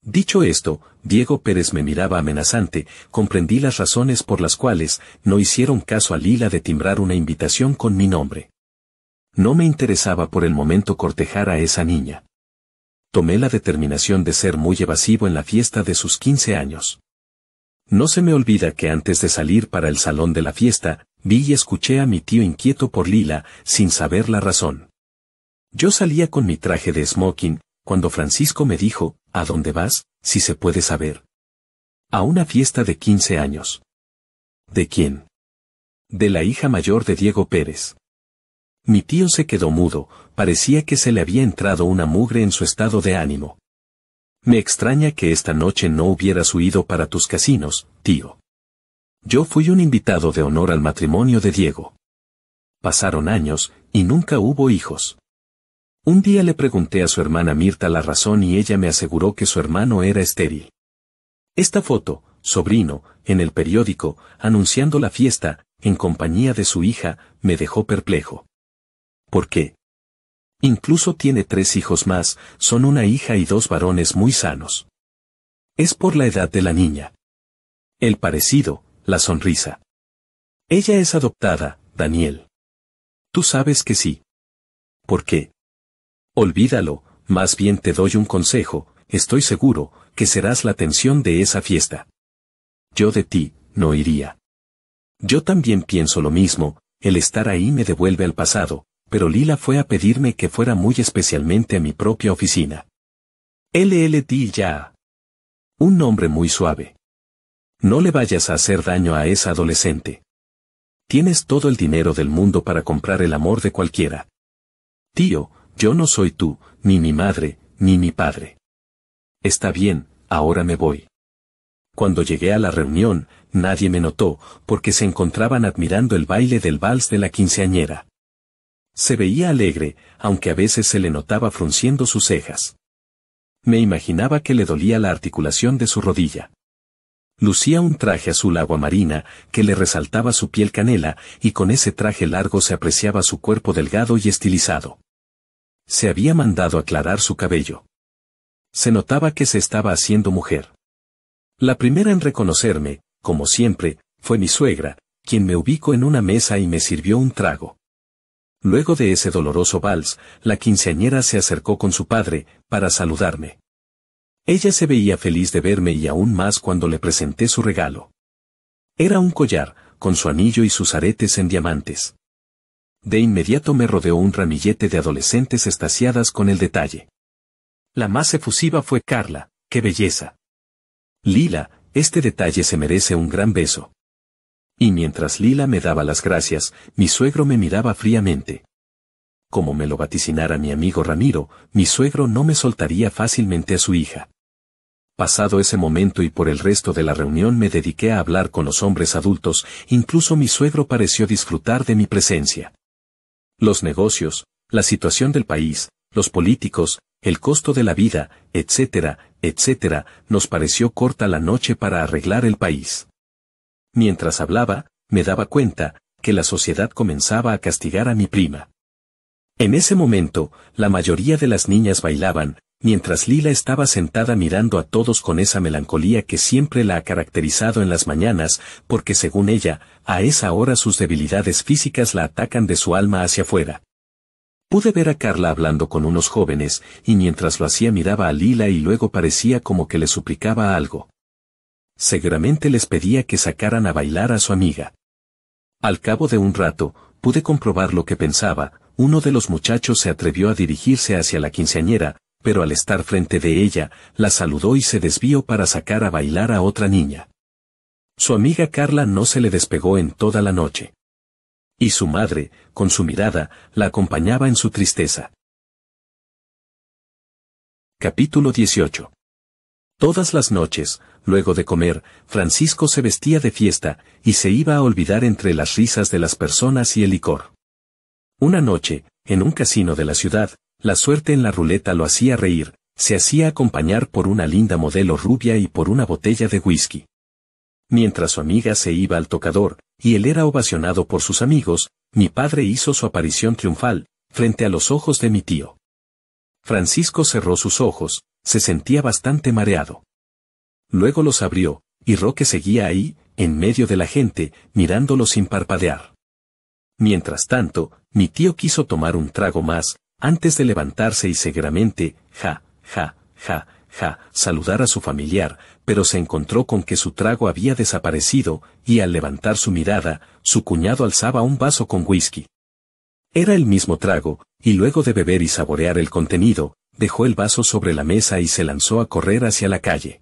Speaker 1: Dicho esto, Diego Pérez me miraba amenazante, comprendí las razones por las cuales no hicieron caso a Lila de timbrar una invitación con mi nombre. No me interesaba por el momento cortejar a esa niña. Tomé la determinación de ser muy evasivo en la fiesta de sus 15 años. No se me olvida que antes de salir para el salón de la fiesta, vi y escuché a mi tío inquieto por Lila, sin saber la razón. Yo salía con mi traje de smoking, cuando Francisco me dijo, ¿A dónde vas, si se puede saber? A una fiesta de 15 años. ¿De quién? De la hija mayor de Diego Pérez. Mi tío se quedó mudo, parecía que se le había entrado una mugre en su estado de ánimo. Me extraña que esta noche no hubieras huido para tus casinos, tío. Yo fui un invitado de honor al matrimonio de Diego. Pasaron años, y nunca hubo hijos. Un día le pregunté a su hermana Mirta la razón y ella me aseguró que su hermano era estéril. Esta foto, sobrino, en el periódico, anunciando la fiesta, en compañía de su hija, me dejó perplejo. ¿Por qué? Incluso tiene tres hijos más, son una hija y dos varones muy sanos. Es por la edad de la niña. El parecido, la sonrisa. Ella es adoptada, Daniel. Tú sabes que sí. ¿Por qué? Olvídalo, más bien te doy un consejo, estoy seguro, que serás la atención de esa fiesta. Yo de ti, no iría. Yo también pienso lo mismo, el estar ahí me devuelve al pasado, pero Lila fue a pedirme que fuera muy especialmente a mi propia oficina. LLD ya. Un nombre muy suave. No le vayas a hacer daño a esa adolescente. Tienes todo el dinero del mundo para comprar el amor de cualquiera. Tío, yo no soy tú, ni mi madre, ni mi padre. Está bien, ahora me voy. Cuando llegué a la reunión, nadie me notó, porque se encontraban admirando el baile del vals de la quinceañera. Se veía alegre, aunque a veces se le notaba frunciendo sus cejas. Me imaginaba que le dolía la articulación de su rodilla. Lucía un traje azul aguamarina, que le resaltaba su piel canela, y con ese traje largo se apreciaba su cuerpo delgado y estilizado. Se había mandado aclarar su cabello. Se notaba que se estaba haciendo mujer. La primera en reconocerme, como siempre, fue mi suegra, quien me ubicó en una mesa y me sirvió un trago. Luego de ese doloroso vals, la quinceañera se acercó con su padre, para saludarme. Ella se veía feliz de verme y aún más cuando le presenté su regalo. Era un collar, con su anillo y sus aretes en diamantes. De inmediato me rodeó un ramillete de adolescentes estaciadas con el detalle. La más efusiva fue Carla, qué belleza. Lila, este detalle se merece un gran beso. Y mientras Lila me daba las gracias, mi suegro me miraba fríamente. Como me lo vaticinara mi amigo Ramiro, mi suegro no me soltaría fácilmente a su hija. Pasado ese momento y por el resto de la reunión me dediqué a hablar con los hombres adultos, incluso mi suegro pareció disfrutar de mi presencia los negocios, la situación del país, los políticos, el costo de la vida, etcétera, etcétera, nos pareció corta la noche para arreglar el país. Mientras hablaba, me daba cuenta, que la sociedad comenzaba a castigar a mi prima. En ese momento, la mayoría de las niñas bailaban, mientras Lila estaba sentada mirando a todos con esa melancolía que siempre la ha caracterizado en las mañanas, porque según ella, a esa hora sus debilidades físicas la atacan de su alma hacia afuera. Pude ver a Carla hablando con unos jóvenes, y mientras lo hacía miraba a Lila y luego parecía como que le suplicaba algo. Seguramente les pedía que sacaran a bailar a su amiga. Al cabo de un rato, pude comprobar lo que pensaba, uno de los muchachos se atrevió a dirigirse hacia la quinceañera, pero al estar frente de ella, la saludó y se desvió para sacar a bailar a otra niña. Su amiga Carla no se le despegó en toda la noche. Y su
Speaker 2: madre, con su mirada, la acompañaba en su tristeza.
Speaker 1: Capítulo 18 Todas las noches, luego de comer, Francisco se vestía de fiesta y se iba a olvidar entre las risas de las personas y el licor. Una noche, en un casino de la ciudad, la suerte en la ruleta lo hacía reír, se hacía acompañar por una linda modelo rubia y por una botella de whisky. Mientras su amiga se iba al tocador, y él era ovacionado por sus amigos, mi padre hizo su aparición triunfal, frente a los ojos de mi tío. Francisco cerró sus ojos, se sentía bastante mareado. Luego los abrió, y Roque seguía ahí, en medio de la gente, mirándolo sin parpadear. Mientras tanto, mi tío quiso tomar un trago más, antes de levantarse y seguramente, ja, ja, ja, ja, saludar a su familiar, pero se encontró con que su trago había desaparecido, y al levantar su mirada, su cuñado alzaba un vaso con whisky. Era el mismo trago, y luego de beber y saborear el contenido, dejó el vaso sobre la mesa y se lanzó a correr hacia la calle.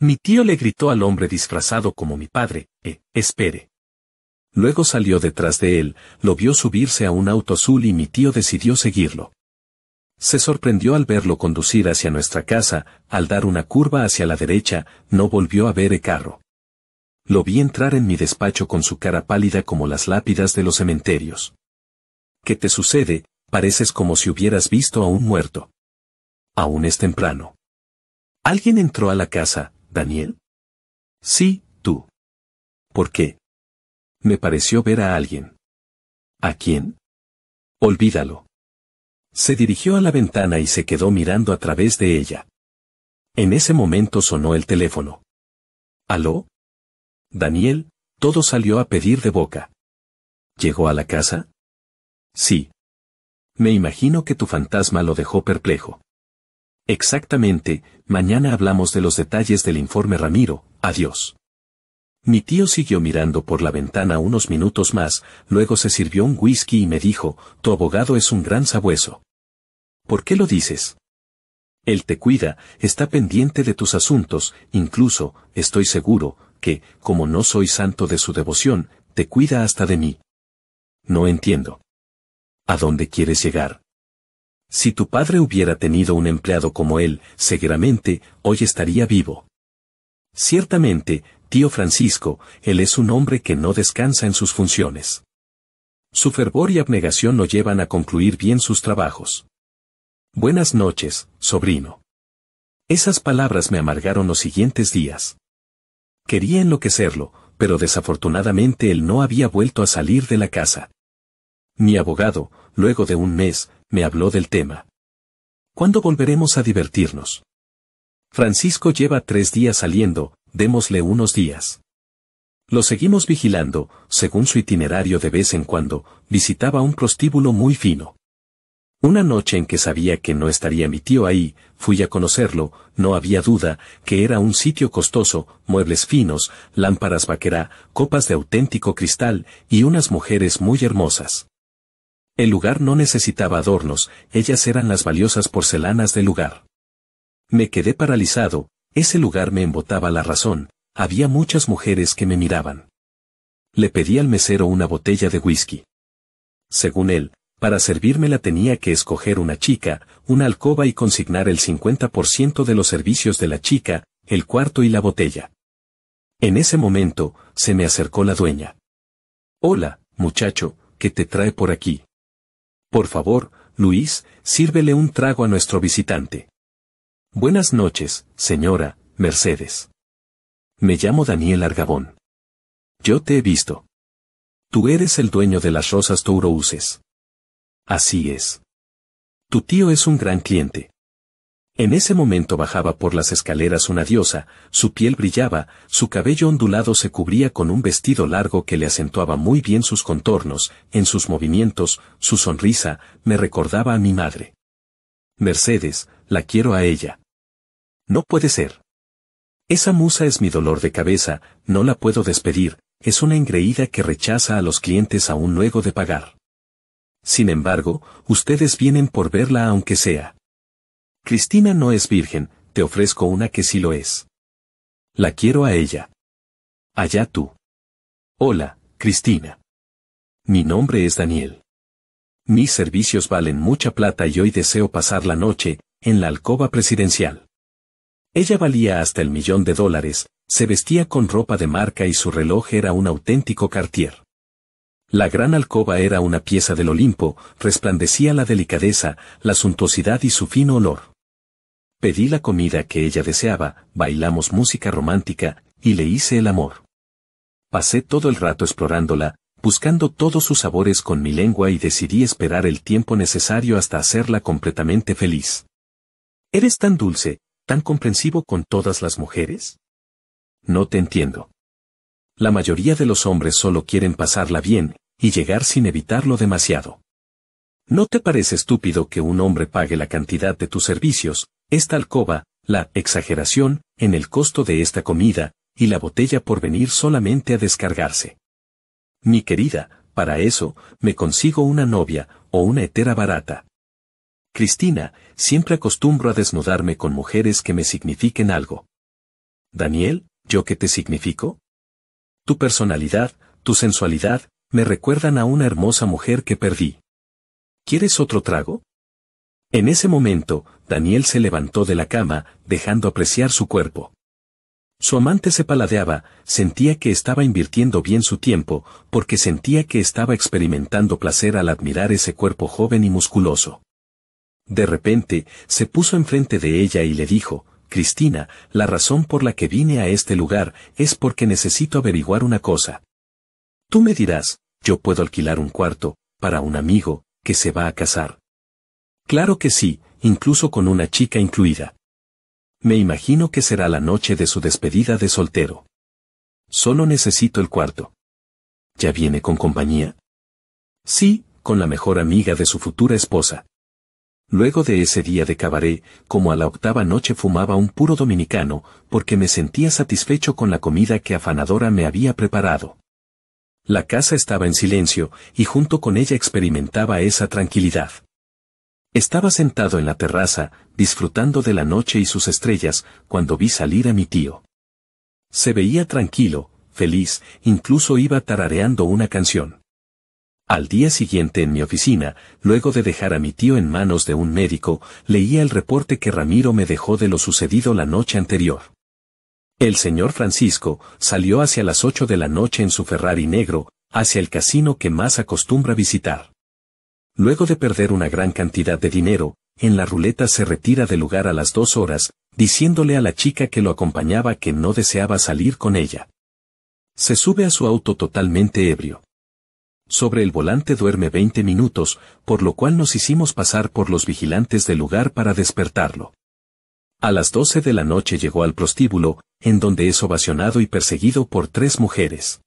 Speaker 1: Mi tío le gritó al hombre disfrazado como mi padre, eh, espere. Luego salió detrás de él, lo vio subirse a un auto azul y mi tío decidió seguirlo. Se sorprendió al verlo conducir hacia nuestra casa, al dar una curva hacia la derecha, no volvió a ver el carro. Lo vi entrar en mi despacho con su cara pálida como las lápidas de los cementerios. ¿Qué te sucede? Pareces como si hubieras visto a un muerto.
Speaker 2: Aún es temprano. ¿Alguien entró a la casa, Daniel? Sí, tú. ¿Por qué? Me pareció ver a alguien.
Speaker 1: ¿A quién? Olvídalo. Se dirigió a la ventana y se quedó mirando a través de ella. En ese momento sonó el teléfono. ¿Aló? Daniel, todo salió a pedir de boca. ¿Llegó a la casa? Sí. Me imagino que tu fantasma lo dejó perplejo. Exactamente, mañana hablamos de los detalles del informe Ramiro, adiós. Mi tío siguió mirando por la ventana unos minutos más, luego se sirvió un whisky y me dijo, tu abogado es un gran sabueso. ¿Por qué lo dices? Él te cuida, está pendiente de tus asuntos, incluso, estoy seguro, que, como no soy santo de su devoción, te cuida hasta de mí. No entiendo. ¿A dónde quieres llegar? Si tu padre hubiera tenido un empleado como él, seguramente, hoy estaría vivo. Ciertamente, tío Francisco, él es un hombre que no descansa en sus funciones. Su fervor y abnegación lo llevan a concluir bien sus trabajos. Buenas noches, sobrino. Esas palabras me amargaron los siguientes días. Quería enloquecerlo, pero desafortunadamente él no había vuelto a salir de la casa. Mi abogado, luego de un mes, me habló del tema. ¿Cuándo volveremos a divertirnos? Francisco lleva tres días saliendo, démosle unos días. Lo seguimos vigilando, según su itinerario de vez en cuando, visitaba un prostíbulo muy fino. Una noche en que sabía que no estaría mi tío ahí, fui a conocerlo, no había duda, que era un sitio costoso, muebles finos, lámparas vaquera, copas de auténtico cristal, y unas mujeres muy hermosas. El lugar no necesitaba adornos, ellas eran las valiosas porcelanas del lugar. Me quedé paralizado, ese lugar me embotaba la razón, había muchas mujeres que me miraban. Le pedí al mesero una botella de whisky. Según él, para servirme la tenía que escoger una chica, una alcoba y consignar el 50% de los servicios de la chica, el cuarto y la botella. En ese momento, se me acercó la dueña. Hola, muchacho, ¿qué te trae por aquí? Por favor, Luis, sírvele un trago a nuestro visitante. Buenas noches, señora, Mercedes. Me llamo Daniel Argabón. Yo te he visto. Tú eres el dueño de las rosas Tourouses. Así es. Tu tío es un gran cliente. En ese momento bajaba por las escaleras una diosa, su piel brillaba, su cabello ondulado se cubría con un vestido largo que le acentuaba muy bien sus contornos, en sus movimientos, su sonrisa, me recordaba a mi madre. Mercedes, la quiero a ella. No puede ser. Esa musa es mi dolor de cabeza, no la puedo despedir, es una engreída que rechaza a los clientes aún luego de pagar. Sin embargo, ustedes vienen por verla aunque sea. Cristina no es virgen, te ofrezco una que sí lo es. La quiero a ella. Allá tú. Hola, Cristina. Mi nombre es Daniel. Mis servicios valen mucha plata y hoy deseo pasar la noche, en la alcoba presidencial. Ella valía hasta el millón de dólares, se vestía con ropa de marca y su reloj era un auténtico cartier. La gran alcoba era una pieza del Olimpo, resplandecía la delicadeza, la suntuosidad y su fino olor. Pedí la comida que ella deseaba, bailamos música romántica, y le hice el amor. Pasé todo el rato explorándola, buscando todos sus sabores con mi lengua y decidí esperar el tiempo necesario hasta hacerla completamente feliz. Eres tan dulce, tan comprensivo con todas las mujeres? No te entiendo. La mayoría de los hombres solo quieren pasarla bien, y llegar sin evitarlo demasiado. ¿No te parece estúpido que un hombre pague la cantidad de tus servicios, esta alcoba, la exageración, en el costo de esta comida, y la botella por venir solamente a descargarse? Mi querida, para eso, me consigo una novia, o una etera barata, Cristina, siempre acostumbro a desnudarme con mujeres que me signifiquen algo. Daniel, ¿yo qué te significo? Tu personalidad, tu sensualidad, me recuerdan a una hermosa mujer que perdí. ¿Quieres otro trago? En ese momento, Daniel se levantó de la cama, dejando apreciar su cuerpo. Su amante se paladeaba, sentía que estaba invirtiendo bien su tiempo, porque sentía que estaba experimentando placer al admirar ese cuerpo joven y musculoso. De repente, se puso enfrente de ella y le dijo, Cristina, la razón por la que vine a este lugar es porque necesito averiguar una cosa. Tú me dirás, yo puedo alquilar un cuarto, para un amigo, que se va a casar. Claro que sí, incluso con una chica incluida. Me imagino que será la noche de su despedida de soltero. Solo necesito el cuarto. ¿Ya viene con compañía? Sí, con la mejor amiga de su futura esposa. Luego de ese día de cabaret, como a la octava noche fumaba un puro dominicano, porque me sentía satisfecho con la comida que afanadora me había preparado. La casa estaba en silencio, y junto con ella experimentaba esa tranquilidad. Estaba sentado en la terraza, disfrutando de la noche y sus estrellas, cuando vi salir a mi tío. Se veía tranquilo, feliz, incluso iba tarareando una canción. Al día siguiente en mi oficina, luego de dejar a mi tío en manos de un médico, leía el reporte que Ramiro me dejó de lo sucedido la noche anterior. El señor Francisco salió hacia las ocho de la noche en su Ferrari negro, hacia el casino que más acostumbra visitar. Luego de perder una gran cantidad de dinero, en la ruleta se retira del lugar a las dos horas, diciéndole a la chica que lo acompañaba que no deseaba salir con ella. Se sube a su auto totalmente ebrio. Sobre el volante duerme 20 minutos, por lo cual nos hicimos pasar por los vigilantes del lugar para despertarlo. A las 12 de la noche llegó al prostíbulo, en donde es ovacionado y perseguido por tres mujeres.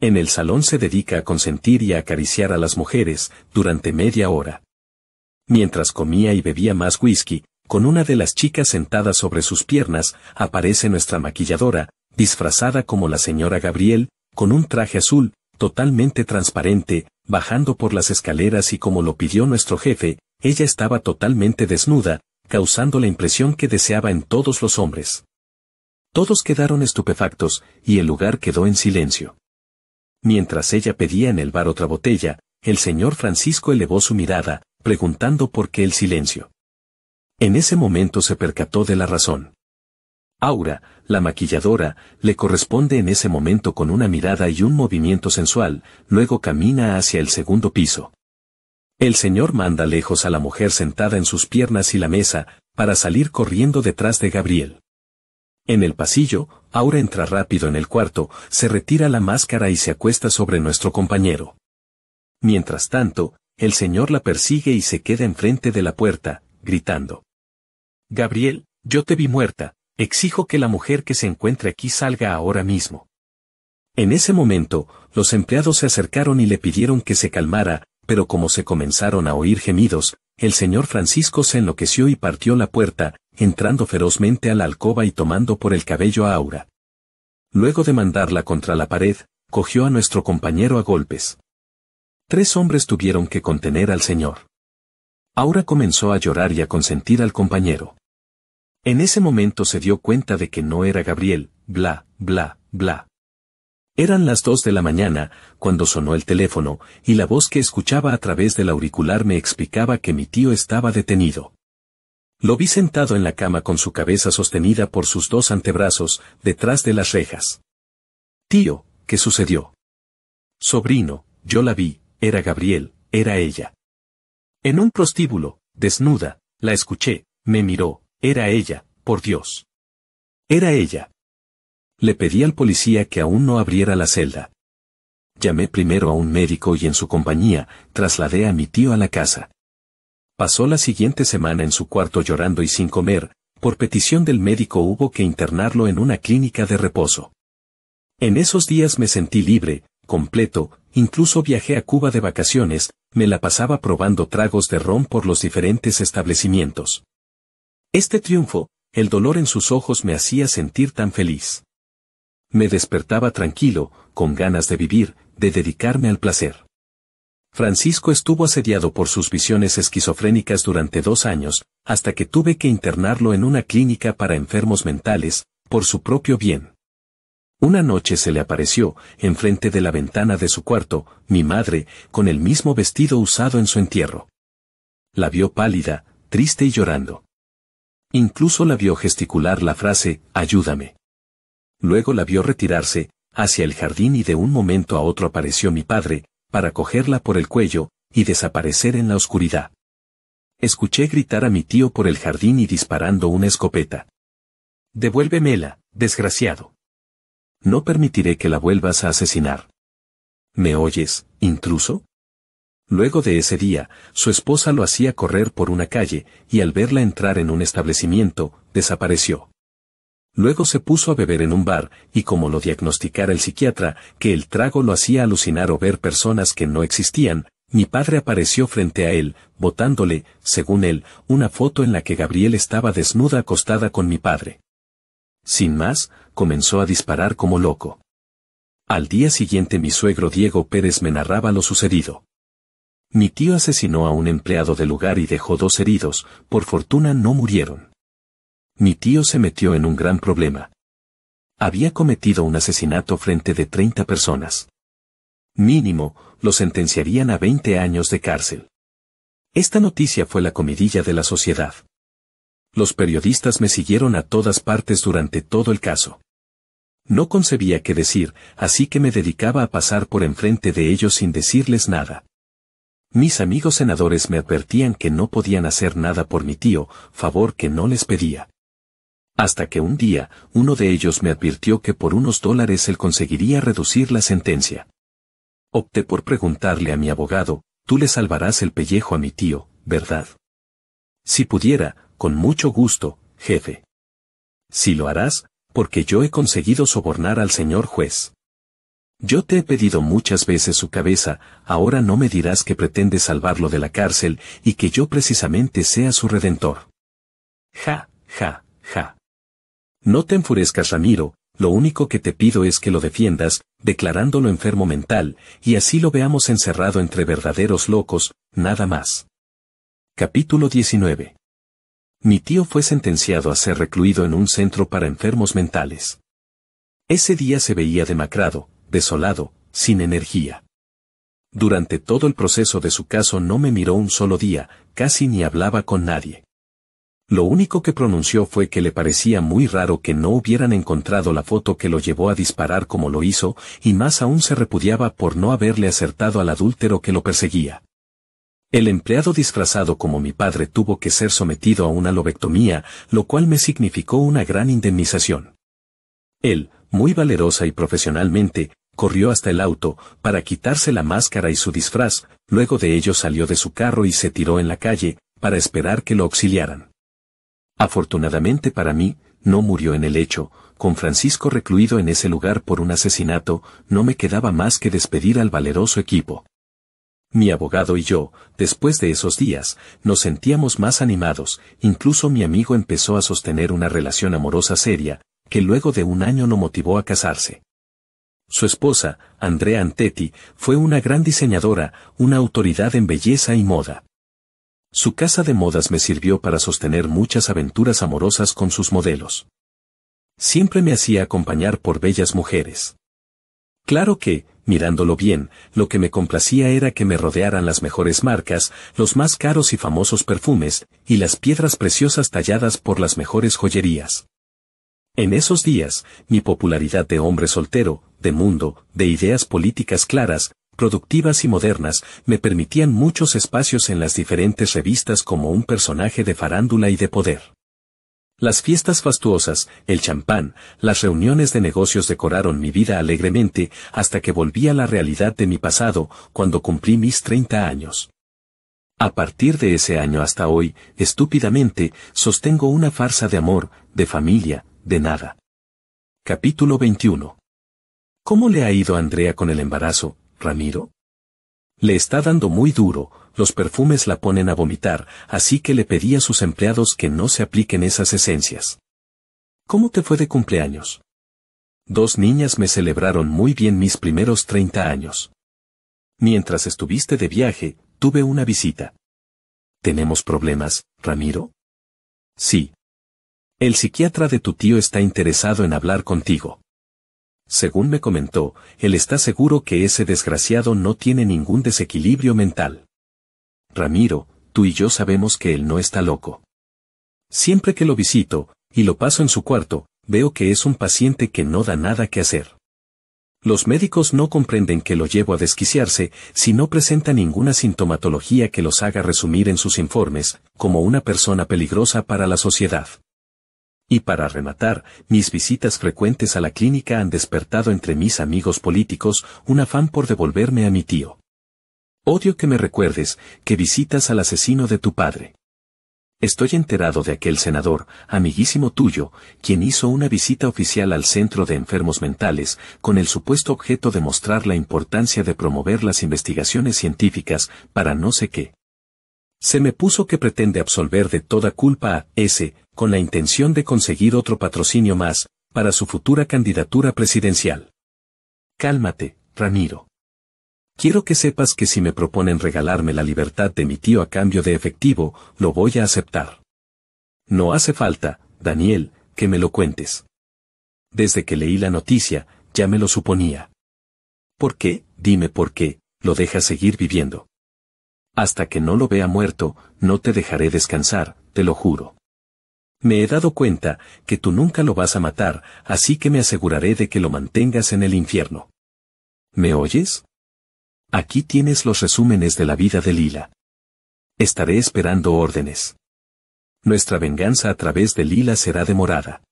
Speaker 1: En el salón se dedica a consentir y a acariciar a las mujeres durante media hora. Mientras comía y bebía más whisky, con una de las chicas sentada sobre sus piernas, aparece nuestra maquilladora, disfrazada como la señora Gabriel, con un traje azul, totalmente transparente, bajando por las escaleras y como lo pidió nuestro jefe, ella estaba totalmente desnuda, causando la impresión que deseaba en todos los hombres. Todos quedaron estupefactos, y el lugar quedó en silencio. Mientras ella pedía en el bar otra botella, el señor Francisco elevó su mirada, preguntando por qué el silencio. En ese momento se percató de la razón. Aura, la maquilladora, le corresponde en ese momento con una mirada y un movimiento sensual, luego camina hacia el segundo piso. El señor manda lejos a la mujer sentada en sus piernas y la mesa, para salir corriendo detrás de Gabriel. En el pasillo, Aura entra rápido en el cuarto, se retira la máscara y se acuesta sobre nuestro compañero. Mientras tanto, el señor la persigue y se queda enfrente de la puerta, gritando. Gabriel, yo te vi muerta, Exijo que la mujer que se encuentre aquí salga ahora mismo. En ese momento, los empleados se acercaron y le pidieron que se calmara, pero como se comenzaron a oír gemidos, el señor Francisco se enloqueció y partió la puerta, entrando ferozmente a la alcoba y tomando por el cabello a Aura. Luego de mandarla contra la pared, cogió a nuestro compañero a golpes. Tres hombres tuvieron que contener al señor. Aura comenzó a llorar y a consentir al compañero. En ese momento se dio cuenta de que no era Gabriel, bla, bla, bla. Eran las dos de la mañana, cuando sonó el teléfono, y la voz que escuchaba a través del auricular me explicaba que mi tío estaba detenido. Lo vi sentado en la cama con su cabeza sostenida por sus dos antebrazos, detrás de las rejas. Tío, ¿qué sucedió? Sobrino, yo la vi, era Gabriel, era ella. En un prostíbulo, desnuda, la escuché, me miró, era ella, por Dios. Era ella. Le pedí al policía que aún no abriera la celda. Llamé primero a un médico y en su compañía trasladé a mi tío a la casa. Pasó la siguiente semana en su cuarto llorando y sin comer, por petición del médico hubo que internarlo en una clínica de reposo. En esos días me sentí libre, completo, incluso viajé a Cuba de vacaciones, me la pasaba probando tragos de ron por los diferentes establecimientos. Este triunfo, el dolor en sus ojos me hacía sentir tan feliz. Me despertaba tranquilo, con ganas de vivir, de dedicarme al placer. Francisco estuvo asediado por sus visiones esquizofrénicas durante dos años, hasta que tuve que internarlo en una clínica para enfermos mentales, por su propio bien. Una noche se le apareció, enfrente de la ventana de su cuarto, mi madre, con el mismo vestido usado en su entierro. La vio pálida, triste y llorando. Incluso la vio gesticular la frase, ayúdame. Luego la vio retirarse, hacia el jardín y de un momento a otro apareció mi padre, para cogerla por el cuello, y desaparecer en la oscuridad. Escuché gritar a mi tío por el jardín y disparando una escopeta. Devuélvemela, desgraciado. No permitiré que la vuelvas a asesinar. ¿Me oyes, intruso? Luego de ese día, su esposa lo hacía correr por una calle, y al verla entrar en un establecimiento, desapareció. Luego se puso a beber en un bar, y como lo diagnosticara el psiquiatra, que el trago lo hacía alucinar o ver personas que no existían, mi padre apareció frente a él, botándole, según él, una foto en la que Gabriel estaba desnuda acostada con mi padre. Sin más, comenzó a disparar como loco. Al día siguiente mi suegro Diego Pérez me narraba lo sucedido. Mi tío asesinó a un empleado del lugar y dejó dos heridos, por fortuna no murieron. Mi tío se metió en un gran problema. Había cometido un asesinato frente de 30 personas. Mínimo, lo sentenciarían a 20 años de cárcel. Esta noticia fue la comidilla de la sociedad. Los periodistas me siguieron a todas partes durante todo el caso. No concebía qué decir, así que me dedicaba a pasar por enfrente de ellos sin decirles nada. Mis amigos senadores me advertían que no podían hacer nada por mi tío, favor que no les pedía. Hasta que un día, uno de ellos me advirtió que por unos dólares él conseguiría reducir la sentencia. Opté por preguntarle a mi abogado, tú le salvarás el pellejo a mi tío, ¿verdad? Si pudiera, con mucho gusto, jefe. Si lo harás, porque yo he conseguido sobornar al señor juez. Yo te he pedido muchas veces su cabeza, ahora no me dirás que pretende salvarlo de la cárcel y que yo precisamente sea su redentor. Ja, ja, ja. No te enfurezcas, Ramiro, lo único que te pido es que lo defiendas, declarándolo enfermo mental, y así lo veamos encerrado entre verdaderos locos, nada más. Capítulo 19. Mi tío fue sentenciado a ser recluido en un centro para enfermos mentales. Ese día se veía demacrado, desolado, sin energía. Durante todo el proceso de su caso no me miró un solo día, casi ni hablaba con nadie. Lo único que pronunció fue que le parecía muy raro que no hubieran encontrado la foto que lo llevó a disparar como lo hizo, y más aún se repudiaba por no haberle acertado al adúltero que lo perseguía. El empleado disfrazado como mi padre tuvo que ser sometido a una lobectomía, lo cual me significó una gran indemnización. Él, muy valerosa y profesionalmente, corrió hasta el auto, para quitarse la máscara y su disfraz, luego de ello salió de su carro y se tiró en la calle, para esperar que lo auxiliaran. Afortunadamente para mí, no murió en el hecho, con Francisco recluido en ese lugar por un asesinato, no me quedaba más que despedir al valeroso equipo. Mi abogado y yo, después de esos días, nos sentíamos más animados, incluso mi amigo empezó a sostener una relación amorosa seria, que luego de un año no motivó a casarse. Su esposa, Andrea Antetti, fue una gran diseñadora, una autoridad en belleza y moda. Su casa de modas me sirvió para sostener muchas aventuras amorosas con sus modelos. Siempre me hacía acompañar por bellas mujeres. Claro que, mirándolo bien, lo que me complacía era que me rodearan las mejores marcas, los más caros y famosos perfumes, y las piedras preciosas talladas por las mejores joyerías. En esos días, mi popularidad de hombre soltero, de mundo, de ideas políticas claras, productivas y modernas, me permitían muchos espacios en las diferentes revistas como un personaje de farándula y de poder. Las fiestas fastuosas, el champán, las reuniones de negocios decoraron mi vida alegremente hasta que volví a la realidad de mi pasado cuando cumplí mis 30 años. A partir de ese año hasta hoy, estúpidamente, sostengo una farsa de amor, de familia, de nada. Capítulo 21. ¿Cómo le ha ido a Andrea con el embarazo, Ramiro? Le está dando muy duro, los perfumes la ponen a vomitar, así que le pedí a sus empleados que no se apliquen esas esencias. ¿Cómo te fue de cumpleaños? Dos niñas me celebraron muy bien mis primeros 30 años. Mientras estuviste de viaje, tuve una visita. ¿Tenemos problemas, Ramiro? Sí, el psiquiatra de tu tío está interesado en hablar contigo. Según me comentó, él está seguro que ese desgraciado no tiene ningún desequilibrio mental. Ramiro, tú y yo sabemos que él no está loco. Siempre que lo visito, y lo paso en su cuarto, veo que es un paciente que no da nada que hacer. Los médicos no comprenden que lo llevo a desquiciarse si no presenta ninguna sintomatología que los haga resumir en sus informes como una persona peligrosa para la sociedad. Y para rematar, mis visitas frecuentes a la clínica han despertado entre mis amigos políticos un afán por devolverme a mi tío. Odio que me recuerdes que visitas al asesino de tu padre. Estoy enterado de aquel senador, amiguísimo tuyo, quien hizo una visita oficial al Centro de Enfermos Mentales con el supuesto objeto de mostrar la importancia de promover las investigaciones científicas para no sé qué. Se me puso que pretende absolver de toda culpa a ese, con la intención de conseguir otro patrocinio más, para su futura candidatura presidencial. Cálmate, Ramiro. Quiero que sepas que si me proponen regalarme la libertad de mi tío a cambio de efectivo, lo voy a aceptar. No hace falta, Daniel, que me lo cuentes. Desde que leí la noticia, ya me lo suponía. ¿Por qué, dime por qué, lo dejas seguir viviendo? Hasta que no lo vea muerto, no te dejaré descansar, te lo juro. Me he dado cuenta que tú nunca lo vas a matar, así que me aseguraré de que lo mantengas en el infierno. ¿Me oyes? Aquí tienes los resúmenes de la vida de Lila. Estaré esperando órdenes. Nuestra venganza a través de Lila será demorada.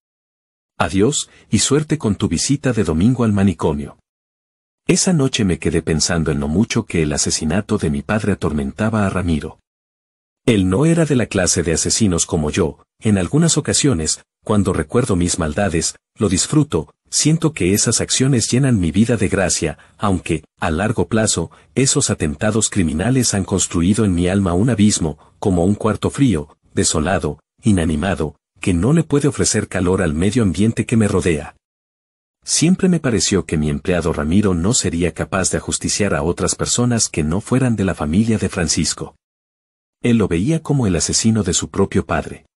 Speaker 1: Adiós, y suerte con tu visita de domingo al manicomio. Esa noche me quedé pensando en lo mucho que el asesinato de mi padre atormentaba a Ramiro. Él no era de la clase de asesinos como yo, en algunas ocasiones, cuando recuerdo mis maldades, lo disfruto, siento que esas acciones llenan mi vida de gracia, aunque, a largo plazo, esos atentados criminales han construido en mi alma un abismo, como un cuarto frío, desolado, inanimado, que no le puede ofrecer calor al medio ambiente que me rodea. Siempre me pareció que mi empleado Ramiro no sería capaz de ajusticiar a otras personas que no fueran de la familia de Francisco. Él lo veía como el asesino de su propio padre.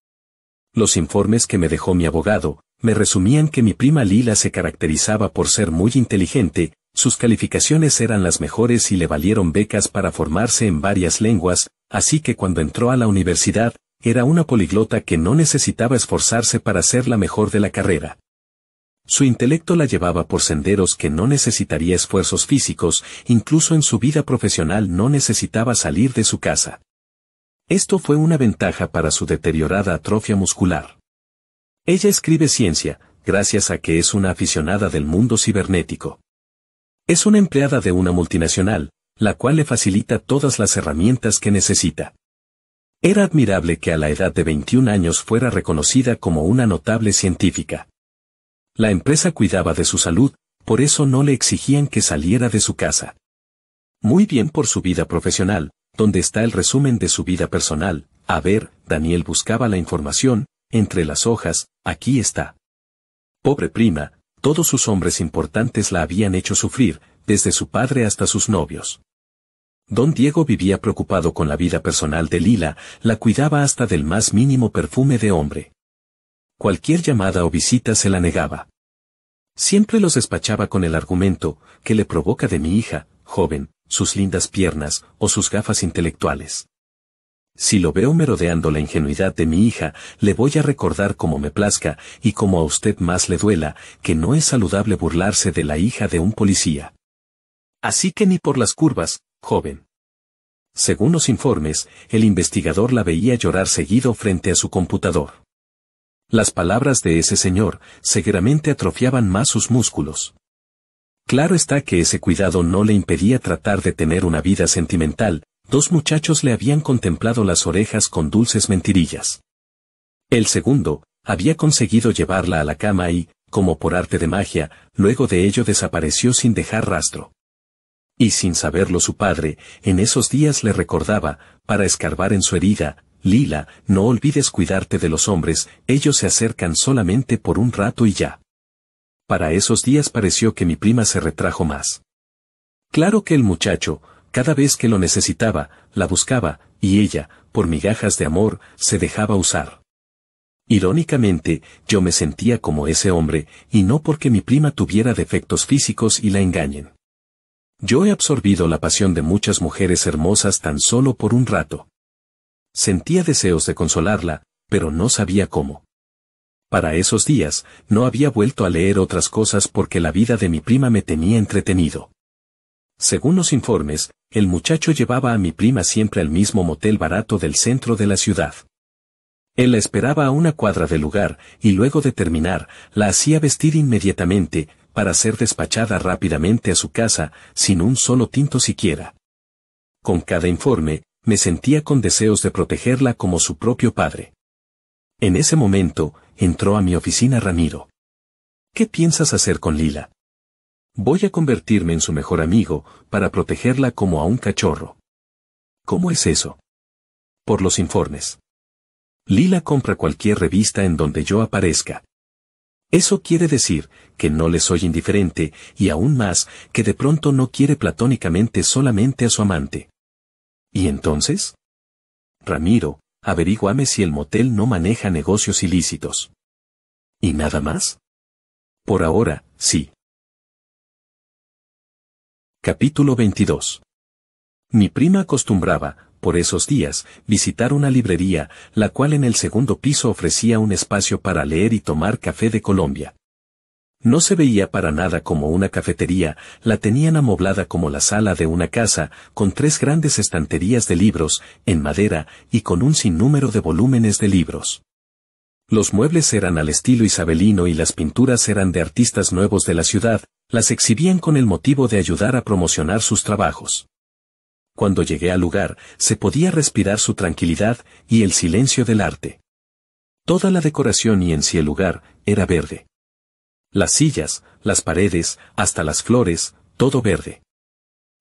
Speaker 1: Los informes que me dejó mi abogado, me resumían que mi prima Lila se caracterizaba por ser muy inteligente, sus calificaciones eran las mejores y le valieron becas para formarse en varias lenguas, así que cuando entró a la universidad, era una poliglota que no necesitaba esforzarse para ser la mejor de la carrera. Su intelecto la llevaba por senderos que no necesitaría esfuerzos físicos, incluso en su vida profesional no necesitaba salir de su casa. Esto fue una ventaja para su deteriorada atrofia muscular. Ella escribe ciencia, gracias a que es una aficionada del mundo cibernético. Es una empleada de una multinacional, la cual le facilita todas las herramientas que necesita. Era admirable que a la edad de 21 años fuera reconocida como una notable científica. La empresa cuidaba de su salud, por eso no le exigían que saliera de su casa. Muy bien por su vida profesional, donde está el resumen de su vida personal. A ver, Daniel buscaba la información, entre las hojas, aquí está. Pobre prima, todos sus hombres importantes la habían hecho sufrir, desde su padre hasta sus novios. Don Diego vivía preocupado con la vida personal de Lila, la cuidaba hasta del más mínimo perfume de hombre. Cualquier llamada o visita se la negaba. Siempre los despachaba con el argumento que le provoca de mi hija, joven, sus lindas piernas o sus gafas intelectuales. Si lo veo merodeando la ingenuidad de mi hija, le voy a recordar como me plazca y como a usted más le duela, que no es saludable burlarse de la hija de un policía. Así que ni por las curvas, joven. Según los informes, el investigador la veía llorar seguido frente a su computador. Las palabras de ese señor seguramente atrofiaban más sus músculos. Claro está que ese cuidado no le impedía tratar de tener una vida sentimental, dos muchachos le habían contemplado las orejas con dulces mentirillas. El segundo, había conseguido llevarla a la cama y, como por arte de magia, luego de ello desapareció sin dejar rastro. Y sin saberlo su padre, en esos días le recordaba, para escarbar en su herida, Lila, no olvides cuidarte de los hombres, ellos se acercan solamente por un rato y ya. Para esos días pareció que mi prima se retrajo más. Claro que el muchacho, cada vez que lo necesitaba, la buscaba, y ella, por migajas de amor, se dejaba usar. Irónicamente, yo me sentía como ese hombre, y no porque mi prima tuviera defectos físicos y la engañen. Yo he absorbido la pasión de muchas mujeres hermosas tan solo por un rato. Sentía deseos de consolarla, pero no sabía cómo. Para esos días, no había vuelto a leer otras cosas porque la vida de mi prima me tenía entretenido. Según los informes, el muchacho llevaba a mi prima siempre al mismo motel barato del centro de la ciudad. Él la esperaba a una cuadra del lugar, y luego de terminar, la hacía vestir inmediatamente, para ser despachada rápidamente a su casa, sin un solo tinto siquiera. Con cada informe, me sentía con deseos de protegerla como su propio padre. En ese momento, entró a mi oficina Ramiro. ¿Qué piensas hacer con Lila? Voy a convertirme en su mejor amigo, para protegerla como a un cachorro. ¿Cómo es eso? Por los informes. Lila compra cualquier revista en donde yo aparezca. Eso quiere decir que no le soy indiferente y aún más que de pronto no quiere platónicamente solamente a su amante. ¿Y entonces? Ramiro, averiguame si el motel no maneja negocios ilícitos. ¿Y nada más? Por ahora, sí. Capítulo 22. Mi prima acostumbraba, por esos días, visitar una librería, la cual en el segundo piso ofrecía un espacio para leer y tomar café de Colombia. No se veía para nada como una cafetería, la tenían amoblada como la sala de una casa, con tres grandes estanterías de libros, en madera, y con un sinnúmero de volúmenes de libros. Los muebles eran al estilo isabelino y las pinturas eran de artistas nuevos de la ciudad, las exhibían con el motivo de ayudar a promocionar sus trabajos. Cuando llegué al lugar, se podía respirar su tranquilidad y el silencio del arte. Toda la decoración y en sí el lugar era verde las sillas, las paredes, hasta las flores, todo verde.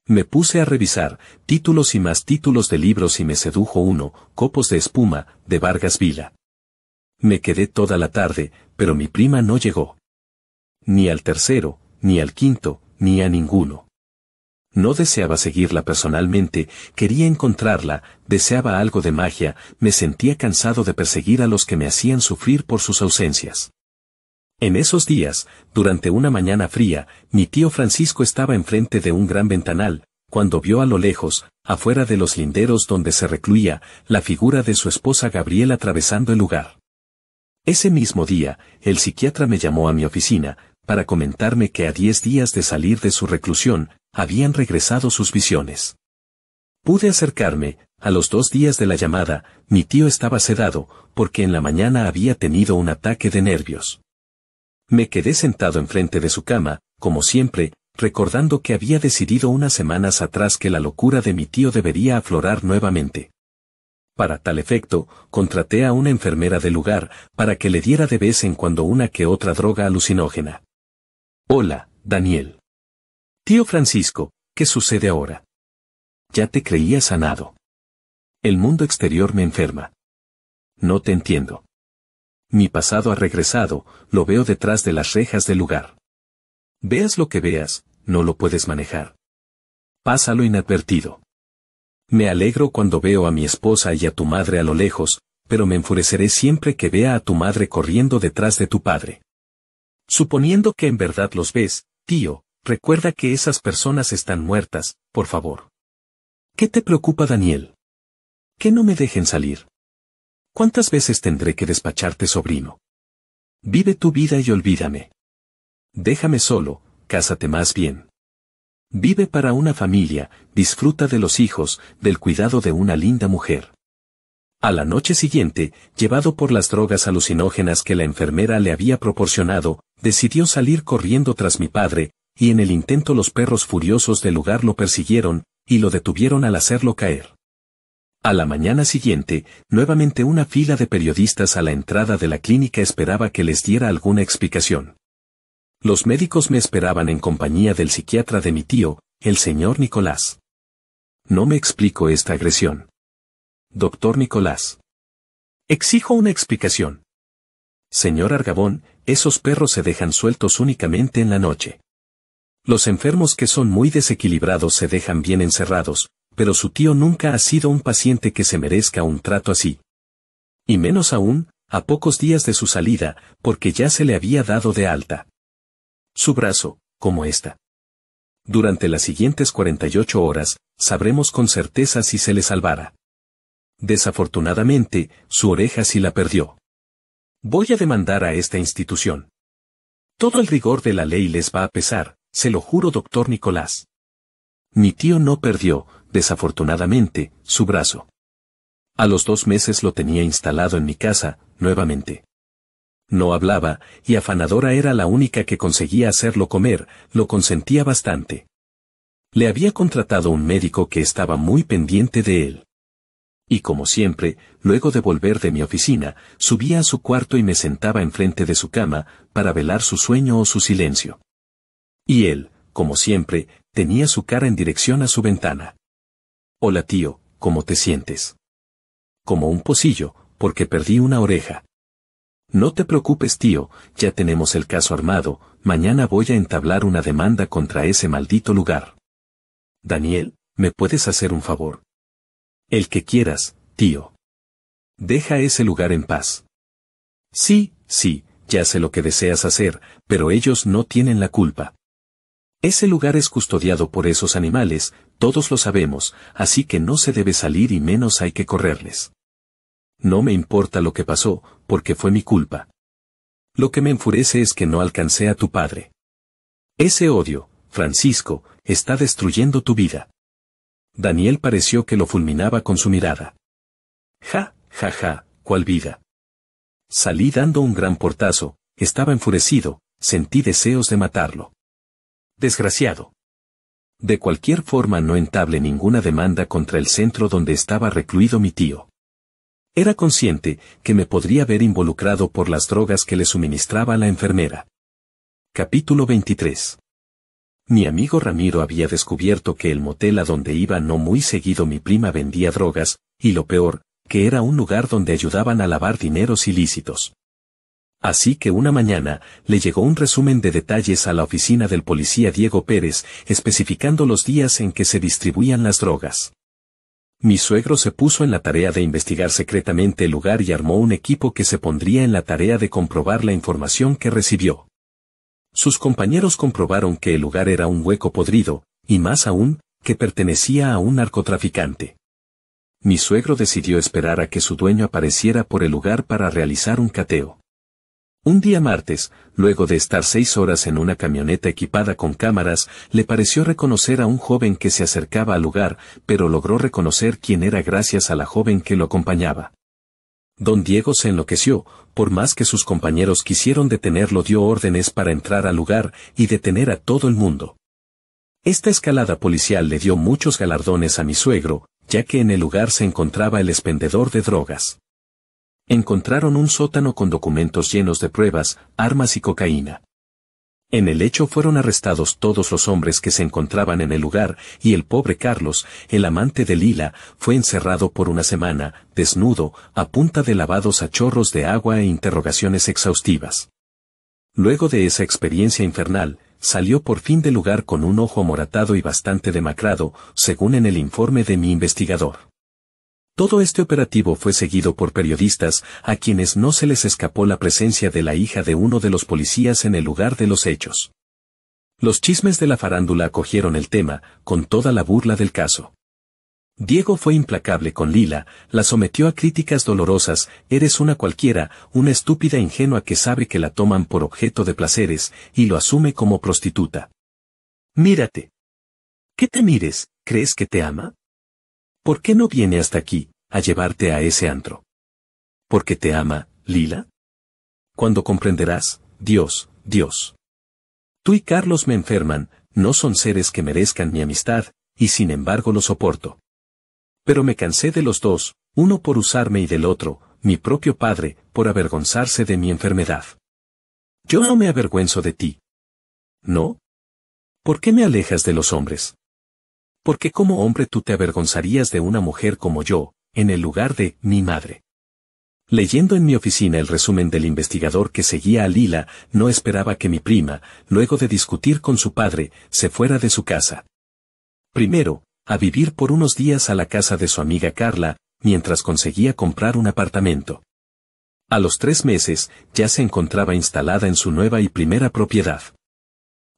Speaker 1: Me puse a revisar títulos y más títulos de libros y me sedujo uno, Copos de Espuma, de Vargas Vila. Me quedé toda la tarde, pero mi prima no llegó. Ni al tercero, ni al quinto, ni a ninguno. No deseaba seguirla personalmente, quería encontrarla, deseaba algo de magia, me sentía cansado de perseguir a los que me hacían sufrir por sus ausencias. En esos días, durante una mañana fría, mi tío Francisco estaba enfrente de un gran ventanal, cuando vio a lo lejos, afuera de los linderos donde se recluía, la figura de su esposa Gabriela atravesando el lugar. Ese mismo día, el psiquiatra me llamó a mi oficina, para comentarme que a diez días de salir de su reclusión, habían regresado sus visiones. Pude acercarme, a los dos días de la llamada, mi tío estaba sedado, porque en la mañana había tenido un ataque de nervios. Me quedé sentado enfrente de su cama, como siempre, recordando que había decidido unas semanas atrás que la locura de mi tío debería aflorar nuevamente. Para tal efecto, contraté a una enfermera del lugar, para que le diera de vez en cuando una que otra droga alucinógena. Hola, Daniel. Tío Francisco, ¿qué sucede ahora? Ya te creía sanado. El mundo exterior me enferma. No te entiendo. Mi pasado ha regresado, lo veo detrás de las rejas del lugar. Veas lo que veas, no lo puedes manejar. Pásalo inadvertido. Me alegro cuando veo a mi esposa y a tu madre a lo lejos, pero me enfureceré siempre que vea a tu madre corriendo detrás de tu padre. Suponiendo que en verdad los ves, tío, recuerda que esas personas están muertas, por favor. ¿Qué te preocupa Daniel? Que no me dejen salir. ¿Cuántas veces tendré que despacharte, sobrino? Vive tu vida y olvídame. Déjame solo, cásate más bien. Vive para una familia, disfruta de los hijos, del cuidado de una linda mujer. A la noche siguiente, llevado por las drogas alucinógenas que la enfermera le había proporcionado, decidió salir corriendo tras mi padre, y en el intento los perros furiosos del lugar lo persiguieron, y lo detuvieron al hacerlo caer. A la mañana siguiente, nuevamente una fila de periodistas a la entrada de la clínica esperaba que les diera alguna explicación. Los médicos me esperaban en compañía del psiquiatra de mi tío, el señor Nicolás. No me explico esta agresión. Doctor Nicolás. Exijo una explicación. Señor Argabón, esos perros se dejan sueltos únicamente en la noche. Los enfermos que son muy desequilibrados se dejan bien encerrados, pero su tío nunca ha sido un paciente que se merezca un trato así. Y menos aún, a pocos días de su salida, porque ya se le había dado de alta. Su brazo, como esta. Durante las siguientes 48 horas, sabremos con certeza si se le salvara. Desafortunadamente, su oreja sí la perdió. Voy a demandar a esta institución. Todo el rigor de la ley les va a pesar, se lo juro doctor Nicolás. Mi tío no perdió, desafortunadamente, su brazo. A los dos meses lo tenía instalado en mi casa, nuevamente. No hablaba, y afanadora era la única que conseguía hacerlo comer, lo consentía bastante. Le había contratado un médico que estaba muy pendiente de él. Y como siempre, luego de volver de mi oficina, subía a su cuarto y me sentaba enfrente de su cama, para velar su sueño o su silencio. Y él, como siempre, tenía su cara en dirección a su ventana. Hola tío, ¿cómo te sientes? Como un pocillo, porque perdí una oreja. No te preocupes tío, ya tenemos el caso armado, mañana voy a entablar una demanda contra ese maldito lugar. Daniel, ¿me puedes hacer un favor? El que quieras, tío. Deja ese lugar en paz. Sí, sí, ya sé lo que deseas hacer, pero ellos no tienen la culpa. Ese lugar es custodiado por esos animales, todos lo sabemos, así que no se debe salir y menos hay que correrles. No me importa lo que pasó, porque fue mi culpa. Lo que me enfurece es que no alcancé a tu padre. Ese odio, Francisco, está destruyendo tu vida. Daniel pareció que lo fulminaba con su mirada. Ja, ja, ja, cuál vida. Salí dando un gran portazo, estaba enfurecido, sentí deseos de matarlo. Desgraciado. De cualquier forma no entable ninguna demanda contra el centro donde estaba recluido mi tío. Era consciente que me podría haber involucrado por las drogas que le suministraba la enfermera. Capítulo 23. Mi amigo Ramiro había descubierto que el motel a donde iba no muy seguido mi prima vendía drogas, y lo peor, que era un lugar donde ayudaban a lavar dineros ilícitos. Así que una mañana, le llegó un resumen de detalles a la oficina del policía Diego Pérez, especificando los días en que se distribuían las drogas. Mi suegro se puso en la tarea de investigar secretamente el lugar y armó un equipo que se pondría en la tarea de comprobar la información que recibió. Sus compañeros comprobaron que el lugar era un hueco podrido, y más aún, que pertenecía a un narcotraficante. Mi suegro decidió esperar a que su dueño apareciera por el lugar para realizar un cateo. Un día martes, luego de estar seis horas en una camioneta equipada con cámaras, le pareció reconocer a un joven que se acercaba al lugar, pero logró reconocer quién era gracias a la joven que lo acompañaba. Don Diego se enloqueció, por más que sus compañeros quisieron detenerlo dio órdenes para entrar al lugar y detener a todo el mundo. Esta escalada policial le dio muchos galardones a mi suegro, ya que en el lugar se encontraba el expendedor de drogas. Encontraron un sótano con documentos llenos de pruebas, armas y cocaína. En el hecho fueron arrestados todos los hombres que se encontraban en el lugar y el pobre Carlos, el amante de Lila, fue encerrado por una semana, desnudo, a punta de lavados a chorros de agua e interrogaciones exhaustivas. Luego de esa experiencia infernal, salió por fin del lugar con un ojo amoratado y bastante demacrado, según en el informe de mi investigador. Todo este operativo fue seguido por periodistas, a quienes no se les escapó la presencia de la hija de uno de los policías en el lugar de los hechos. Los chismes de la farándula acogieron el tema, con toda la burla del caso. Diego fue implacable con Lila, la sometió a críticas dolorosas, eres una cualquiera, una estúpida ingenua que sabe que la toman por objeto de placeres, y lo asume como prostituta. Mírate. ¿Qué te mires? ¿Crees que te ama? ¿Por qué no viene hasta aquí, a llevarte a ese antro? Porque te ama, Lila. Cuando comprenderás, Dios, Dios. Tú y Carlos me enferman, no son seres que merezcan mi amistad, y sin embargo lo soporto. Pero me cansé de los dos, uno por usarme y del otro, mi propio padre, por avergonzarse de mi enfermedad. Yo no me avergüenzo de ti. ¿No? ¿Por qué me alejas de los hombres? porque como hombre tú te avergonzarías de una mujer como yo, en el lugar de mi madre. Leyendo en mi oficina el resumen del investigador que seguía a Lila, no esperaba que mi prima, luego de discutir con su padre, se fuera de su casa. Primero, a vivir por unos días a la casa de su amiga Carla, mientras conseguía comprar un apartamento. A los tres meses, ya se encontraba instalada en su nueva y primera propiedad.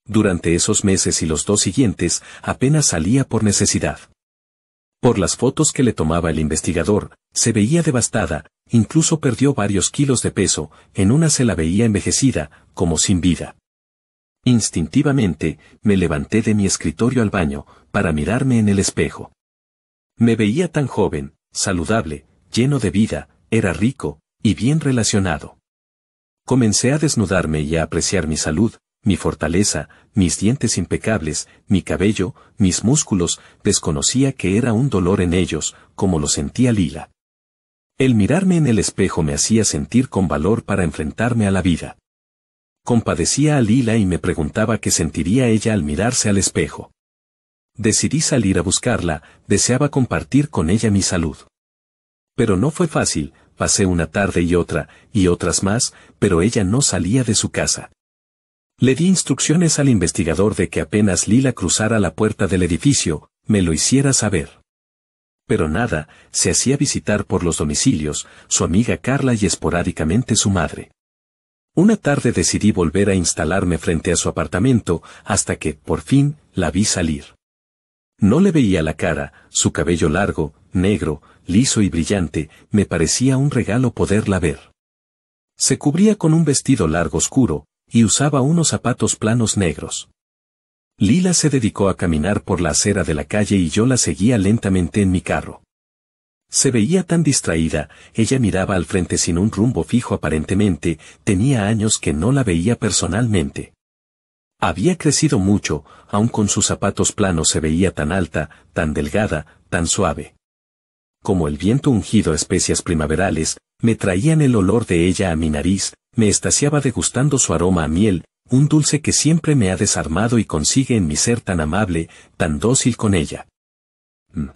Speaker 1: Durante esos meses y los dos siguientes, apenas salía por necesidad. Por las fotos que le tomaba el investigador, se veía devastada, incluso perdió varios kilos de peso, en una se la veía envejecida, como sin vida. Instintivamente, me levanté de mi escritorio al baño, para mirarme en el espejo. Me veía tan joven, saludable, lleno de vida, era rico, y bien relacionado. Comencé a desnudarme y a apreciar mi salud, mi fortaleza, mis dientes impecables, mi cabello, mis músculos, desconocía que era un dolor en ellos, como lo sentía Lila. El mirarme en el espejo me hacía sentir con valor para enfrentarme a la vida. Compadecía a Lila y me preguntaba qué sentiría ella al mirarse al espejo. Decidí salir a buscarla, deseaba compartir con ella mi salud. Pero no fue fácil, pasé una tarde y otra, y otras más, pero ella no salía de su casa. Le di instrucciones al investigador de que apenas Lila cruzara la puerta del edificio, me lo hiciera saber. Pero nada, se hacía visitar por los domicilios, su amiga Carla y esporádicamente su madre. Una tarde decidí volver a instalarme frente a su apartamento, hasta que, por fin, la vi salir. No le veía la cara, su cabello largo, negro, liso y brillante, me parecía un regalo poderla ver. Se cubría con un vestido largo oscuro, y usaba unos zapatos planos negros. Lila se dedicó a caminar por la acera de la calle y yo la seguía lentamente en mi carro. Se veía tan distraída, ella miraba al frente sin un rumbo fijo aparentemente, tenía años que no la veía personalmente. Había crecido mucho, aun con sus zapatos planos se veía tan alta, tan delgada, tan suave. Como el viento ungido a especias primaverales, me traían el olor de ella a mi nariz, me estaciaba degustando su aroma a miel, un dulce que siempre me ha desarmado y consigue en mi ser tan amable, tan dócil con ella. Mm.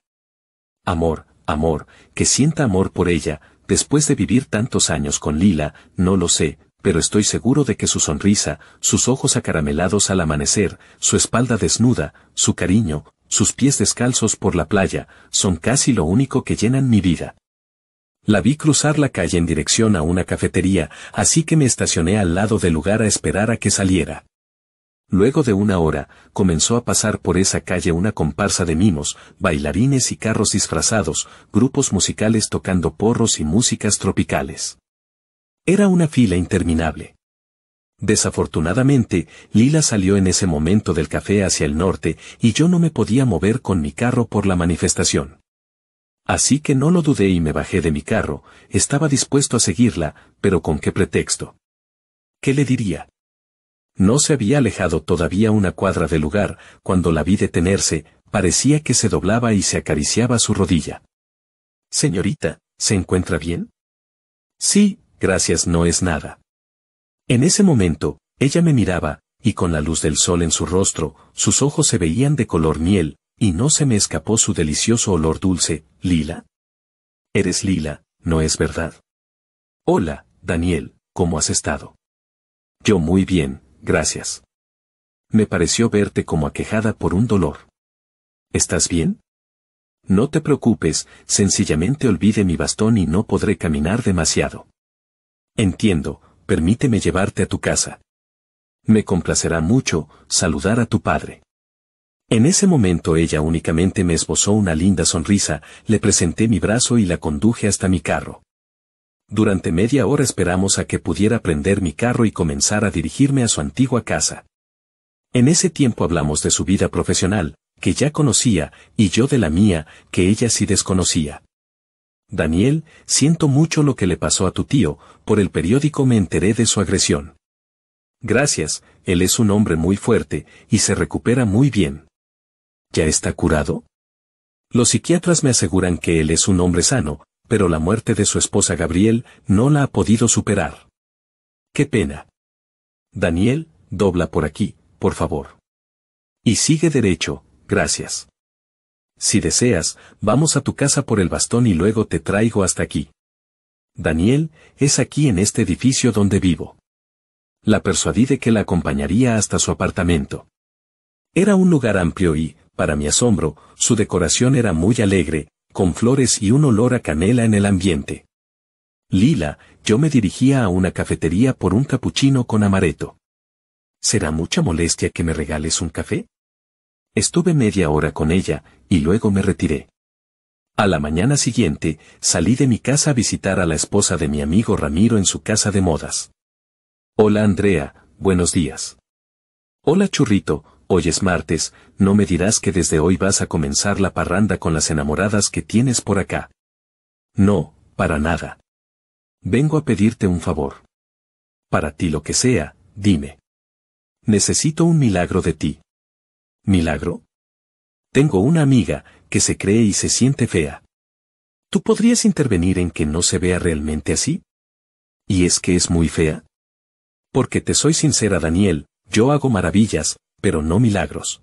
Speaker 1: Amor, amor, que sienta amor por ella, después de vivir tantos años con Lila, no lo sé, pero estoy seguro de que su sonrisa, sus ojos acaramelados al amanecer, su espalda desnuda, su cariño, sus pies descalzos por la playa, son casi lo único que llenan mi vida. La vi cruzar la calle en dirección a una cafetería, así que me estacioné al lado del lugar a esperar a que saliera. Luego de una hora, comenzó a pasar por esa calle una comparsa de mimos, bailarines y carros disfrazados, grupos musicales tocando porros y músicas tropicales. Era una fila interminable. Desafortunadamente, Lila salió en ese momento del café hacia el norte y yo no me podía mover con mi carro por la manifestación. Así que no lo dudé y me bajé de mi carro, estaba dispuesto a seguirla, pero ¿con qué pretexto? ¿Qué le diría? No se había alejado todavía una cuadra del lugar, cuando la vi detenerse, parecía que se doblaba y se acariciaba su rodilla. Señorita, ¿se encuentra bien? Sí, gracias, no es nada. En ese momento, ella me miraba, y con la luz del sol en su rostro, sus ojos se veían de color miel, y no se me escapó su delicioso olor dulce, Lila. Eres Lila, ¿no es verdad? Hola, Daniel, ¿cómo has
Speaker 2: estado? Yo muy bien, gracias. Me pareció verte como
Speaker 1: aquejada por un dolor. ¿Estás bien? No te preocupes, sencillamente olvide mi bastón y no podré caminar demasiado. Entiendo, permíteme llevarte a tu casa. Me complacerá mucho saludar a tu padre. En ese momento ella únicamente me esbozó una linda sonrisa, le presenté mi brazo y la conduje hasta mi carro. Durante media hora esperamos a que pudiera prender mi carro y comenzar a dirigirme a su antigua casa. En ese tiempo hablamos de su vida profesional, que ya conocía, y yo de la mía, que ella sí desconocía. Daniel, siento mucho lo que le pasó a tu tío, por el periódico me enteré de su agresión. Gracias, él es un hombre muy fuerte, y se recupera muy bien. ¿ya está curado? Los psiquiatras me aseguran que él es un hombre sano, pero la muerte de su esposa Gabriel no la ha podido superar. Qué pena. Daniel, dobla por aquí, por favor. Y sigue derecho, gracias. Si deseas, vamos a tu casa por el bastón y luego te traigo hasta aquí. Daniel, es aquí en este edificio donde vivo. La persuadí de que la acompañaría hasta su apartamento. Era un lugar amplio y, para mi asombro, su decoración era muy alegre, con flores y un olor a canela en el ambiente. Lila, yo me dirigía a una cafetería por un capuchino con amaretto. ¿Será mucha molestia que me regales un café? Estuve media hora con ella, y luego me retiré. A la mañana siguiente, salí de mi casa a visitar a la esposa de mi amigo Ramiro en su casa de modas. Hola Andrea, buenos días. Hola Churrito, hoy es martes, no me dirás que desde hoy vas a comenzar la parranda con las enamoradas que tienes por acá. No, para nada. Vengo a pedirte un favor. Para ti lo que sea, dime. Necesito un milagro de ti. ¿Milagro? Tengo una amiga, que se cree y se siente fea. ¿Tú podrías intervenir en que no se vea realmente así? ¿Y es que es muy fea? Porque te soy sincera, Daniel, yo hago maravillas, pero no milagros.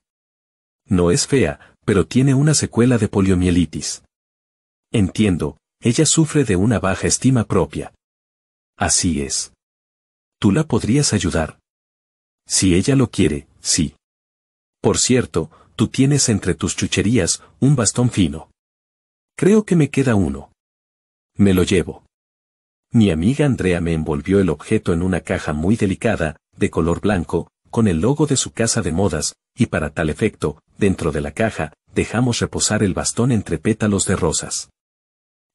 Speaker 1: No es fea, pero tiene una secuela de poliomielitis. Entiendo, ella sufre de una baja estima propia. Así es. Tú la podrías ayudar. Si ella lo quiere, sí. Por cierto, tú tienes entre tus chucherías un bastón fino. Creo que me queda uno. Me lo llevo. Mi amiga Andrea me envolvió el objeto en una caja muy delicada, de color blanco, con el logo de su casa de modas, y para tal efecto, dentro de la caja, dejamos reposar el bastón entre pétalos de rosas.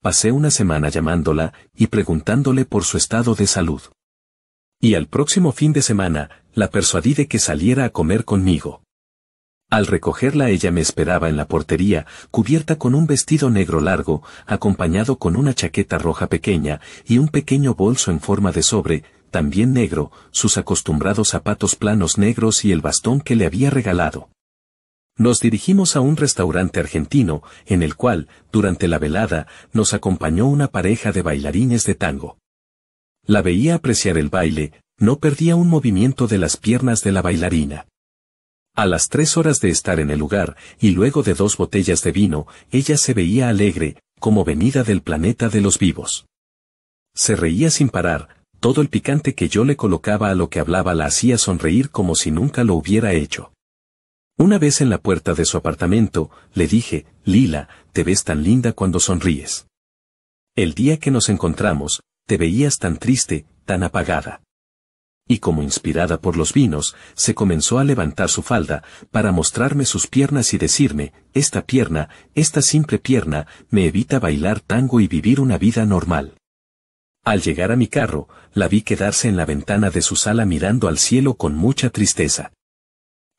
Speaker 1: Pasé una semana llamándola y preguntándole por su estado de salud. Y al próximo fin de semana, la persuadí de que saliera a comer conmigo. Al recogerla ella me esperaba en la portería, cubierta con un vestido negro largo, acompañado con una chaqueta roja pequeña y un pequeño bolso en forma de sobre, también negro, sus acostumbrados zapatos planos negros y el bastón que le había regalado. Nos dirigimos a un restaurante argentino, en el cual, durante la velada, nos acompañó una pareja de bailarines de tango. La veía apreciar el baile, no perdía un movimiento de las piernas de la bailarina. A las tres horas de estar en el lugar, y luego de dos botellas de vino, ella se veía alegre, como venida del planeta de los vivos. Se reía sin parar, todo el picante que yo le colocaba a lo que hablaba la hacía sonreír como si nunca lo hubiera hecho. Una vez en la puerta de su apartamento, le dije, Lila, te ves tan linda cuando sonríes. El día que nos encontramos, te veías tan triste, tan apagada. Y como inspirada por los vinos, se comenzó a levantar su falda, para mostrarme sus piernas y decirme, esta pierna, esta simple pierna, me evita bailar tango y vivir una vida normal. Al llegar a mi carro, la vi quedarse en la ventana de su sala mirando al cielo con mucha tristeza.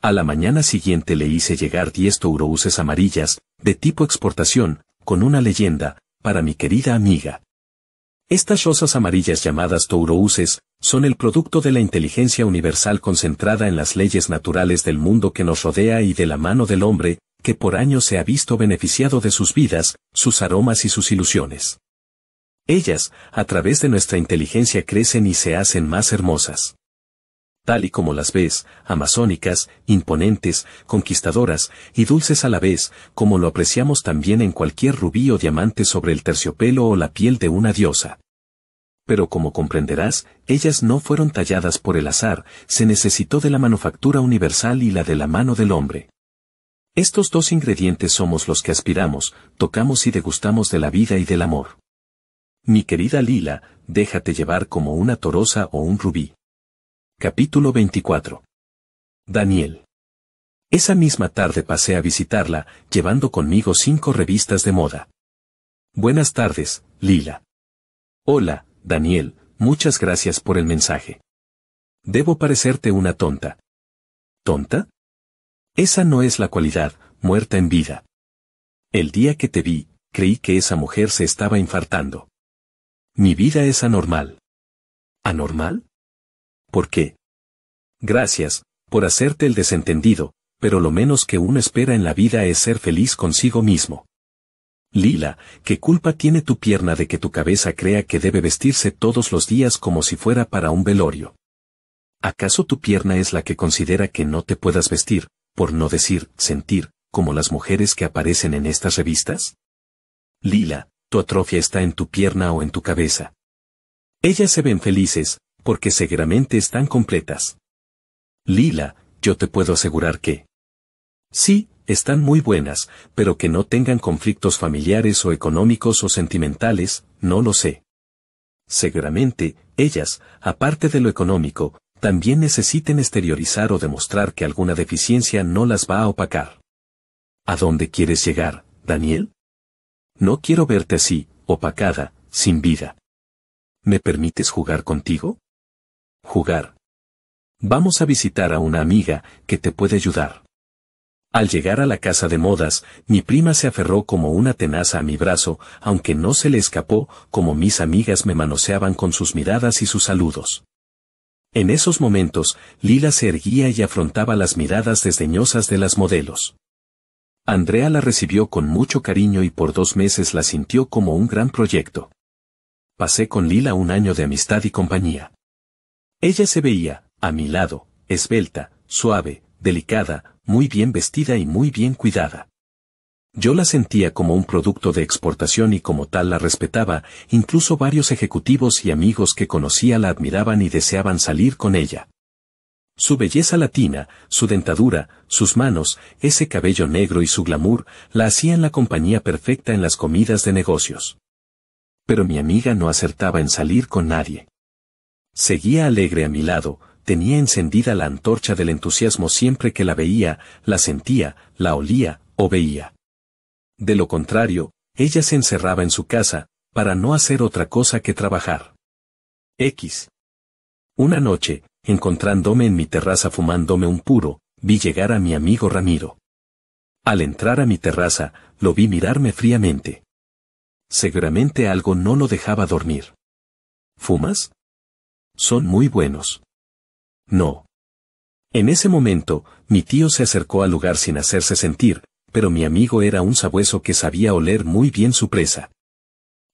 Speaker 1: A la mañana siguiente le hice llegar diez tourouses amarillas, de tipo exportación, con una leyenda, para mi querida amiga. Estas rosas amarillas llamadas tourouses, son el producto de la inteligencia universal concentrada en las leyes naturales del mundo que nos rodea y de la mano del hombre, que por años se ha visto beneficiado de sus vidas, sus aromas y sus ilusiones. Ellas, a través de nuestra inteligencia, crecen y se hacen más hermosas. Tal y como las ves, amazónicas, imponentes, conquistadoras y dulces a la vez, como lo apreciamos también en cualquier rubí o diamante sobre el terciopelo o la piel de una diosa. Pero como comprenderás, ellas no fueron talladas por el azar, se necesitó de la manufactura universal y la de la mano del hombre. Estos dos ingredientes somos los que aspiramos, tocamos y degustamos de la vida y del amor. Mi querida Lila, déjate llevar como una torosa o un rubí. Capítulo 24. Daniel. Esa misma tarde pasé a visitarla, llevando conmigo cinco revistas de moda. Buenas tardes, Lila. Hola, Daniel, muchas gracias por el mensaje. Debo parecerte una tonta. ¿Tonta? Esa no es la cualidad, muerta en vida. El día que te vi, creí que esa mujer se estaba infartando. Mi vida es anormal. ¿Anormal? ¿Por qué? Gracias, por hacerte el desentendido, pero lo menos que uno espera en la vida es ser feliz consigo mismo. Lila, ¿qué culpa tiene tu pierna de que tu cabeza crea que debe vestirse todos los días como si fuera para un velorio? ¿Acaso tu pierna es la que considera que no te puedas vestir, por no decir sentir, como las mujeres que aparecen en estas revistas? Lila, tu atrofia está en tu pierna o en tu cabeza. Ellas se ven felices, porque seguramente están completas. Lila, yo te puedo asegurar que... Sí, están muy buenas, pero que no tengan conflictos familiares o económicos o sentimentales, no lo sé. Seguramente, ellas, aparte de lo económico, también necesiten exteriorizar o demostrar que alguna deficiencia no las va a opacar. ¿A dónde quieres llegar, Daniel? No quiero verte así,
Speaker 2: opacada, sin vida. ¿Me permites jugar contigo?
Speaker 1: Jugar. Vamos a visitar a una amiga que te puede ayudar. Al llegar a la casa de modas, mi prima se aferró como una tenaza a mi brazo, aunque no se le escapó como mis amigas me manoseaban con sus miradas y sus saludos. En esos momentos, Lila se erguía y afrontaba las miradas desdeñosas de las modelos. Andrea la recibió con mucho cariño y por dos meses la sintió como un gran proyecto. Pasé con Lila un año de amistad y compañía. Ella se veía, a mi lado, esbelta, suave, delicada, muy bien vestida y muy bien cuidada. Yo la sentía como un producto de exportación y como tal la respetaba, incluso varios ejecutivos y amigos que conocía la admiraban y deseaban salir con ella. Su belleza latina, su dentadura, sus manos, ese cabello negro y su glamour, la hacían la compañía perfecta en las comidas de negocios. Pero mi amiga no acertaba en salir con nadie. Seguía alegre a mi lado, tenía encendida la antorcha del entusiasmo siempre que la veía, la sentía, la olía, o veía. De lo contrario, ella se encerraba en su casa, para no hacer otra cosa que trabajar. X. Una noche, encontrándome en mi terraza fumándome un puro, vi llegar a mi amigo Ramiro. Al entrar a mi terraza, lo vi mirarme fríamente. Seguramente algo no lo dejaba dormir. ¿Fumas? Son muy buenos. No. En ese momento, mi tío se acercó al lugar sin hacerse sentir, pero mi amigo era un sabueso que sabía oler muy bien su presa.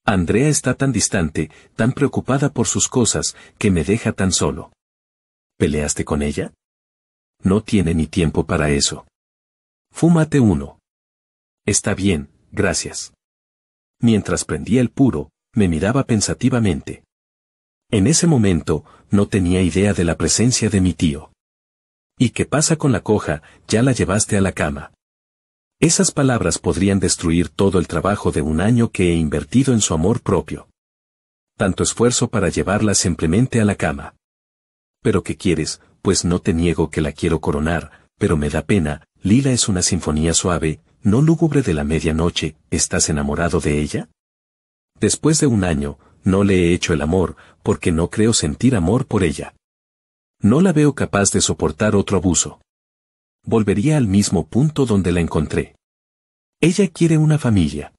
Speaker 1: Andrea está tan distante, tan preocupada por sus cosas, que me deja tan solo. ¿Peleaste con ella? No tiene ni tiempo para eso. Fúmate uno. Está bien, gracias. Mientras prendía el puro, me miraba pensativamente. En ese momento, no tenía idea de la presencia de mi tío. ¿Y qué pasa con la coja? Ya la llevaste a la cama. Esas palabras podrían destruir todo el trabajo de un año que he invertido en su amor propio. Tanto esfuerzo para llevarla simplemente a la cama pero ¿qué quieres? Pues no te niego que la quiero coronar, pero me da pena, Lila es una sinfonía suave, no lúgubre de la medianoche, ¿estás enamorado de ella? Después de un año, no le he hecho el amor, porque no creo sentir amor por ella. No la veo capaz de soportar otro abuso. Volvería al mismo punto donde la encontré. Ella quiere una familia.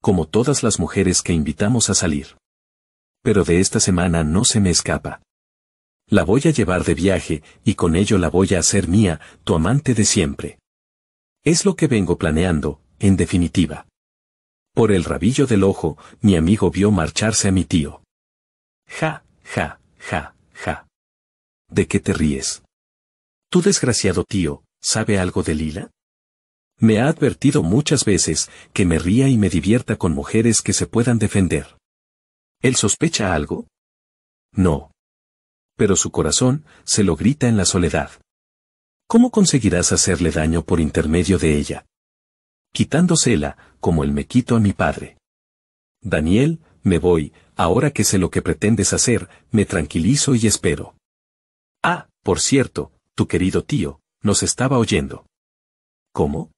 Speaker 1: Como todas las mujeres que invitamos a salir. Pero de esta semana no se me escapa. La voy a llevar de viaje, y con ello la voy a hacer mía, tu amante de siempre. Es lo que vengo planeando, en definitiva. Por el rabillo del ojo, mi amigo vio marcharse a mi tío. Ja, ja, ja, ja. ¿De qué te ríes? Tu desgraciado tío, ¿sabe algo de Lila? Me ha advertido muchas veces que me ría y me divierta con mujeres que se puedan defender. ¿Él sospecha algo? No, pero su corazón se lo grita en la soledad. ¿Cómo conseguirás hacerle daño por intermedio de ella? Quitándosela, como el me quito a mi padre. Daniel, me voy, ahora que sé lo que pretendes hacer, me tranquilizo y espero. Ah, por cierto, tu querido tío, nos estaba oyendo. ¿Cómo?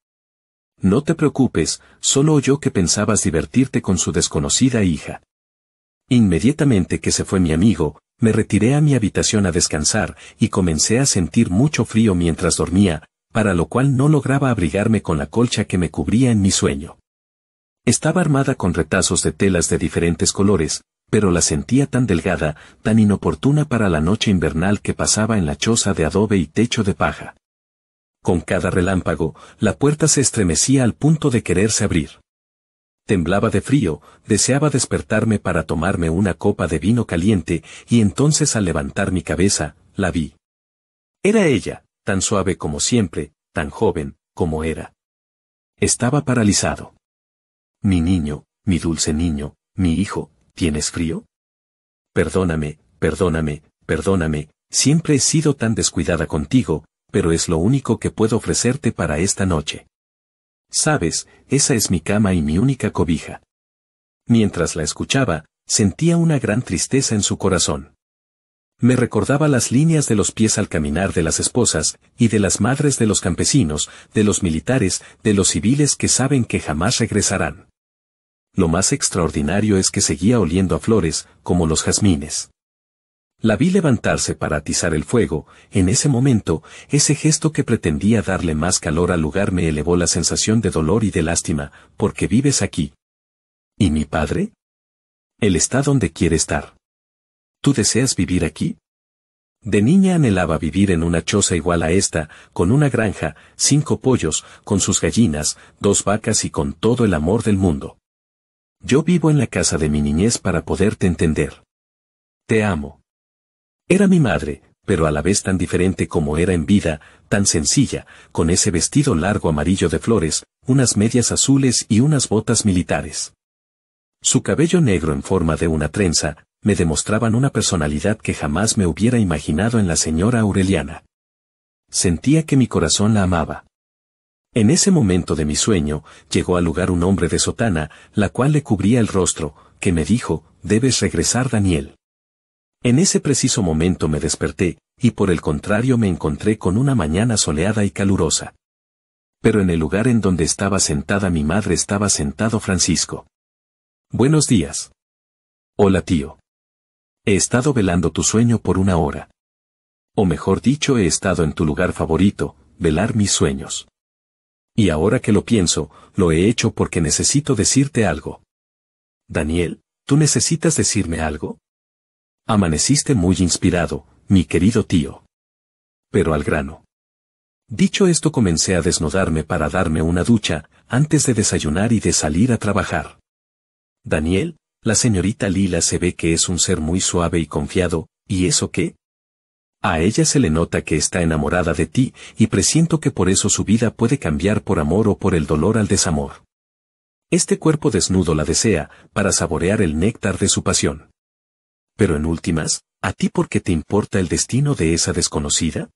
Speaker 1: No te preocupes, solo oyó que pensabas divertirte con su desconocida hija. Inmediatamente que se fue mi amigo, me retiré a mi habitación a descansar, y comencé a sentir mucho frío mientras dormía, para lo cual no lograba abrigarme con la colcha que me cubría en mi sueño. Estaba armada con retazos de telas de diferentes colores, pero la sentía tan delgada, tan inoportuna para la noche invernal que pasaba en la choza de adobe y techo de paja. Con cada relámpago, la puerta se estremecía al punto de quererse abrir. Temblaba de frío, deseaba despertarme para tomarme una copa de vino caliente, y entonces al levantar mi cabeza, la vi. Era ella, tan suave como siempre, tan joven, como era. Estaba paralizado. Mi niño, mi dulce niño, mi hijo, ¿tienes frío? Perdóname, perdóname, perdóname, siempre he sido tan descuidada contigo, pero es lo único que puedo ofrecerte para esta noche. Sabes, esa es mi cama y mi única cobija. Mientras la escuchaba, sentía una gran tristeza en su corazón. Me recordaba las líneas de los pies al caminar de las esposas, y de las madres de los campesinos, de los militares, de los civiles que saben que jamás regresarán. Lo más extraordinario es que seguía oliendo a flores, como los jazmines. La vi levantarse para atizar el fuego, en ese momento, ese gesto que pretendía darle más calor al lugar me elevó la sensación de dolor y de lástima, porque vives aquí. ¿Y mi padre? Él está donde quiere estar. ¿Tú deseas vivir aquí? De niña anhelaba vivir en una choza igual a esta, con una granja, cinco pollos, con sus gallinas, dos vacas y con todo el amor del mundo. Yo vivo en la casa de mi niñez para poderte entender. Te amo. Era mi madre, pero a la vez tan diferente como era en vida, tan sencilla, con ese vestido largo amarillo de flores, unas medias azules y unas botas militares. Su cabello negro en forma de una trenza, me demostraban una personalidad que jamás me hubiera imaginado en la señora Aureliana. Sentía que mi corazón la amaba. En ese momento de mi sueño, llegó al lugar un hombre de sotana, la cual le cubría el rostro, que me dijo, debes regresar Daniel. En ese preciso momento me desperté, y por el contrario me encontré con una mañana soleada y calurosa. Pero en el lugar en donde estaba sentada mi madre estaba sentado Francisco. Buenos días. Hola tío. He estado velando tu sueño por una hora. O mejor dicho, he estado en tu lugar favorito, velar mis sueños. Y ahora que lo pienso, lo he hecho porque necesito decirte algo. Daniel, ¿tú necesitas decirme algo? Amaneciste muy inspirado, mi querido tío. Pero al grano. Dicho esto comencé a desnudarme para darme una ducha, antes de desayunar y de salir a trabajar. Daniel, la señorita Lila se ve que es un ser muy suave y confiado, ¿y eso qué? A ella se le nota que está enamorada de ti, y presiento que por eso su vida puede cambiar por amor o por el dolor al desamor. Este cuerpo desnudo la desea, para saborear el néctar de su pasión. Pero en últimas, ¿a ti por qué te importa el destino de esa desconocida?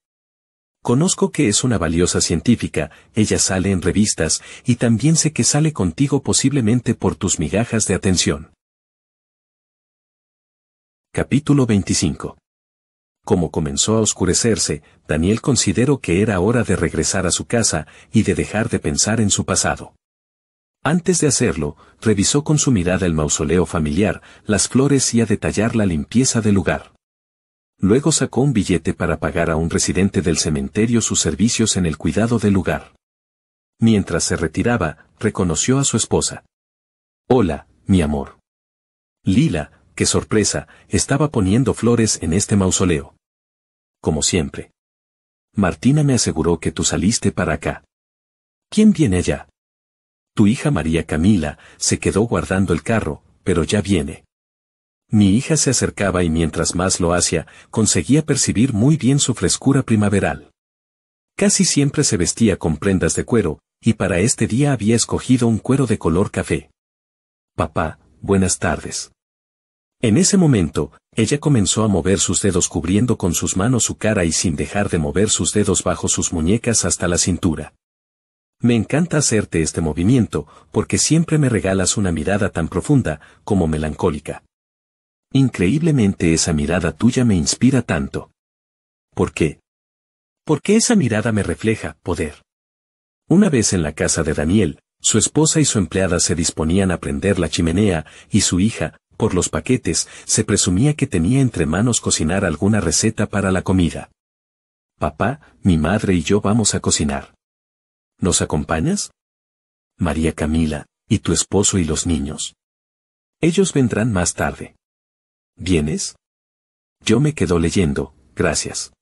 Speaker 1: Conozco que es una valiosa científica, ella sale en revistas, y también sé que sale contigo posiblemente por tus migajas de atención. Capítulo 25 como comenzó a oscurecerse, Daniel consideró que era hora de regresar a su casa y de dejar de pensar en su pasado. Antes de hacerlo, revisó con su mirada el mausoleo familiar, las flores y a detallar la limpieza del lugar. Luego sacó un billete para pagar a un residente del cementerio sus servicios en el cuidado del lugar. Mientras se retiraba, reconoció a su esposa. Hola, mi amor. Lila, qué sorpresa, estaba poniendo flores en este mausoleo. Como siempre. Martina me aseguró que tú saliste para acá. ¿Quién viene allá? Tu hija María Camila se quedó guardando el carro, pero ya viene. Mi hija se acercaba y mientras más lo hacía, conseguía percibir muy bien su frescura primaveral. Casi siempre se vestía con prendas de cuero, y para este día había escogido un cuero de color café. Papá, buenas tardes. En ese momento, ella comenzó a mover sus dedos cubriendo con sus manos su cara y sin dejar de mover sus dedos bajo sus muñecas hasta la cintura. Me encanta hacerte este movimiento, porque siempre me regalas una mirada tan profunda, como melancólica. Increíblemente esa mirada tuya me inspira tanto. ¿Por qué? Porque esa mirada me refleja poder. Una vez en la casa de Daniel, su esposa y su empleada se disponían a prender la chimenea, y su hija, por los paquetes, se presumía que tenía entre manos cocinar alguna receta para la comida. Papá, mi madre y yo vamos a cocinar. ¿Nos
Speaker 2: acompañas? María Camila, y tu esposo y los niños.
Speaker 1: Ellos vendrán más tarde. ¿Vienes? Yo me quedo leyendo, gracias.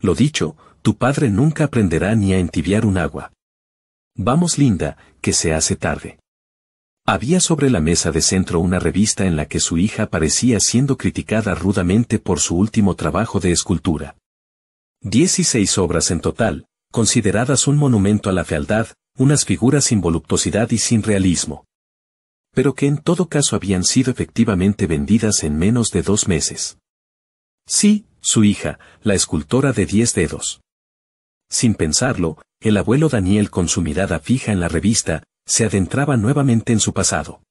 Speaker 1: Lo dicho, tu padre nunca aprenderá ni a entibiar un agua. Vamos Linda, que se hace tarde. Había sobre la mesa de centro una revista en la que su hija parecía siendo criticada rudamente por su último trabajo de escultura. Dieciséis obras en total, consideradas un monumento a la fealdad, unas figuras sin voluptuosidad y sin realismo. Pero que en todo caso habían sido efectivamente vendidas en menos de dos meses. Sí, su hija, la escultora de diez dedos. Sin pensarlo, el abuelo Daniel con su mirada fija en la revista, se adentraba nuevamente en su pasado.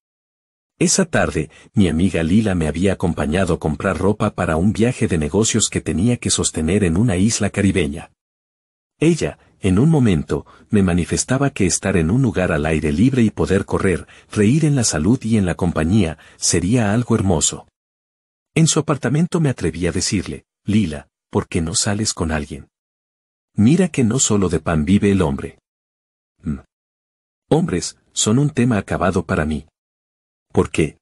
Speaker 1: Esa tarde, mi amiga Lila me había acompañado a comprar ropa para un viaje de negocios que tenía que sostener en una isla caribeña. Ella, en un momento, me manifestaba que estar en un lugar al aire libre y poder correr, reír en la salud y en la compañía, sería algo hermoso. En su apartamento me atreví a decirle, Lila, ¿por qué no sales con alguien? Mira que no solo de pan vive el hombre. Mm. Hombres, son un tema acabado para mí. ¿Por qué?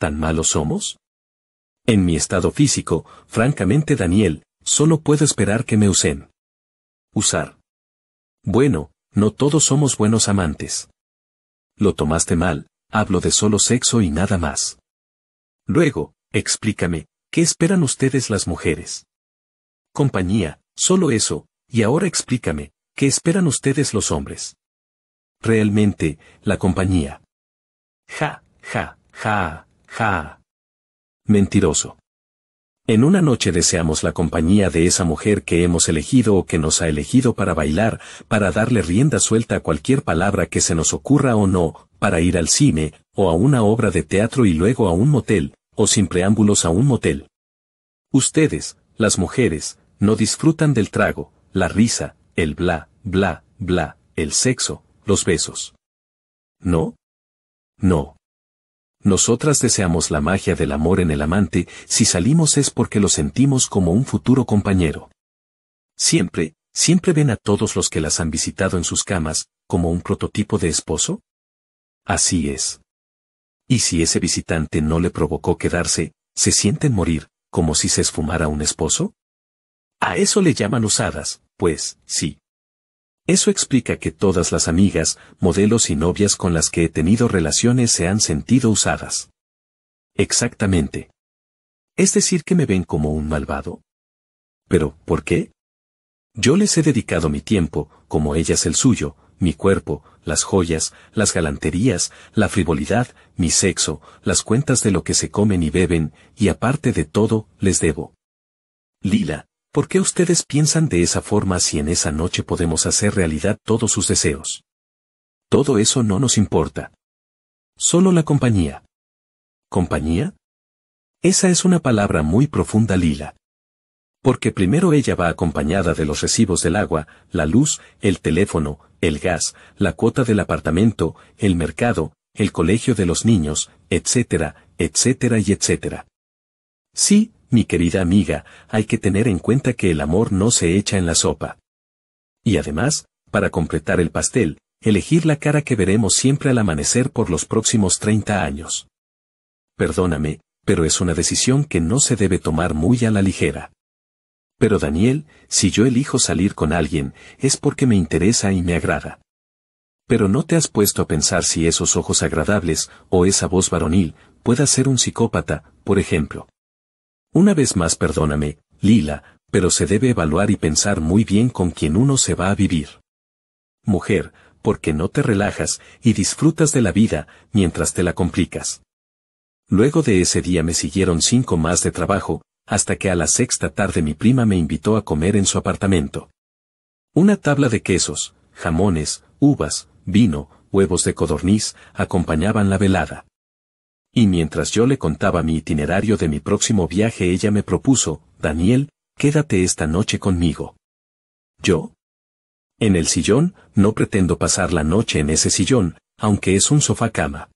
Speaker 2: ¿Tan malos somos? En mi estado físico, francamente Daniel,
Speaker 1: solo puedo esperar que me usen. Usar. Bueno, no todos somos buenos amantes. Lo tomaste mal, hablo de solo sexo y nada más. Luego, explícame, ¿qué esperan ustedes las mujeres? Compañía, solo eso, y ahora explícame, ¿qué esperan ustedes los hombres? Realmente, la compañía. Ja, ja, ja, ja. Mentiroso. En una noche deseamos la compañía de esa mujer que hemos elegido o que nos ha elegido para bailar, para darle rienda suelta a cualquier palabra que se nos ocurra o no, para ir al cine, o a una obra de teatro y luego a un motel, o sin preámbulos a un motel. Ustedes, las mujeres, no disfrutan del trago, la risa, el bla, bla, bla, el sexo, los besos. ¿No? No. Nosotras deseamos la magia del amor en el amante, si salimos es porque lo sentimos como un futuro compañero. Siempre, siempre ven a todos los que las han visitado en sus camas, como un prototipo de esposo. Así es. Y si ese visitante no le provocó quedarse, se sienten morir, como si se esfumara un esposo. A eso le llaman usadas, pues, sí. Eso explica que todas las amigas, modelos y novias con las que he tenido relaciones se han sentido usadas. Exactamente. Es decir, que me ven como un malvado. Pero, ¿por qué? Yo les he dedicado mi tiempo, como ellas el suyo, mi cuerpo, las joyas, las galanterías, la frivolidad, mi sexo, las cuentas de lo que se comen y beben, y aparte de todo, les debo. Lila, ¿Por qué ustedes piensan de esa forma si en esa noche podemos hacer realidad todos sus deseos? Todo eso no nos importa. Solo la compañía. ¿Compañía? Esa es una palabra muy profunda, Lila. Porque primero ella va acompañada de los recibos del agua, la luz, el teléfono, el gas, la cuota del apartamento, el mercado, el colegio de los niños, etcétera, etcétera y etcétera. Sí, mi querida amiga, hay que tener en cuenta que el amor no se echa en la sopa. Y además, para completar el pastel, elegir la cara que veremos siempre al amanecer por los próximos 30 años. Perdóname, pero es una decisión que no se debe tomar muy a la ligera. Pero Daniel, si yo elijo salir con alguien, es porque me interesa y me agrada. Pero no te has puesto a pensar si esos ojos agradables, o esa voz varonil, pueda ser un psicópata, por ejemplo. Una vez más perdóname, Lila, pero se debe evaluar y pensar muy bien con quien uno se va a vivir. Mujer, porque no te relajas y disfrutas de la vida mientras te la complicas. Luego de ese día me siguieron cinco más de trabajo, hasta que a la sexta tarde mi prima me invitó a comer en su apartamento. Una tabla de quesos, jamones, uvas, vino, huevos de codorniz, acompañaban la velada. Y mientras yo le contaba mi itinerario de mi próximo viaje, ella me propuso, Daniel, quédate esta noche conmigo. ¿Yo? En el sillón, no pretendo pasar la noche en ese sillón, aunque es un sofá cama.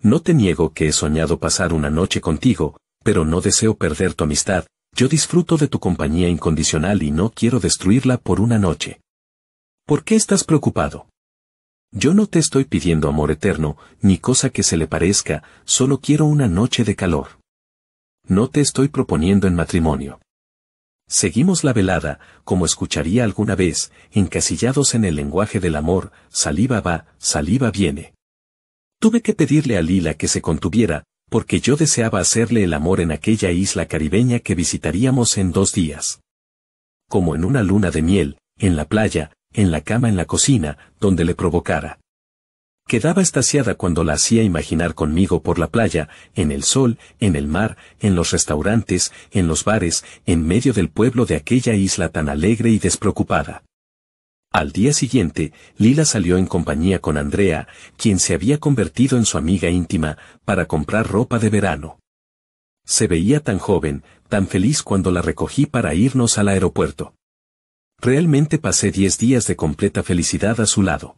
Speaker 1: No te niego que he soñado pasar una noche contigo, pero no deseo perder tu amistad, yo disfruto de tu compañía incondicional y no quiero destruirla por una noche. ¿Por qué estás preocupado? Yo no te estoy pidiendo amor eterno, ni cosa que se le parezca, solo quiero una noche de calor. No te estoy proponiendo en matrimonio. Seguimos la velada, como escucharía alguna vez, encasillados en el lenguaje del amor, saliva va, saliva viene. Tuve que pedirle a Lila que se contuviera, porque yo deseaba hacerle el amor en aquella isla caribeña que visitaríamos en dos días. Como en una luna de miel, en la playa, en la cama en la cocina, donde le provocara. Quedaba estasiada cuando la hacía imaginar conmigo por la playa, en el sol, en el mar, en los restaurantes, en los bares, en medio del pueblo de aquella isla tan alegre y despreocupada. Al día siguiente, Lila salió en compañía con Andrea, quien se había convertido en su amiga íntima, para comprar ropa de verano. Se veía tan joven, tan feliz cuando la recogí para irnos al aeropuerto. Realmente pasé 10 días de completa felicidad a su lado.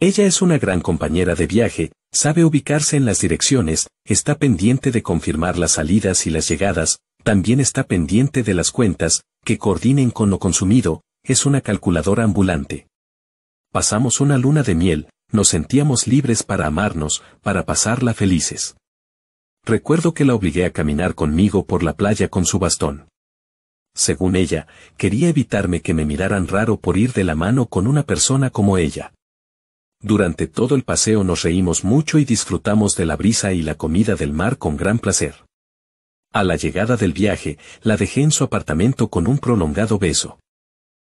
Speaker 1: Ella es una gran compañera de viaje, sabe ubicarse en las direcciones, está pendiente de confirmar las salidas y las llegadas, también está pendiente de las cuentas, que coordinen con lo consumido, es una calculadora ambulante. Pasamos una luna de miel, nos sentíamos libres para amarnos, para pasarla felices. Recuerdo que la obligué a caminar conmigo por la playa con su bastón. Según ella, quería evitarme que me miraran raro por ir de la mano con una persona como ella. Durante todo el paseo nos reímos mucho y disfrutamos de la brisa y la comida del mar con gran placer. A la llegada del viaje, la dejé en su apartamento con un prolongado beso.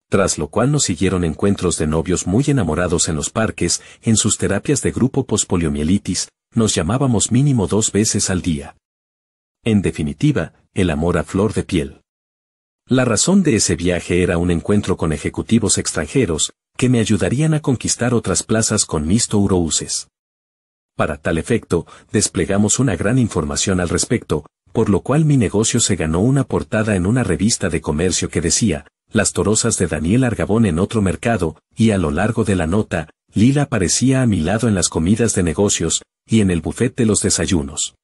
Speaker 1: Tras lo cual nos siguieron encuentros de novios muy enamorados en los parques, en sus terapias de grupo postpoliomielitis, nos llamábamos mínimo dos veces al día. En definitiva, el amor a flor de piel. La razón de ese viaje era un encuentro con ejecutivos extranjeros, que me ayudarían a conquistar otras plazas con mis tourouses. Para tal efecto, desplegamos una gran información al respecto, por lo cual mi negocio se ganó una portada en una revista de comercio que decía, Las torosas de Daniel Argabón en otro mercado, y a lo largo de la nota, Lila aparecía a mi lado en las comidas de negocios, y en el buffet de los desayunos.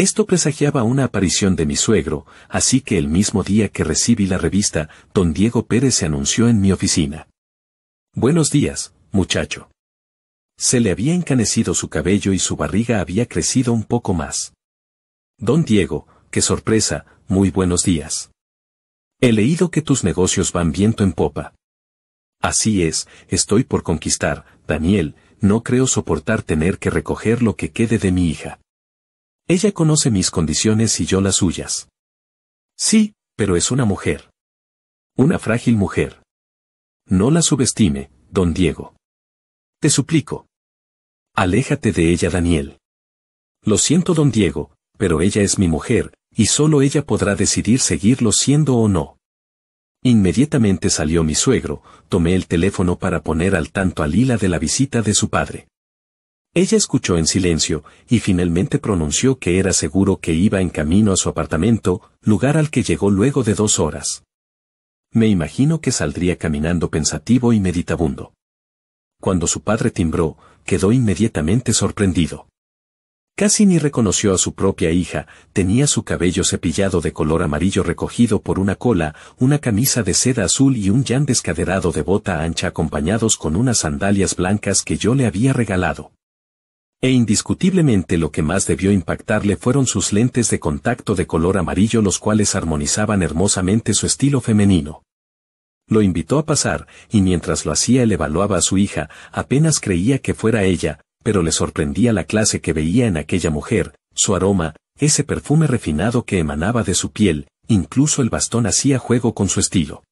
Speaker 1: Esto presagiaba una aparición de mi suegro, así que el mismo día que recibí la revista, don Diego Pérez se anunció en mi oficina. Buenos días, muchacho. Se le había encanecido su cabello y su barriga había crecido un poco más. Don Diego, qué sorpresa, muy buenos días. He leído que tus negocios van viento en popa. Así es, estoy por conquistar, Daniel, no creo soportar tener que recoger lo que quede de mi hija. Ella conoce mis condiciones y yo las suyas. Sí, pero es una mujer. Una frágil mujer. No la subestime, don Diego. Te suplico. Aléjate de ella, Daniel. Lo siento, don Diego, pero ella es mi mujer, y solo ella podrá decidir seguirlo siendo o no. Inmediatamente salió mi suegro, tomé el teléfono para poner al tanto a Lila de la visita de su padre. Ella escuchó en silencio, y finalmente pronunció que era seguro que iba en camino a su apartamento, lugar al que llegó luego de dos horas. Me imagino que saldría caminando pensativo y meditabundo. Cuando su padre timbró, quedó inmediatamente sorprendido. Casi ni reconoció a su propia hija, tenía su cabello cepillado de color amarillo recogido por una cola, una camisa de seda azul y un yan descaderado de bota ancha acompañados con unas sandalias blancas que yo le había regalado. E indiscutiblemente lo que más debió impactarle fueron sus lentes de contacto de color amarillo los cuales armonizaban hermosamente su estilo femenino. Lo invitó a pasar, y mientras lo hacía él evaluaba a su hija, apenas creía que fuera ella, pero le sorprendía la clase que veía en aquella mujer, su aroma, ese perfume refinado que emanaba de su piel, incluso el bastón hacía juego con su estilo.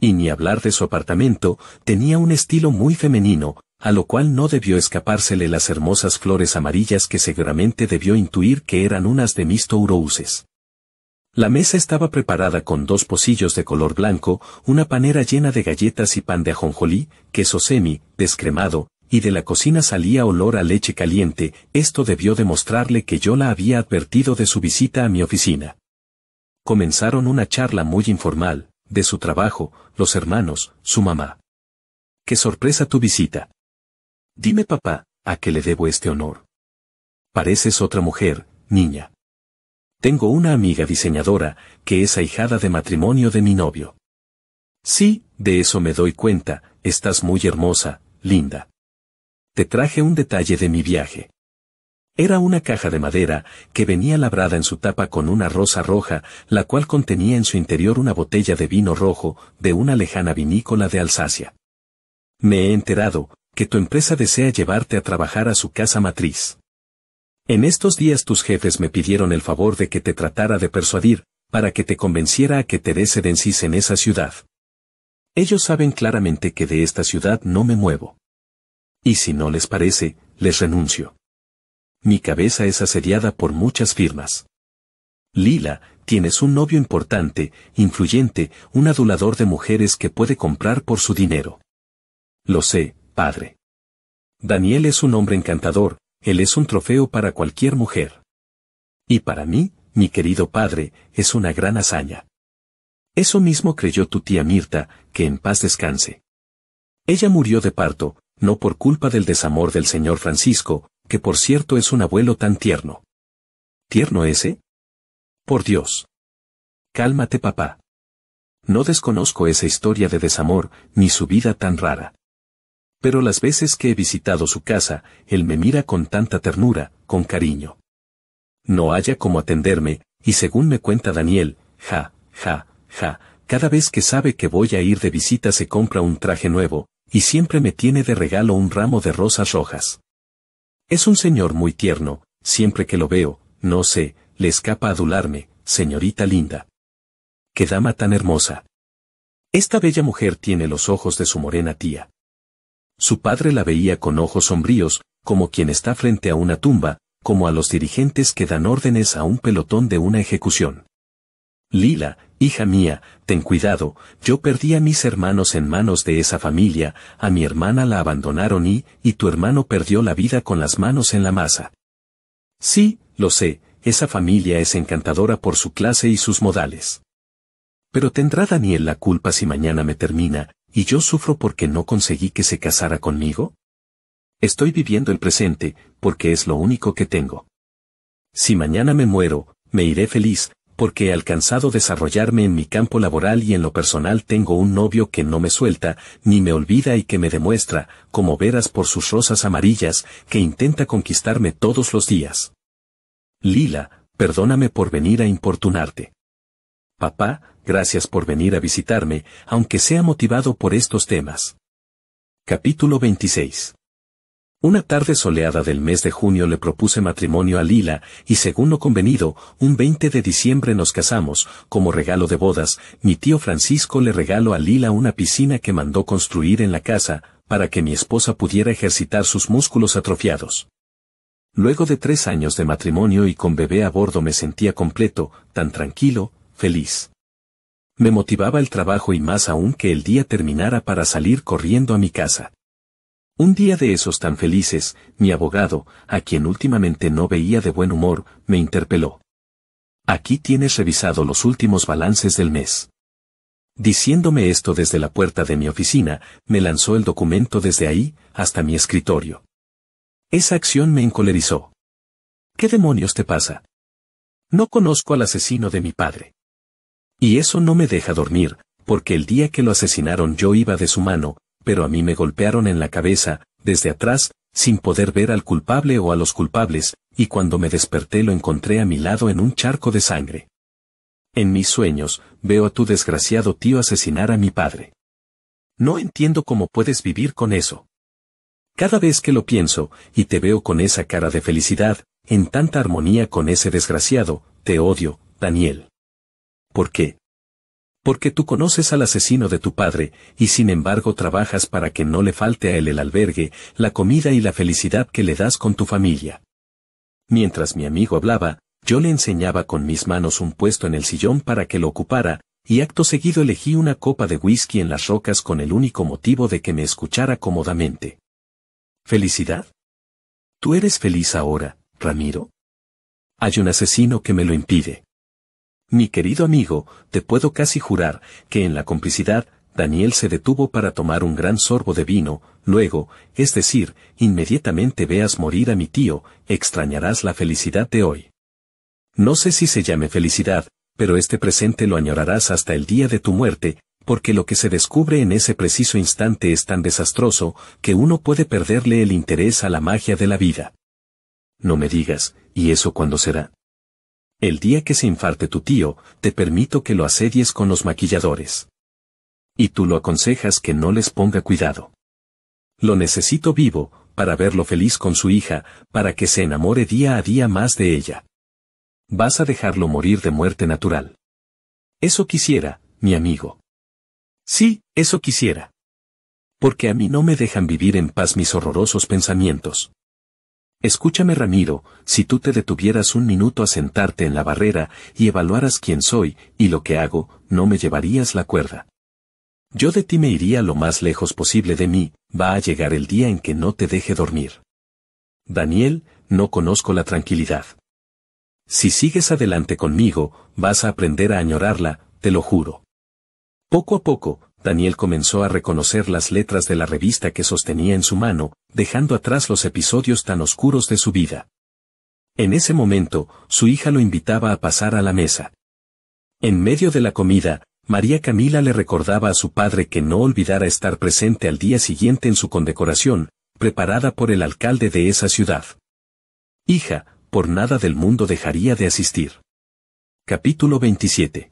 Speaker 1: Y ni hablar de su apartamento, tenía un estilo muy femenino, a lo cual no debió escapársele las hermosas flores amarillas que seguramente debió intuir que eran unas de misto urouses. La mesa estaba preparada con dos pocillos de color blanco, una panera llena de galletas y pan de ajonjolí, queso semi, descremado, y de la cocina salía olor a leche caliente, esto debió demostrarle que yo la había advertido de su visita a mi oficina. Comenzaron una charla muy informal, de su trabajo, los hermanos, su mamá. ¡Qué sorpresa tu visita! Dime papá, ¿a qué le debo este honor? Pareces otra mujer, niña. Tengo una amiga diseñadora, que es ahijada de matrimonio de mi novio. Sí, de eso me doy cuenta, estás muy hermosa, linda. Te traje un detalle de mi viaje. Era una caja de madera, que venía labrada en su tapa con una rosa roja, la cual contenía en su interior una botella de vino rojo, de una lejana vinícola de Alsacia. Me he enterado, que tu empresa desea llevarte a trabajar a su casa matriz. En estos días tus jefes me pidieron el favor de que te tratara de persuadir, para que te convenciera a que te des en esa ciudad. Ellos saben claramente que de esta ciudad no me muevo. Y si no les parece, les renuncio. Mi cabeza es asediada por muchas firmas. Lila, tienes un novio importante, influyente, un adulador de mujeres que puede comprar por su dinero. Lo sé, padre. Daniel es un hombre encantador, él es un trofeo para cualquier mujer. Y para mí, mi querido padre, es una gran hazaña. Eso mismo creyó tu tía Mirta, que en paz descanse. Ella murió de parto, no por culpa del desamor del señor Francisco, que por cierto es un abuelo tan tierno. ¿Tierno ese? Por Dios. Cálmate papá. No desconozco esa historia de desamor, ni su vida tan rara pero las veces que he visitado su casa, él me mira con tanta ternura, con cariño. No haya como atenderme, y según me cuenta Daniel, ja, ja, ja, cada vez que sabe que voy a ir de visita se compra un traje nuevo, y siempre me tiene de regalo un ramo de rosas rojas. Es un señor muy tierno, siempre que lo veo, no sé, le escapa adularme, señorita linda. ¡Qué dama tan hermosa! Esta bella mujer tiene los ojos de su morena tía. Su padre la veía con ojos sombríos, como quien está frente a una tumba, como a los dirigentes que dan órdenes a un pelotón de una ejecución. Lila, hija mía, ten cuidado, yo perdí a mis hermanos en manos de esa familia, a mi hermana la abandonaron y, y tu hermano perdió la vida con las manos en la masa. Sí, lo sé, esa familia es encantadora por su clase y sus modales. Pero tendrá Daniel la culpa si mañana me termina, ¿Y yo sufro porque no conseguí que se casara conmigo? Estoy viviendo el presente, porque es lo único que tengo. Si mañana me muero, me iré feliz, porque he alcanzado desarrollarme en mi campo laboral y en lo personal tengo un novio que no me suelta, ni me olvida y que me demuestra, como veras por sus rosas amarillas, que intenta conquistarme todos los días. Lila, perdóname por venir a importunarte. Papá, gracias por venir a visitarme, aunque sea motivado por estos temas. Capítulo 26. Una tarde soleada del mes de junio le propuse matrimonio a Lila, y según lo convenido, un 20 de diciembre nos casamos, como regalo de bodas, mi tío Francisco le regaló a Lila una piscina que mandó construir en la casa, para que mi esposa pudiera ejercitar sus músculos atrofiados. Luego de tres años de matrimonio y con bebé a bordo me sentía completo, tan tranquilo, feliz me motivaba el trabajo y más aún que el día terminara para salir corriendo a mi casa. Un día de esos tan felices, mi abogado, a quien últimamente no veía de buen humor, me interpeló. Aquí tienes revisado los últimos balances del mes. Diciéndome esto desde la puerta de mi oficina, me lanzó el documento desde ahí, hasta mi escritorio. Esa acción me encolerizó. ¿Qué demonios te pasa? No conozco al asesino de mi padre. Y eso no me deja dormir, porque el día que lo asesinaron yo iba de su mano, pero a mí me golpearon en la cabeza, desde atrás, sin poder ver al culpable o a los culpables, y cuando me desperté lo encontré a mi lado en un charco de sangre. En mis sueños, veo a tu desgraciado tío asesinar a mi padre. No entiendo cómo puedes vivir con eso. Cada vez que lo pienso, y te veo con esa cara de felicidad, en tanta armonía con ese desgraciado, te odio, Daniel. ¿Por qué? Porque tú conoces al asesino de tu padre, y sin embargo trabajas para que no le falte a él el albergue, la comida y la felicidad que le das con tu familia. Mientras mi amigo hablaba, yo le enseñaba con mis manos un puesto en el sillón para que lo ocupara, y acto seguido elegí una copa de whisky en las rocas con el único motivo de que me escuchara cómodamente. ¿Felicidad? Tú eres feliz ahora, Ramiro. Hay un asesino que me lo impide. Mi querido amigo, te puedo casi jurar que en la complicidad, Daniel se detuvo para tomar un gran sorbo de vino, luego, es decir, inmediatamente veas morir a mi tío, extrañarás la felicidad de hoy. No sé si se llame felicidad, pero este presente lo añorarás hasta el día de tu muerte, porque lo que se descubre en ese preciso instante es tan desastroso que uno puede perderle el interés a la magia de la vida. No me digas, ¿y eso cuándo será? El día que se infarte tu tío, te permito que lo asedies con los maquilladores. Y tú lo aconsejas que no les ponga cuidado. Lo necesito vivo, para verlo feliz con su hija, para que se enamore día a día más de ella. Vas a dejarlo morir de muerte natural. Eso quisiera, mi amigo. Sí, eso quisiera. Porque a mí no me dejan vivir en paz mis horrorosos pensamientos. Escúchame Ramiro, si tú te detuvieras un minuto a sentarte en la barrera y evaluaras quién soy y lo que hago, no me llevarías la cuerda. Yo de ti me iría lo más lejos posible de mí, va a llegar el día en que no te deje dormir. Daniel, no conozco la tranquilidad. Si sigues adelante conmigo, vas a aprender a añorarla, te lo juro. Poco a poco, Daniel comenzó a reconocer las letras de la revista que sostenía en su mano, dejando atrás los episodios tan oscuros de su vida. En ese momento, su hija lo invitaba a pasar a la mesa. En medio de la comida, María Camila le recordaba a su padre que no olvidara estar presente al día siguiente en su condecoración, preparada por el alcalde de esa ciudad. Hija, por nada del mundo dejaría de asistir. Capítulo 27.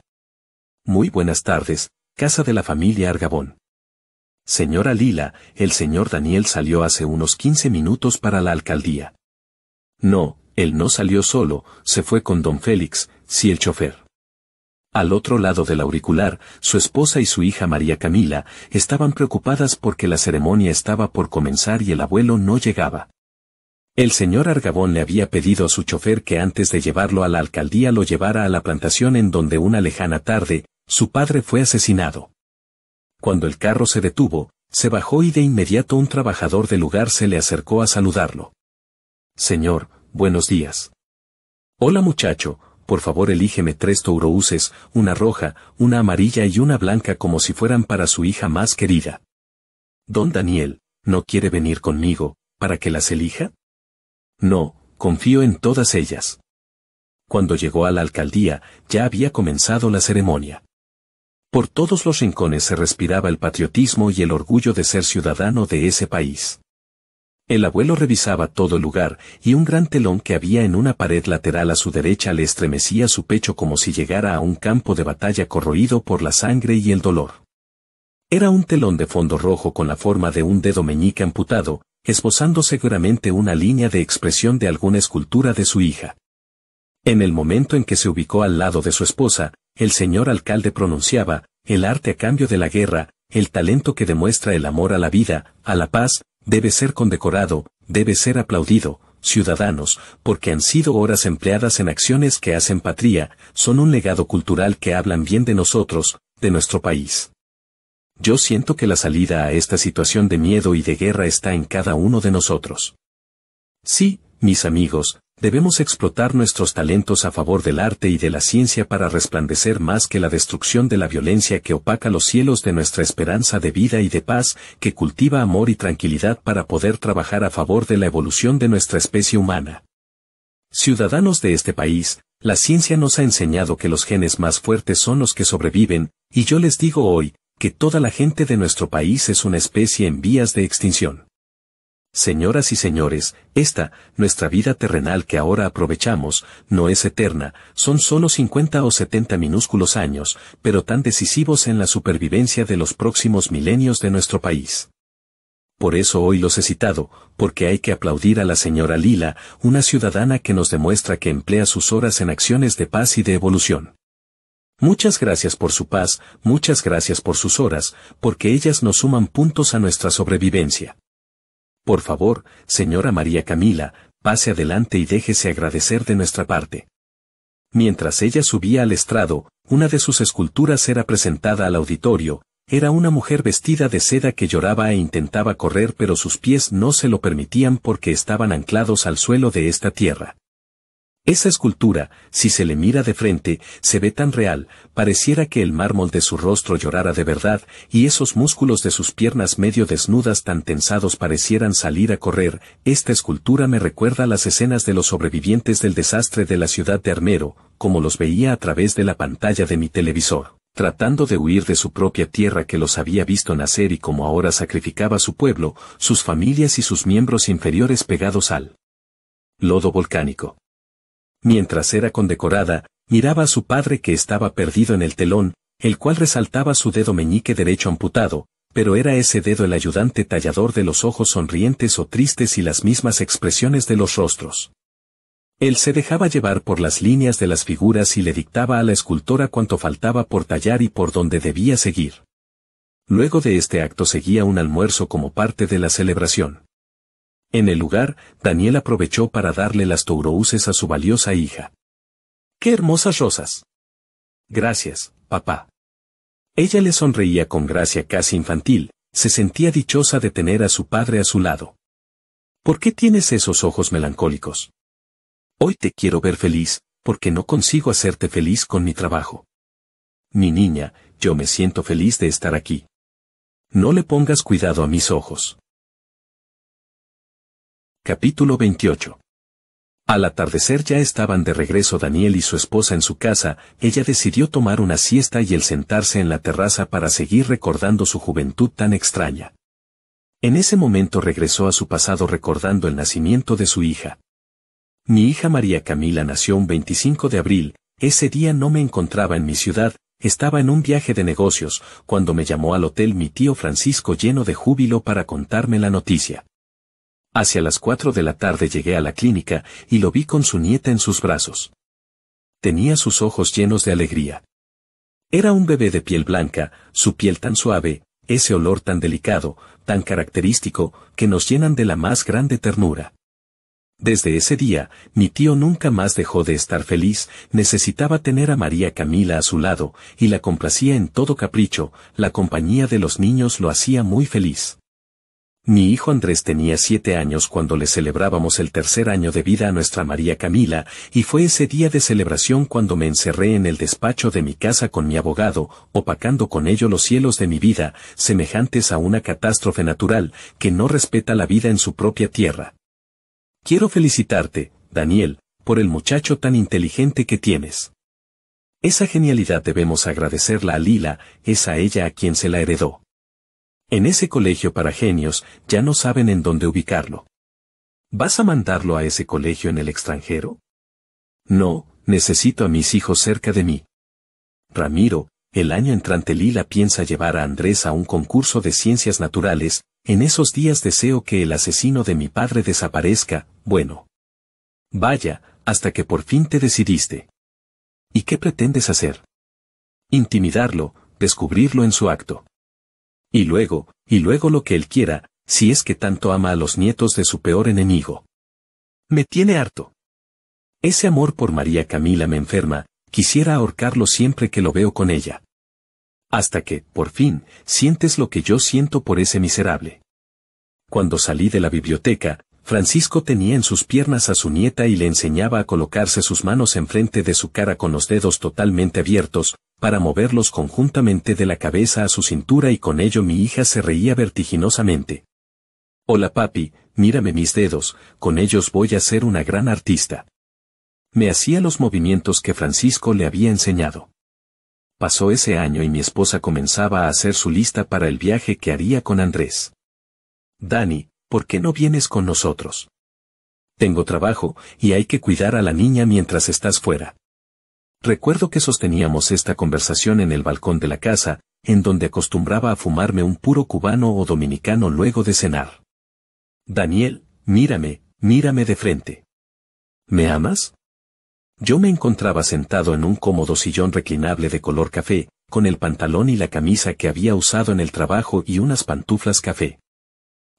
Speaker 1: Muy buenas tardes, casa de la familia Argabón. Señora Lila, el señor Daniel salió hace unos 15 minutos para la alcaldía. No, él no salió solo, se fue con don Félix, sí el chofer. Al otro lado del auricular, su esposa y su hija María Camila estaban preocupadas porque la ceremonia estaba por comenzar y el abuelo no llegaba. El señor Argabón le había pedido a su chofer que antes de llevarlo a la alcaldía lo llevara a la plantación en donde una lejana tarde, su padre fue asesinado. Cuando el carro se detuvo, se bajó y de inmediato un trabajador del lugar se le acercó a saludarlo. Señor, buenos días. Hola muchacho, por favor elígeme tres tourouses, una roja, una amarilla y una blanca como si fueran para su hija más querida. Don Daniel, ¿no quiere venir conmigo, para que las elija? No, confío en todas ellas. Cuando llegó a la alcaldía, ya había comenzado la ceremonia. Por todos los rincones se respiraba el patriotismo y el orgullo de ser ciudadano de ese país. El abuelo revisaba todo el lugar, y un gran telón que había en una pared lateral a su derecha le estremecía su pecho como si llegara a un campo de batalla corroído por la sangre y el dolor. Era un telón de fondo rojo con la forma de un dedo meñique amputado, esbozando seguramente una línea de expresión de alguna escultura de su hija. En el momento en que se ubicó al lado de su esposa, el señor alcalde pronunciaba, el arte a cambio de la guerra, el talento que demuestra el amor a la vida, a la paz, debe ser condecorado, debe ser aplaudido, ciudadanos, porque han sido horas empleadas en acciones que hacen patria, son un legado cultural que hablan bien de nosotros, de nuestro país. Yo siento que la salida a esta situación de miedo y de guerra está en cada uno de nosotros. Sí, mis amigos, Debemos explotar nuestros talentos a favor del arte y de la ciencia para resplandecer más que la destrucción de la violencia que opaca los cielos de nuestra esperanza de vida y de paz, que cultiva amor y tranquilidad para poder trabajar a favor de la evolución de nuestra especie humana. Ciudadanos de este país, la ciencia nos ha enseñado que los genes más fuertes son los que sobreviven, y yo les digo hoy, que toda la gente de nuestro país es una especie en vías de extinción. Señoras y señores, esta, nuestra vida terrenal que ahora aprovechamos, no es eterna, son solo 50 o 70 minúsculos años, pero tan decisivos en la supervivencia de los próximos milenios de nuestro país. Por eso hoy los he citado, porque hay que aplaudir a la señora Lila, una ciudadana que nos demuestra que emplea sus horas en acciones de paz y de evolución. Muchas gracias por su paz, muchas gracias por sus horas, porque ellas nos suman puntos a nuestra sobrevivencia. Por favor, señora María Camila, pase adelante y déjese agradecer de nuestra parte. Mientras ella subía al estrado, una de sus esculturas era presentada al auditorio, era una mujer vestida de seda que lloraba e intentaba correr pero sus pies no se lo permitían porque estaban anclados al suelo de esta tierra. Esa escultura, si se le mira de frente, se ve tan real, pareciera que el mármol de su rostro llorara de verdad, y esos músculos de sus piernas medio desnudas tan tensados parecieran salir a correr. Esta escultura me recuerda las escenas de los sobrevivientes del desastre de la ciudad de Armero, como los veía a través de la pantalla de mi televisor tratando de huir de su propia tierra que los había visto nacer y como ahora sacrificaba su pueblo, sus familias y sus miembros inferiores pegados al lodo volcánico. Mientras era condecorada, miraba a su padre que estaba perdido en el telón, el cual resaltaba su dedo meñique derecho amputado, pero era ese dedo el ayudante tallador de los ojos sonrientes o tristes y las mismas expresiones de los rostros. Él se dejaba llevar por las líneas de las figuras y le dictaba a la escultora cuánto faltaba por tallar y por dónde debía seguir. Luego de este acto seguía un almuerzo como parte de la celebración. En el lugar, Daniel aprovechó para darle las tourouses a su valiosa hija. ¡Qué hermosas rosas! Gracias, papá. Ella le sonreía con gracia casi infantil, se sentía dichosa de tener a su padre a su lado. ¿Por qué tienes esos ojos melancólicos? Hoy te quiero ver feliz, porque no consigo hacerte feliz con mi trabajo. Mi niña, yo me siento feliz de estar aquí. No le pongas cuidado a mis ojos. Capítulo 28. Al atardecer ya estaban de regreso Daniel y su esposa en su casa, ella decidió tomar una siesta y el sentarse en la terraza para seguir recordando su juventud tan extraña. En ese momento regresó a su pasado recordando el nacimiento de su hija. Mi hija María Camila nació un 25 de abril, ese día no me encontraba en mi ciudad, estaba en un viaje de negocios, cuando me llamó al hotel mi tío Francisco lleno de júbilo para contarme la noticia. Hacia las cuatro de la tarde llegué a la clínica y lo vi con su nieta en sus brazos. Tenía sus ojos llenos de alegría. Era un bebé de piel blanca, su piel tan suave, ese olor tan delicado, tan característico, que nos llenan de la más grande ternura. Desde ese día, mi tío nunca más dejó de estar feliz, necesitaba tener a María Camila a su lado, y la complacía en todo capricho, la compañía de los niños lo hacía muy feliz. Mi hijo Andrés tenía siete años cuando le celebrábamos el tercer año de vida a nuestra María Camila, y fue ese día de celebración cuando me encerré en el despacho de mi casa con mi abogado, opacando con ello los cielos de mi vida, semejantes a una catástrofe natural, que no respeta la vida en su propia tierra. Quiero felicitarte, Daniel, por el muchacho tan inteligente que tienes. Esa genialidad debemos agradecerla a Lila, es a ella a quien se la heredó. En ese colegio para genios ya no saben en dónde ubicarlo. ¿Vas a mandarlo a ese colegio en el extranjero? No, necesito a mis hijos cerca de mí. Ramiro, el año entrante Lila piensa llevar a Andrés a un concurso de ciencias naturales, en esos días deseo que el asesino de mi padre desaparezca, bueno. Vaya, hasta que por fin te decidiste. ¿Y qué pretendes hacer? Intimidarlo, descubrirlo en su acto. Y luego, y luego lo que él quiera, si es que tanto ama a los nietos de su peor enemigo. Me tiene harto. Ese amor por María Camila me enferma, quisiera ahorcarlo siempre que lo veo con ella. Hasta que, por fin, sientes lo que yo siento por ese miserable. Cuando salí de la biblioteca, Francisco tenía en sus piernas a su nieta y le enseñaba a colocarse sus manos enfrente de su cara con los dedos totalmente abiertos, para moverlos conjuntamente de la cabeza a su cintura y con ello mi hija se reía vertiginosamente. Hola papi, mírame mis dedos, con ellos voy a ser una gran artista. Me hacía los movimientos que Francisco le había enseñado. Pasó ese año y mi esposa comenzaba a hacer su lista para el viaje que haría con Andrés. Dani, ¿por qué no vienes con nosotros? Tengo trabajo, y hay que cuidar a la niña mientras estás fuera. Recuerdo que sosteníamos esta conversación en el balcón de la casa, en donde acostumbraba a fumarme un puro cubano o dominicano luego de cenar. Daniel, mírame, mírame de frente. ¿Me amas? Yo me encontraba sentado en un cómodo sillón reclinable de color café, con el pantalón y la camisa que había usado en el trabajo y unas pantuflas café.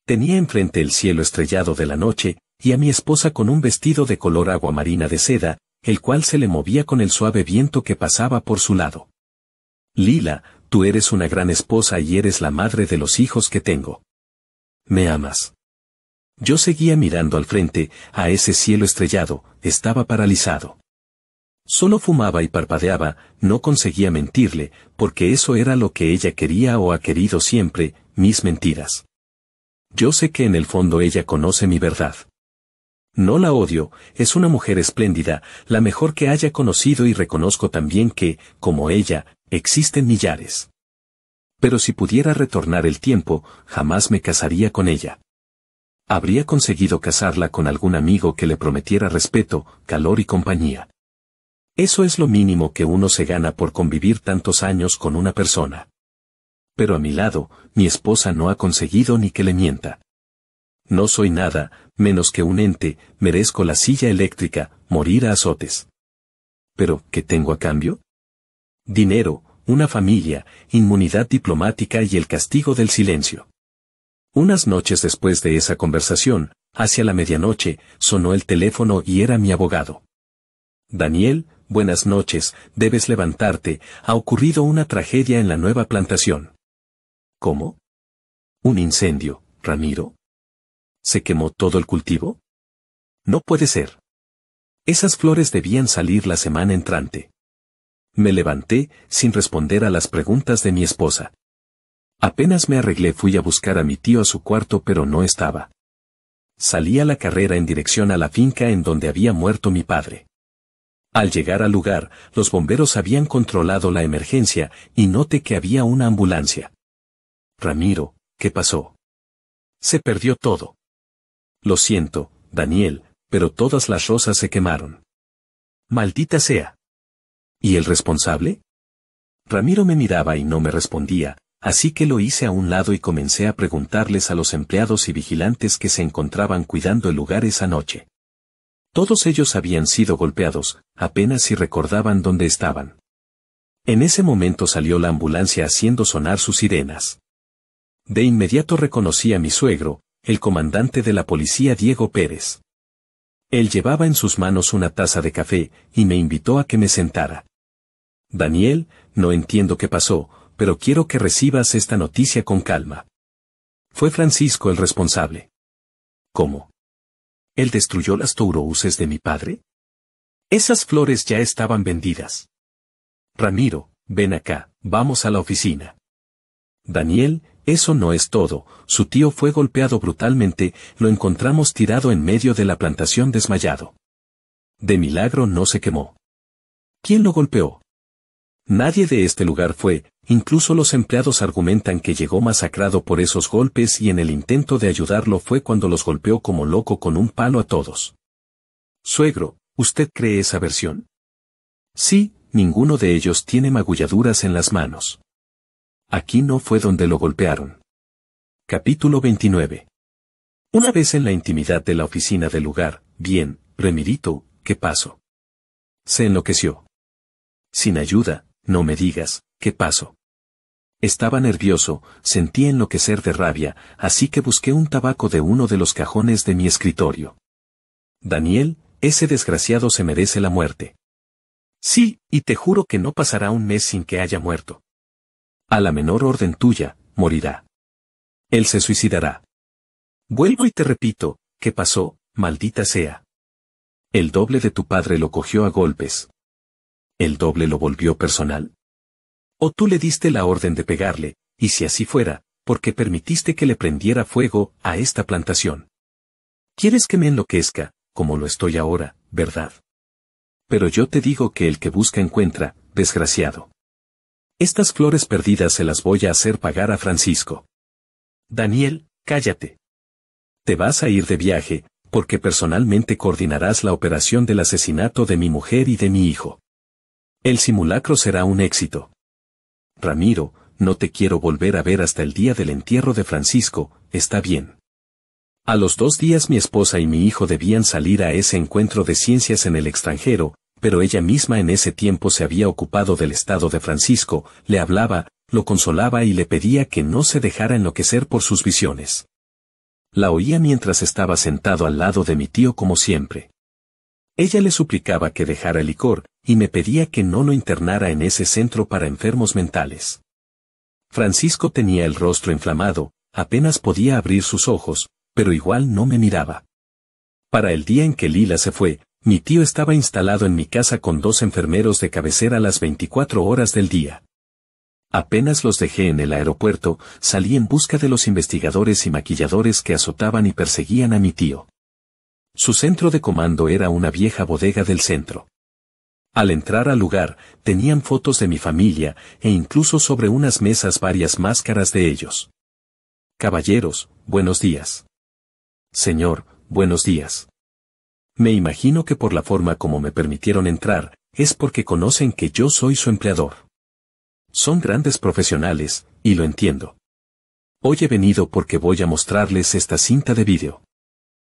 Speaker 1: Tenía enfrente el cielo estrellado de la noche, y a mi esposa con un vestido de color aguamarina de seda, el cual se le movía con el suave viento que pasaba por su lado. Lila, tú eres una gran esposa y eres la madre de los hijos que tengo. Me amas. Yo seguía mirando al frente, a ese cielo estrellado, estaba paralizado. Solo fumaba y parpadeaba, no conseguía mentirle, porque eso era lo que ella quería o ha querido siempre, mis mentiras. Yo sé que en el fondo ella conoce mi verdad. No la odio, es una mujer espléndida, la mejor que haya conocido y reconozco también que, como ella, existen millares. Pero si pudiera retornar el tiempo, jamás me casaría con ella. Habría conseguido casarla con algún amigo que le prometiera respeto, calor y compañía. Eso es lo mínimo que uno se gana por convivir tantos años con una persona. Pero a mi lado, mi esposa no ha conseguido ni que le mienta. No soy nada, menos que un ente, merezco la silla eléctrica, morir a azotes. Pero, ¿qué tengo a cambio? Dinero, una familia, inmunidad diplomática y el castigo del silencio. Unas noches después de esa conversación, hacia la medianoche, sonó el teléfono y era mi abogado. Daniel, buenas noches, debes levantarte, ha ocurrido una tragedia en la nueva plantación. ¿Cómo? Un incendio, Ramiro. ¿Se quemó todo el cultivo? No puede ser. Esas flores debían salir la semana entrante. Me levanté sin responder a las preguntas de mi esposa. Apenas me arreglé fui a buscar a mi tío a su cuarto pero no estaba. Salí a la carrera en dirección a la finca en donde había muerto mi padre. Al llegar al lugar, los bomberos habían controlado la emergencia y noté que había una ambulancia. Ramiro, ¿qué pasó? Se perdió todo.
Speaker 2: Lo siento, Daniel, pero todas las rosas se quemaron.
Speaker 1: Maldita sea. ¿Y el responsable? Ramiro me miraba y no me respondía, así que lo hice a un lado y comencé a preguntarles a los empleados y vigilantes que se encontraban cuidando el lugar esa noche. Todos ellos habían sido golpeados, apenas si recordaban dónde estaban. En ese momento salió la ambulancia haciendo sonar sus sirenas. De inmediato reconocí a mi suegro, el comandante de la policía Diego Pérez. Él llevaba en sus manos una taza de café y me invitó a que me sentara. Daniel, no entiendo qué pasó, pero quiero que recibas esta noticia con calma. Fue Francisco el responsable. ¿Cómo? ¿Él destruyó las tourouses de mi padre? Esas flores ya estaban vendidas. Ramiro, ven acá, vamos a la oficina. Daniel, eso no es todo, su tío fue golpeado brutalmente, lo encontramos tirado en medio de la plantación desmayado. De milagro no se quemó. ¿Quién lo golpeó? Nadie de este lugar fue, incluso los empleados argumentan que llegó masacrado por esos golpes y en el intento de ayudarlo fue cuando los golpeó como loco con un palo a todos. Suegro, ¿usted cree esa versión? Sí, ninguno de ellos tiene magulladuras en las manos. Aquí no fue donde lo golpearon. Capítulo 29. Una vez en la intimidad de la oficina del lugar, bien, Remirito, ¿qué pasó? Se enloqueció. Sin ayuda, no me digas, ¿qué pasó? Estaba nervioso, sentí enloquecer de rabia, así que busqué un tabaco de uno de los cajones de mi escritorio. Daniel, ese desgraciado se merece la muerte. Sí, y te juro que no pasará un mes sin que haya muerto a la menor orden tuya, morirá. Él se suicidará. Vuelvo y te repito, ¿qué pasó, maldita sea? El doble de tu padre lo cogió a golpes. El doble lo volvió personal. O tú le diste la orden de pegarle, y si así fuera, porque permitiste que le prendiera fuego a esta plantación. Quieres que me enloquezca, como lo estoy ahora, ¿verdad? Pero yo te digo que el que busca encuentra, desgraciado. Estas flores perdidas se las voy a hacer pagar a Francisco. Daniel, cállate. Te vas a ir de viaje, porque personalmente coordinarás la operación del asesinato de mi mujer y de mi hijo. El simulacro será un éxito. Ramiro, no te quiero volver a ver hasta el día del entierro de Francisco, está bien. A los dos días mi esposa y mi hijo debían salir a ese encuentro de ciencias en el extranjero, pero ella misma en ese tiempo se había ocupado del estado de Francisco, le hablaba, lo consolaba y le pedía que no se dejara enloquecer por sus visiones. La oía mientras estaba sentado al lado de mi tío como siempre. Ella le suplicaba que dejara el licor, y me pedía que no lo internara en ese centro para enfermos mentales. Francisco tenía el rostro inflamado, apenas podía abrir sus ojos, pero igual no me miraba. Para el día en que Lila se fue, mi tío estaba instalado en mi casa con dos enfermeros de cabecera las 24 horas del día. Apenas los dejé en el aeropuerto, salí en busca de los investigadores y maquilladores que azotaban y perseguían a mi tío. Su centro de comando era una vieja bodega del centro. Al entrar al lugar, tenían fotos de mi familia, e incluso sobre unas mesas varias máscaras de ellos. Caballeros, buenos días. Señor, buenos días. Me imagino que por la forma como me permitieron entrar, es porque conocen que yo soy su empleador. Son grandes profesionales, y lo entiendo. Hoy he venido porque voy a mostrarles esta cinta de vídeo.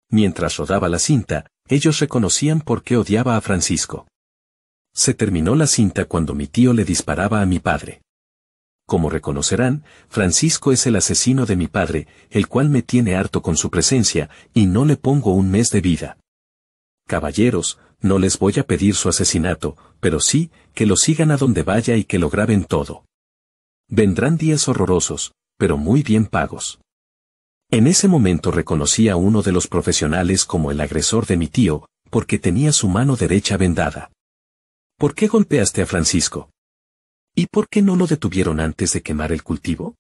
Speaker 1: Mientras rodaba la cinta, ellos reconocían por qué odiaba a Francisco. Se terminó la cinta cuando mi tío le disparaba a mi padre. Como reconocerán, Francisco es el asesino de mi padre, el cual me tiene harto con su presencia, y no le pongo un mes de vida. Caballeros, no les voy a pedir su asesinato, pero sí, que lo sigan a donde vaya y que lo graben todo. Vendrán días horrorosos, pero muy bien pagos. En ese momento reconocí a uno de los profesionales como el agresor de mi tío, porque tenía su mano derecha vendada. ¿Por qué golpeaste a Francisco? ¿Y por qué no lo detuvieron antes de quemar el cultivo?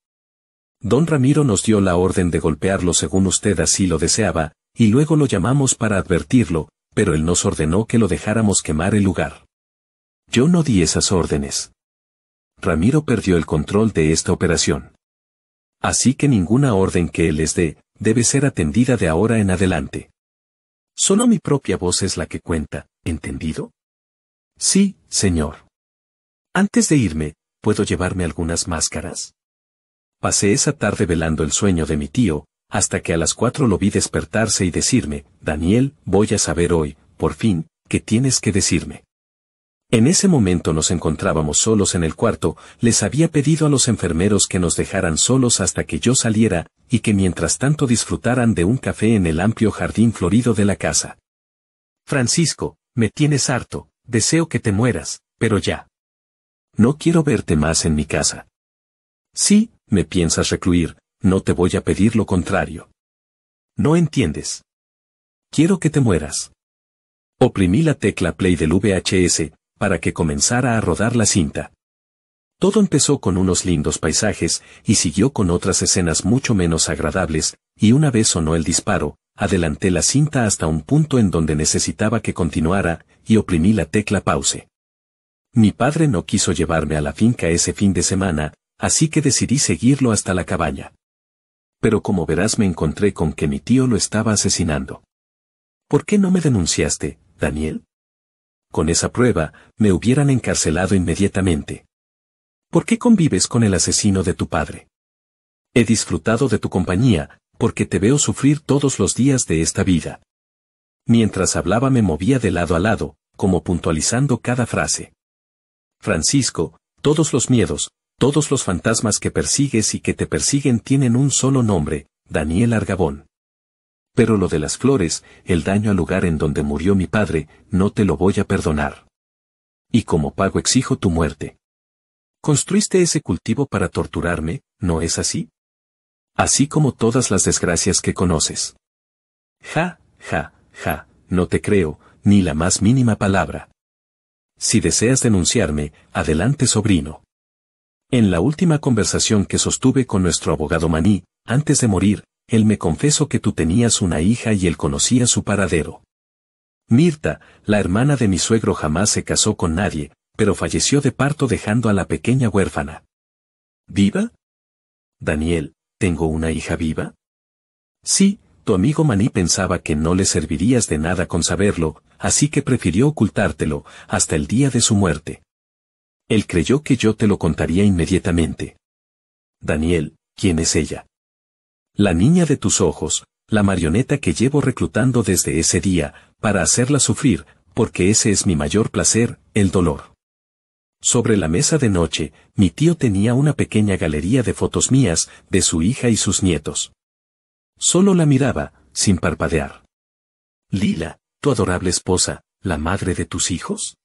Speaker 1: Don Ramiro nos dio la orden de golpearlo según usted así lo deseaba, y luego lo llamamos para advertirlo, pero él nos ordenó que lo dejáramos quemar el lugar. Yo no di esas órdenes. Ramiro perdió el control de esta operación. Así que ninguna orden que él les dé, debe ser atendida de ahora en adelante. Solo mi propia voz es la que cuenta, ¿entendido? Sí, señor. Antes de irme, ¿puedo llevarme algunas máscaras? Pasé esa tarde velando el sueño de mi tío, hasta que a las cuatro lo vi despertarse y decirme, Daniel, voy a saber hoy, por fin, qué tienes que decirme. En ese momento nos encontrábamos solos en el cuarto, les había pedido a los enfermeros que nos dejaran solos hasta que yo saliera, y que mientras tanto disfrutaran de un café en el amplio jardín florido de la casa. Francisco, me tienes harto, deseo que te mueras, pero ya. No quiero verte más en mi casa. Sí, me piensas recluir, no te voy a pedir lo contrario. No entiendes. Quiero que te mueras. Oprimí la tecla play del VHS, para que comenzara a rodar la cinta. Todo empezó con unos lindos paisajes, y siguió con otras escenas mucho menos agradables, y una vez sonó el disparo, adelanté la cinta hasta un punto en donde necesitaba que continuara, y oprimí la tecla pause. Mi padre no quiso llevarme a la finca ese fin de semana, así que decidí seguirlo hasta la cabaña pero como verás me encontré con que mi tío lo estaba asesinando. ¿Por qué no me denunciaste, Daniel? Con esa prueba, me hubieran encarcelado inmediatamente. ¿Por qué convives con el asesino de tu padre? He disfrutado de tu compañía, porque te veo sufrir todos los días de esta vida. Mientras hablaba me movía de lado a lado, como puntualizando cada frase. Francisco, todos los miedos, todos los fantasmas que persigues y que te persiguen tienen un solo nombre, Daniel Argabón. Pero lo de las flores, el daño al lugar en donde murió mi padre, no te lo voy a perdonar. Y como pago exijo tu muerte. Construiste ese cultivo para torturarme, ¿no es así? Así como todas las desgracias que conoces. Ja, ja, ja, no te creo, ni la más mínima palabra. Si deseas denunciarme, adelante sobrino. En la última conversación que sostuve con nuestro abogado Maní, antes de morir, él me confesó que tú tenías una hija y él conocía su paradero. Mirta, la hermana de mi suegro jamás se casó con nadie, pero falleció de parto dejando a la pequeña huérfana. ¿Viva? Daniel, ¿tengo una hija viva? Sí, tu amigo Maní pensaba que no le servirías de nada con saberlo, así que prefirió ocultártelo, hasta el día de su muerte. Él creyó que yo te lo contaría inmediatamente. Daniel, ¿quién es ella? La niña de tus ojos, la marioneta que llevo reclutando desde ese día, para hacerla sufrir, porque ese es mi mayor placer, el dolor. Sobre la mesa de noche, mi tío tenía una pequeña galería de fotos mías, de su hija y sus nietos. Solo la miraba, sin parpadear. Lila, tu adorable esposa, la madre de tus hijos?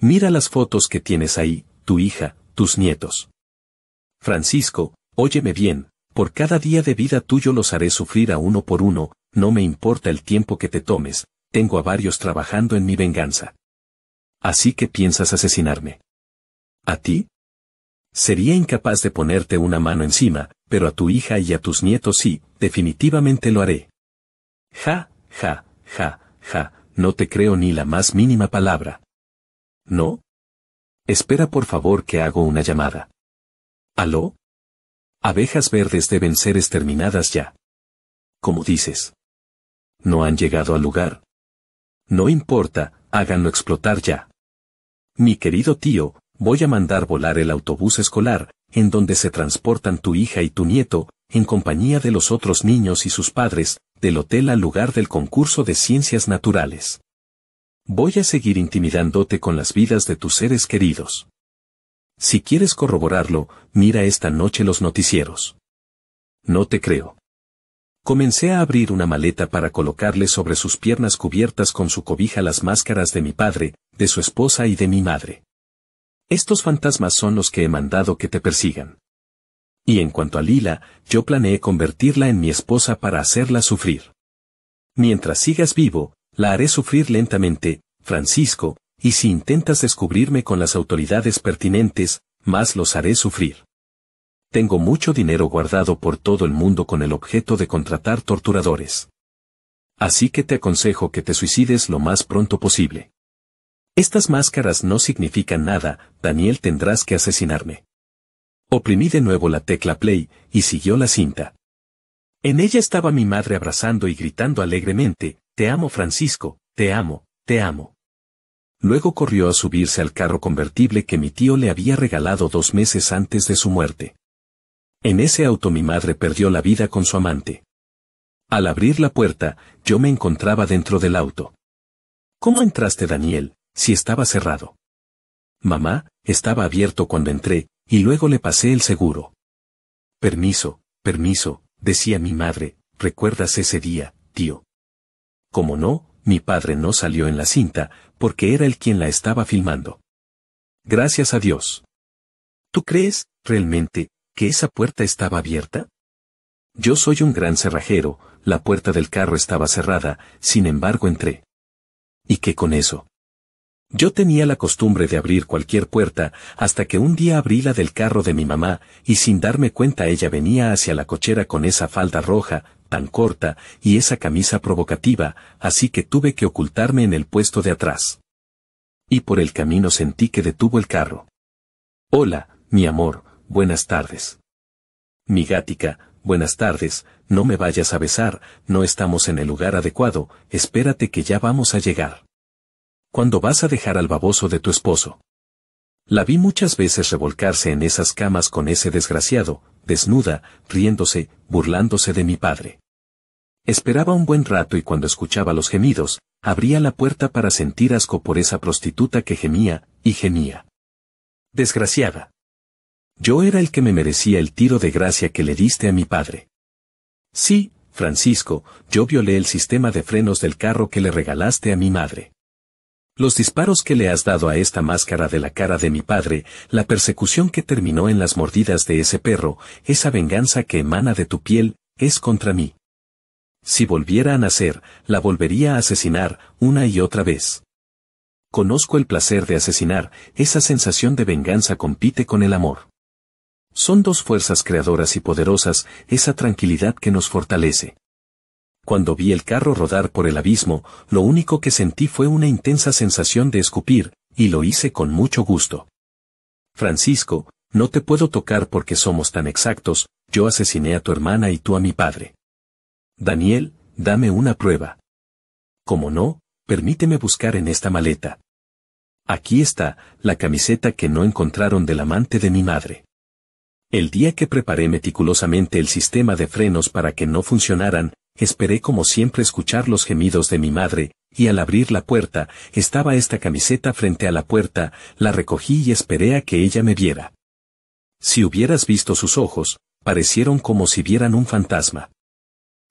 Speaker 1: Mira las fotos que tienes ahí, tu hija, tus nietos. Francisco, óyeme bien, por cada día de vida tuyo los haré sufrir a uno por uno, no me importa el tiempo que te tomes, tengo a varios trabajando en mi venganza. Así que piensas asesinarme. ¿A ti? Sería incapaz de ponerte una mano encima, pero a tu hija y a tus nietos sí, definitivamente lo haré. Ja, ja, ja, ja, no te creo ni la más mínima palabra. ¿No? Espera por favor que hago una llamada. ¿Aló?
Speaker 2: Abejas verdes deben ser exterminadas ya. Como dices.
Speaker 1: No han llegado al lugar. No importa, háganlo explotar ya. Mi querido tío, voy a mandar volar el autobús escolar, en donde se transportan tu hija y tu nieto, en compañía de los otros niños y sus padres, del hotel al lugar del concurso de ciencias naturales. Voy a seguir intimidándote con las vidas de tus seres queridos. Si quieres corroborarlo, mira esta noche los noticieros. No te creo. Comencé a abrir una maleta para colocarle sobre sus piernas cubiertas con su cobija las máscaras de mi padre, de su esposa y de mi madre. Estos fantasmas son los que he mandado que te persigan. Y en cuanto a Lila, yo planeé convertirla en mi esposa para hacerla sufrir. Mientras sigas vivo, la haré sufrir lentamente, Francisco, y si intentas descubrirme con las autoridades pertinentes, más los haré sufrir. Tengo mucho dinero guardado por todo el mundo con el objeto de contratar torturadores. Así que te aconsejo que te suicides lo más pronto posible. Estas máscaras no significan nada, Daniel tendrás que asesinarme. Oprimí de nuevo la tecla play, y siguió la cinta. En ella estaba mi madre abrazando y gritando alegremente, te amo Francisco, te amo, te amo. Luego corrió a subirse al carro convertible que mi tío le había regalado dos meses antes de su muerte. En ese auto mi madre perdió la vida con su amante. Al abrir la puerta, yo me encontraba dentro del auto. ¿Cómo entraste, Daniel, si estaba cerrado? Mamá, estaba abierto cuando entré, y luego le pasé el seguro. Permiso, permiso, decía mi madre, ¿recuerdas ese día, tío? Como no, mi padre no salió en la cinta, porque era el quien la estaba filmando. Gracias a Dios. ¿Tú crees, realmente, que esa puerta estaba abierta? Yo soy un gran cerrajero, la puerta del carro estaba cerrada, sin embargo entré. ¿Y qué con eso? Yo tenía la costumbre de abrir cualquier puerta, hasta que un día abrí la del carro de mi mamá, y sin darme cuenta ella venía hacia la cochera con esa falda roja, tan corta, y esa camisa provocativa, así que tuve que ocultarme en el puesto de atrás. Y por el camino sentí que detuvo el carro. Hola, mi amor, buenas tardes. Mi gática, buenas tardes, no me vayas a besar, no estamos en el lugar adecuado, espérate que ya vamos a llegar. ¿Cuándo vas a dejar al baboso de tu esposo? La vi muchas veces revolcarse en esas camas con ese desgraciado, desnuda, riéndose, burlándose de mi padre. Esperaba un buen rato y cuando escuchaba los gemidos, abría la puerta para sentir asco por esa prostituta que gemía, y gemía. Desgraciada. Yo era el que me merecía el tiro de gracia que le diste a mi padre. Sí, Francisco, yo violé el sistema de frenos del carro que le regalaste a mi madre. Los disparos que le has dado a esta máscara de la cara de mi padre, la persecución que terminó en las mordidas de ese perro, esa venganza que emana de tu piel, es contra mí. Si volviera a nacer, la volvería a asesinar una y otra vez. Conozco el placer de asesinar, esa sensación de venganza compite con el amor. Son dos fuerzas creadoras y poderosas, esa tranquilidad que nos fortalece. Cuando vi el carro rodar por el abismo, lo único que sentí fue una intensa sensación de escupir, y lo hice con mucho gusto. Francisco, no te puedo tocar porque somos tan exactos, yo asesiné a tu hermana y tú a mi padre. Daniel, dame una prueba. Como no, permíteme buscar en esta maleta. Aquí está, la camiseta que no encontraron del amante de mi madre. El día que preparé meticulosamente el sistema de frenos para que no funcionaran, esperé como siempre escuchar los gemidos de mi madre, y al abrir la puerta, estaba esta camiseta frente a la puerta, la recogí y esperé a que ella me viera. Si hubieras visto sus ojos, parecieron como si vieran un fantasma.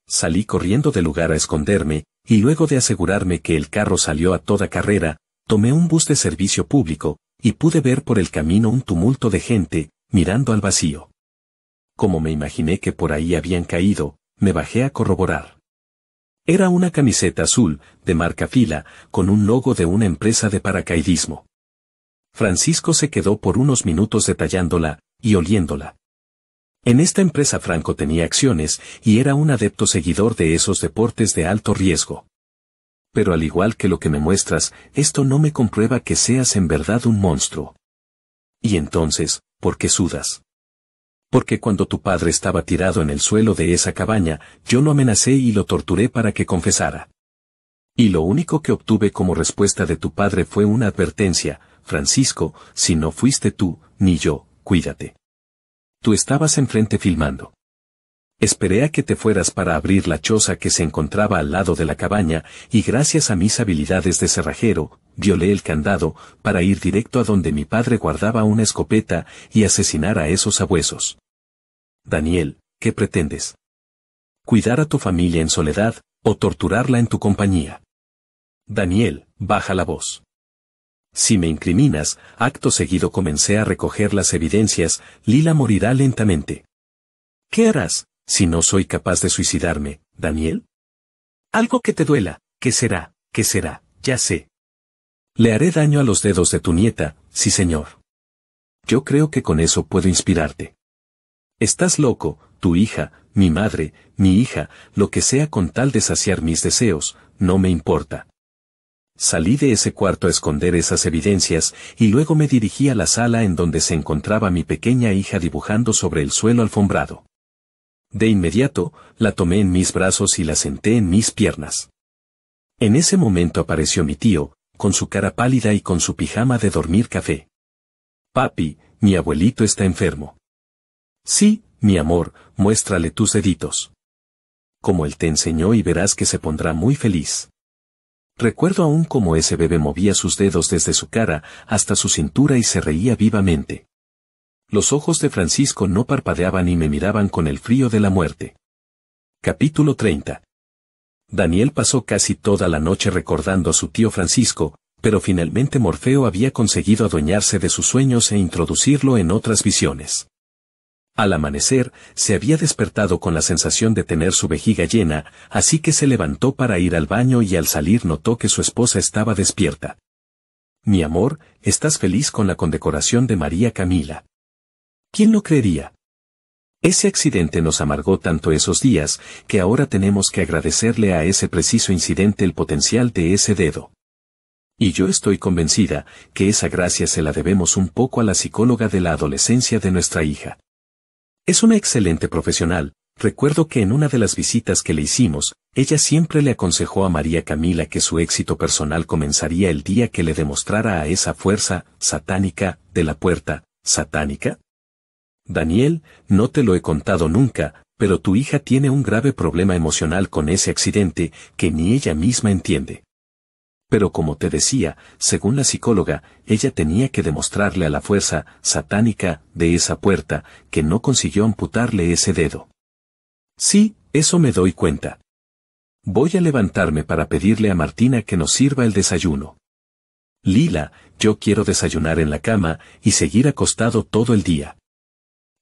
Speaker 1: Salí corriendo del lugar a esconderme, y luego de asegurarme que el carro salió a toda carrera, tomé un bus de servicio público, y pude ver por el camino un tumulto de gente, mirando al vacío. Como me imaginé que por ahí habían caído, me bajé a corroborar. Era una camiseta azul, de marca fila, con un logo de una empresa de paracaidismo. Francisco se quedó por unos minutos detallándola y oliéndola. En esta empresa Franco tenía acciones y era un adepto seguidor de esos deportes de alto riesgo. Pero al igual que lo que me muestras, esto no me comprueba que seas en verdad un monstruo. Y entonces, ¿por qué sudas? porque cuando tu padre estaba tirado en el suelo de esa cabaña, yo lo amenacé y lo torturé para que confesara. Y lo único que obtuve como respuesta de tu padre fue una advertencia, Francisco, si no fuiste tú, ni yo, cuídate. Tú estabas enfrente filmando. Esperé a que te fueras para abrir la choza que se encontraba al lado de la cabaña, y gracias a mis habilidades de cerrajero, violé el candado, para ir directo a donde mi padre guardaba una escopeta, y asesinar a esos abuesos. Daniel, ¿qué pretendes? ¿Cuidar a tu familia en soledad, o torturarla en tu compañía? Daniel, baja la voz. Si me incriminas, acto seguido comencé a recoger las evidencias, Lila morirá lentamente. ¿Qué harás, si no soy capaz de suicidarme, Daniel? Algo que te duela, ¿qué será? ¿Qué será? Ya sé. Le haré daño a los dedos de tu nieta, sí señor. Yo creo que con eso puedo inspirarte. Estás loco, tu hija, mi madre, mi hija, lo que sea con tal de saciar mis deseos, no me importa. Salí de ese cuarto a esconder esas evidencias y luego me dirigí a la sala en donde se encontraba mi pequeña hija dibujando sobre el suelo alfombrado. De inmediato, la tomé en mis brazos y la senté en mis piernas. En ese momento apareció mi tío, con su cara pálida y con su pijama de dormir café. Papi, mi abuelito está enfermo. Sí, mi amor, muéstrale tus deditos. Como él te enseñó y verás que se pondrá muy feliz. Recuerdo aún cómo ese bebé movía sus dedos desde su cara hasta su cintura y se reía vivamente. Los ojos de Francisco no parpadeaban y me miraban con el frío de la muerte. Capítulo 30. Daniel pasó casi toda la noche recordando a su tío Francisco, pero finalmente Morfeo había conseguido adueñarse de sus sueños e introducirlo en otras visiones. Al amanecer, se había despertado con la sensación de tener su vejiga llena, así que se levantó para ir al baño y al salir notó que su esposa estaba despierta. Mi amor, estás feliz con la condecoración de María Camila. ¿Quién lo creería? Ese accidente nos amargó tanto esos días, que ahora tenemos que agradecerle a ese preciso incidente el potencial de ese dedo. Y yo estoy convencida que esa gracia se la debemos un poco a la psicóloga de la adolescencia de nuestra hija. Es una excelente profesional, recuerdo que en una de las visitas que le hicimos, ella siempre le aconsejó a María Camila que su éxito personal comenzaría el día que le demostrara a esa fuerza satánica de la puerta, satánica. Daniel, no te lo he contado nunca, pero tu hija tiene un grave problema emocional con ese accidente que ni ella misma entiende. Pero como te decía, según la psicóloga, ella tenía que demostrarle a la fuerza satánica de esa puerta que no consiguió amputarle ese dedo. Sí, eso me doy cuenta. Voy a levantarme para pedirle a Martina que nos sirva el desayuno. Lila, yo quiero desayunar en la cama y seguir acostado todo el día.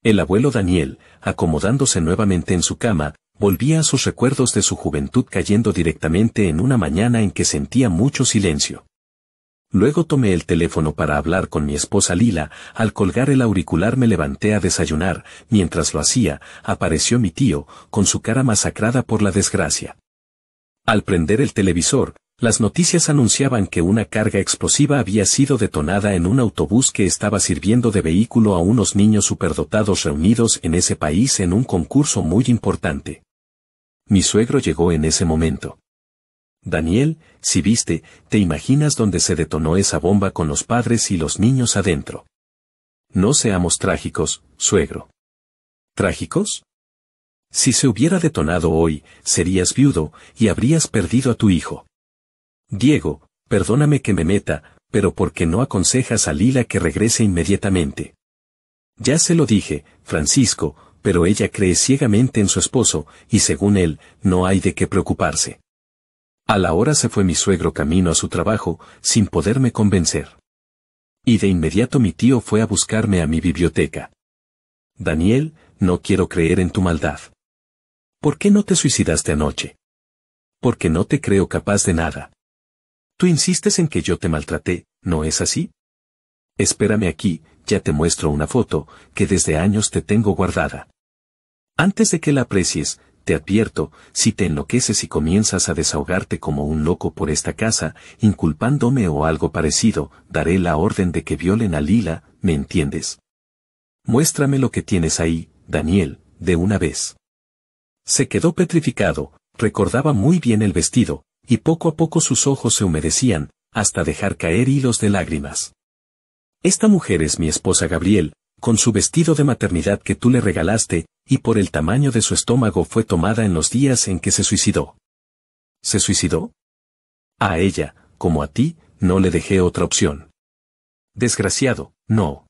Speaker 1: El abuelo Daniel, acomodándose nuevamente en su cama, volvía a sus recuerdos de su juventud cayendo directamente en una mañana en que sentía mucho silencio. Luego tomé el teléfono para hablar con mi esposa Lila, al colgar el auricular me levanté a desayunar, mientras lo hacía, apareció mi tío, con su cara masacrada por la desgracia. Al prender el televisor, las noticias anunciaban que una carga explosiva había sido detonada en un autobús que estaba sirviendo de vehículo a unos niños superdotados reunidos en ese país en un concurso muy importante. Mi suegro llegó en ese momento. Daniel, si viste, te imaginas dónde se detonó esa bomba con los padres y los niños adentro. No seamos trágicos, suegro. ¿Trágicos? Si se hubiera detonado hoy, serías viudo, y habrías perdido a tu hijo. Diego, perdóname que me meta, pero ¿por qué no aconsejas a Lila que regrese inmediatamente? Ya se lo dije, Francisco, pero ella cree ciegamente en su esposo, y según él, no hay de qué preocuparse. A la hora se fue mi suegro camino a su trabajo, sin poderme convencer. Y de inmediato mi tío fue a buscarme a mi biblioteca. Daniel, no quiero creer en tu maldad. ¿Por qué no te suicidaste anoche? Porque no te creo capaz de nada. Tú insistes en que yo te maltraté, ¿no es así? Espérame aquí, ya te muestro una foto, que desde años te tengo guardada. Antes de que la aprecies, te advierto, si te enloqueces y comienzas a desahogarte como un loco por esta casa, inculpándome o algo parecido, daré la orden de que violen a Lila, ¿me entiendes? Muéstrame lo que tienes ahí, Daniel, de una vez. Se quedó petrificado, recordaba muy bien el vestido, y poco a poco sus ojos se humedecían, hasta dejar caer hilos de lágrimas. Esta mujer es mi esposa Gabriel, con su vestido de maternidad que tú le regalaste, y por el tamaño de su estómago fue tomada en los días en que se suicidó. ¿Se suicidó? A ella, como a ti, no le dejé otra opción. Desgraciado, no.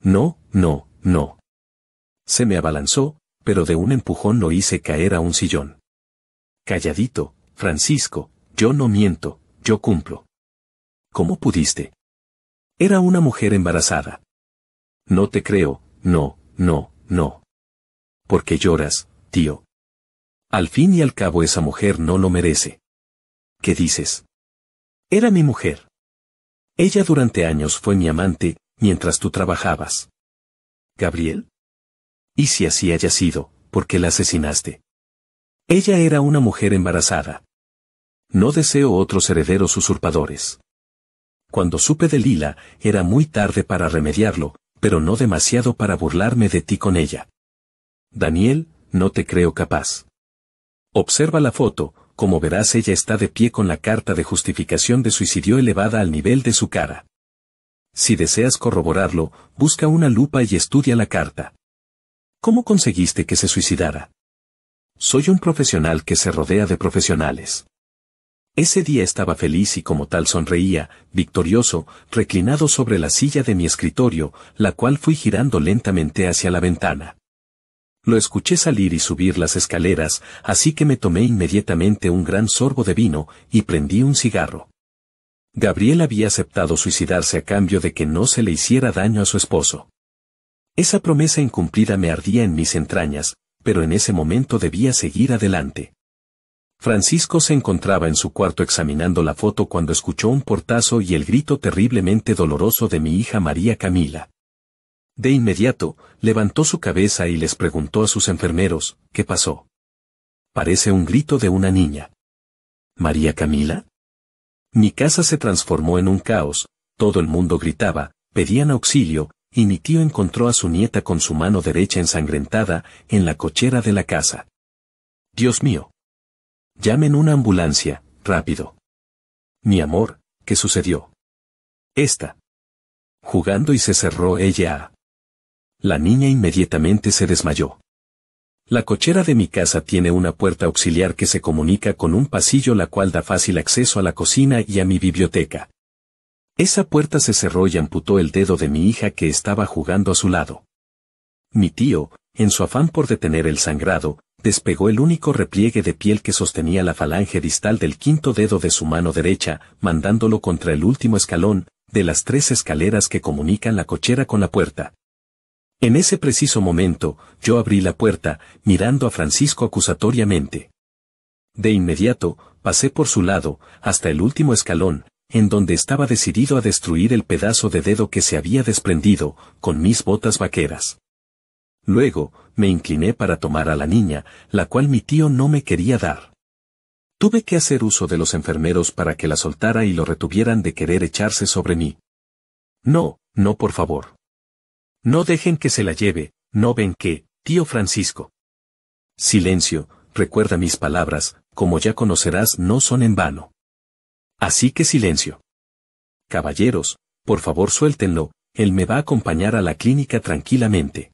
Speaker 1: No, no, no. Se me abalanzó, pero de un empujón lo hice caer a un sillón. Calladito, Francisco, yo no miento, yo cumplo. ¿Cómo pudiste? Era una mujer embarazada. No te creo, no, no, no. ¿Por qué lloras, tío? Al fin y al cabo esa mujer no lo
Speaker 2: merece. ¿Qué dices? Era mi mujer. Ella durante
Speaker 1: años fue mi amante, mientras tú trabajabas. Gabriel. Y si así haya sido, ¿por qué la asesinaste? Ella era una mujer embarazada. No deseo otros herederos usurpadores. Cuando supe de Lila, era muy tarde para remediarlo, pero no demasiado para burlarme de ti con ella. Daniel, no te creo capaz. Observa la foto, como verás ella está de pie con la carta de justificación de suicidio elevada al nivel de su cara. Si deseas corroborarlo, busca una lupa y estudia la carta. ¿Cómo conseguiste que se suicidara? Soy un profesional que se rodea de profesionales. Ese día estaba feliz y como tal sonreía, victorioso, reclinado sobre la silla de mi escritorio, la cual fui girando lentamente hacia la ventana. Lo escuché salir y subir las escaleras, así que me tomé inmediatamente un gran sorbo de vino y prendí un cigarro. Gabriel había aceptado suicidarse a cambio de que no se le hiciera daño a su esposo. Esa promesa incumplida me ardía en mis entrañas, pero en ese momento debía seguir adelante. Francisco se encontraba en su cuarto examinando la foto cuando escuchó un portazo y el grito terriblemente doloroso de mi hija María Camila. De inmediato, levantó su cabeza y les preguntó a sus enfermeros, ¿qué pasó? Parece un grito de una niña. ¿María Camila? Mi casa se transformó en un caos, todo el mundo gritaba, pedían auxilio, y mi tío encontró a su nieta con su mano derecha ensangrentada, en la cochera de la casa. Dios mío. Llamen una
Speaker 2: ambulancia, rápido. Mi amor, ¿qué sucedió? Esta.
Speaker 1: Jugando y se cerró ella la niña inmediatamente se desmayó. La cochera de mi casa tiene una puerta auxiliar que se comunica con un pasillo la cual da fácil acceso a la cocina y a mi biblioteca. Esa puerta se cerró y amputó el dedo de mi hija que estaba jugando a su lado. Mi tío, en su afán por detener el sangrado, despegó el único repliegue de piel que sostenía la falange distal del quinto dedo de su mano derecha, mandándolo contra el último escalón, de las tres escaleras que comunican la cochera con la puerta. En ese preciso momento, yo abrí la puerta, mirando a Francisco acusatoriamente. De inmediato, pasé por su lado, hasta el último escalón, en donde estaba decidido a destruir el pedazo de dedo que se había desprendido, con mis botas vaqueras. Luego, me incliné para tomar a la niña, la cual mi tío no me quería dar. Tuve que hacer uso de los enfermeros para que la soltara y lo retuvieran de querer echarse sobre mí. No, no por favor. No dejen que se la lleve, no ven que, tío Francisco. Silencio, recuerda mis palabras, como ya conocerás no son en vano. Así que silencio. Caballeros, por favor suéltenlo, él me va a acompañar a la clínica tranquilamente.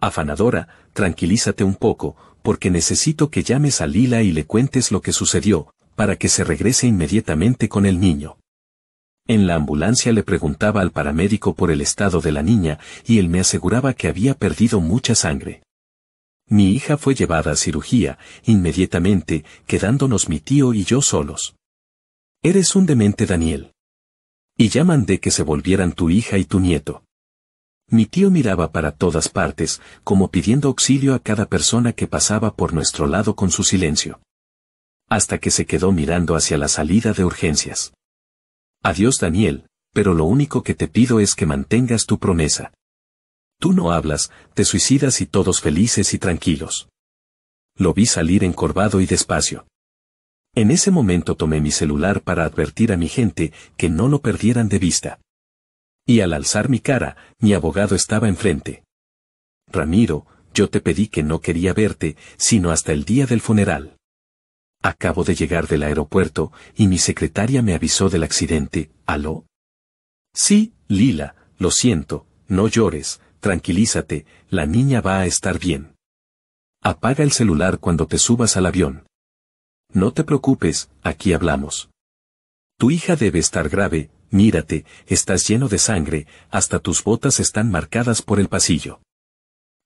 Speaker 1: Afanadora, tranquilízate un poco, porque necesito que llames a Lila y le cuentes lo que sucedió, para que se regrese inmediatamente con el niño. En la ambulancia le preguntaba al paramédico por el estado de la niña y él me aseguraba que había perdido mucha sangre. Mi hija fue llevada a cirugía, inmediatamente, quedándonos mi tío y yo solos. Eres un demente Daniel. Y ya mandé que se volvieran tu hija y tu nieto. Mi tío miraba para todas partes, como pidiendo auxilio a cada persona que pasaba por nuestro lado con su silencio. Hasta que se quedó mirando hacia la salida de urgencias. Adiós Daniel, pero lo único que te pido es que mantengas tu promesa. Tú no hablas, te suicidas y todos felices y tranquilos. Lo vi salir encorvado y despacio. En ese momento tomé mi celular para advertir a mi gente que no lo perdieran de vista. Y al alzar mi cara, mi abogado estaba enfrente. Ramiro, yo te pedí que no quería verte, sino hasta el día del funeral. Acabo de llegar del aeropuerto y mi secretaria me avisó del accidente, ¿aló? Sí, Lila, lo siento, no llores, tranquilízate, la niña va a estar bien. Apaga el celular cuando te subas al avión. No te preocupes, aquí hablamos. Tu hija debe estar grave, mírate, estás lleno de sangre, hasta tus botas están marcadas por el pasillo.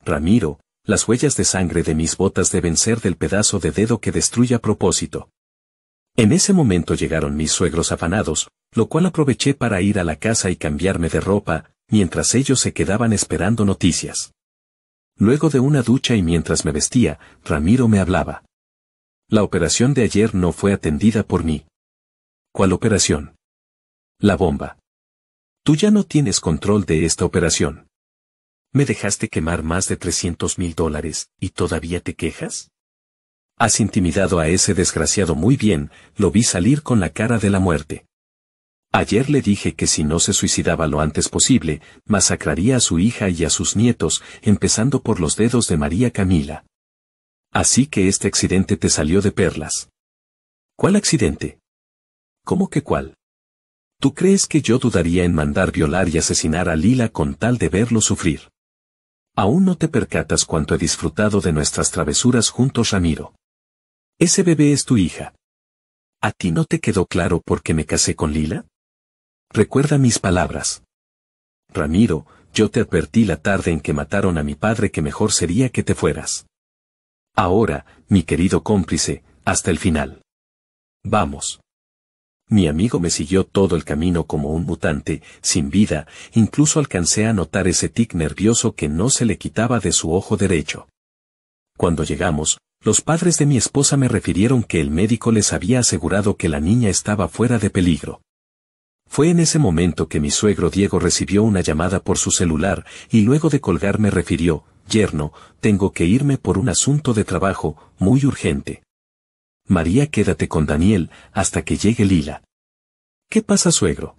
Speaker 1: Ramiro, las huellas de sangre de mis botas deben ser del pedazo de dedo que destruye a propósito. En ese momento llegaron mis suegros afanados, lo cual aproveché para ir a la casa y cambiarme de ropa, mientras ellos se quedaban esperando noticias. Luego de una ducha y mientras me vestía, Ramiro me hablaba. La operación de ayer no fue atendida por mí. ¿Cuál operación? La bomba. Tú ya no tienes control de esta operación. ¿Me dejaste quemar más de 300 mil dólares, y todavía te quejas? Has intimidado a ese desgraciado muy bien, lo vi salir con la cara de la muerte. Ayer le dije que si no se suicidaba lo antes posible, masacraría a su hija y a sus nietos, empezando por los dedos de María Camila. Así que este accidente te salió de perlas. ¿Cuál accidente? ¿Cómo que cuál? ¿Tú crees que yo dudaría en mandar violar y asesinar a Lila con tal de verlo sufrir? Aún no te percatas cuánto he disfrutado de nuestras travesuras juntos, Ramiro. Ese bebé es tu hija. ¿A ti no te quedó claro por qué me casé con Lila? Recuerda mis palabras. Ramiro, yo te advertí la tarde en que mataron a mi padre que mejor sería que te fueras. Ahora, mi querido cómplice, hasta el final. Vamos. Mi amigo me siguió todo el camino como un mutante, sin vida, incluso alcancé a notar ese tic nervioso que no se le quitaba de su ojo derecho. Cuando llegamos, los padres de mi esposa me refirieron que el médico les había asegurado que la niña estaba fuera de peligro. Fue en ese momento que mi suegro Diego recibió una llamada por su celular y luego de colgar me refirió, yerno, tengo que irme por un asunto de trabajo, muy urgente. María quédate con Daniel hasta que llegue Lila. ¿Qué pasa, suegro?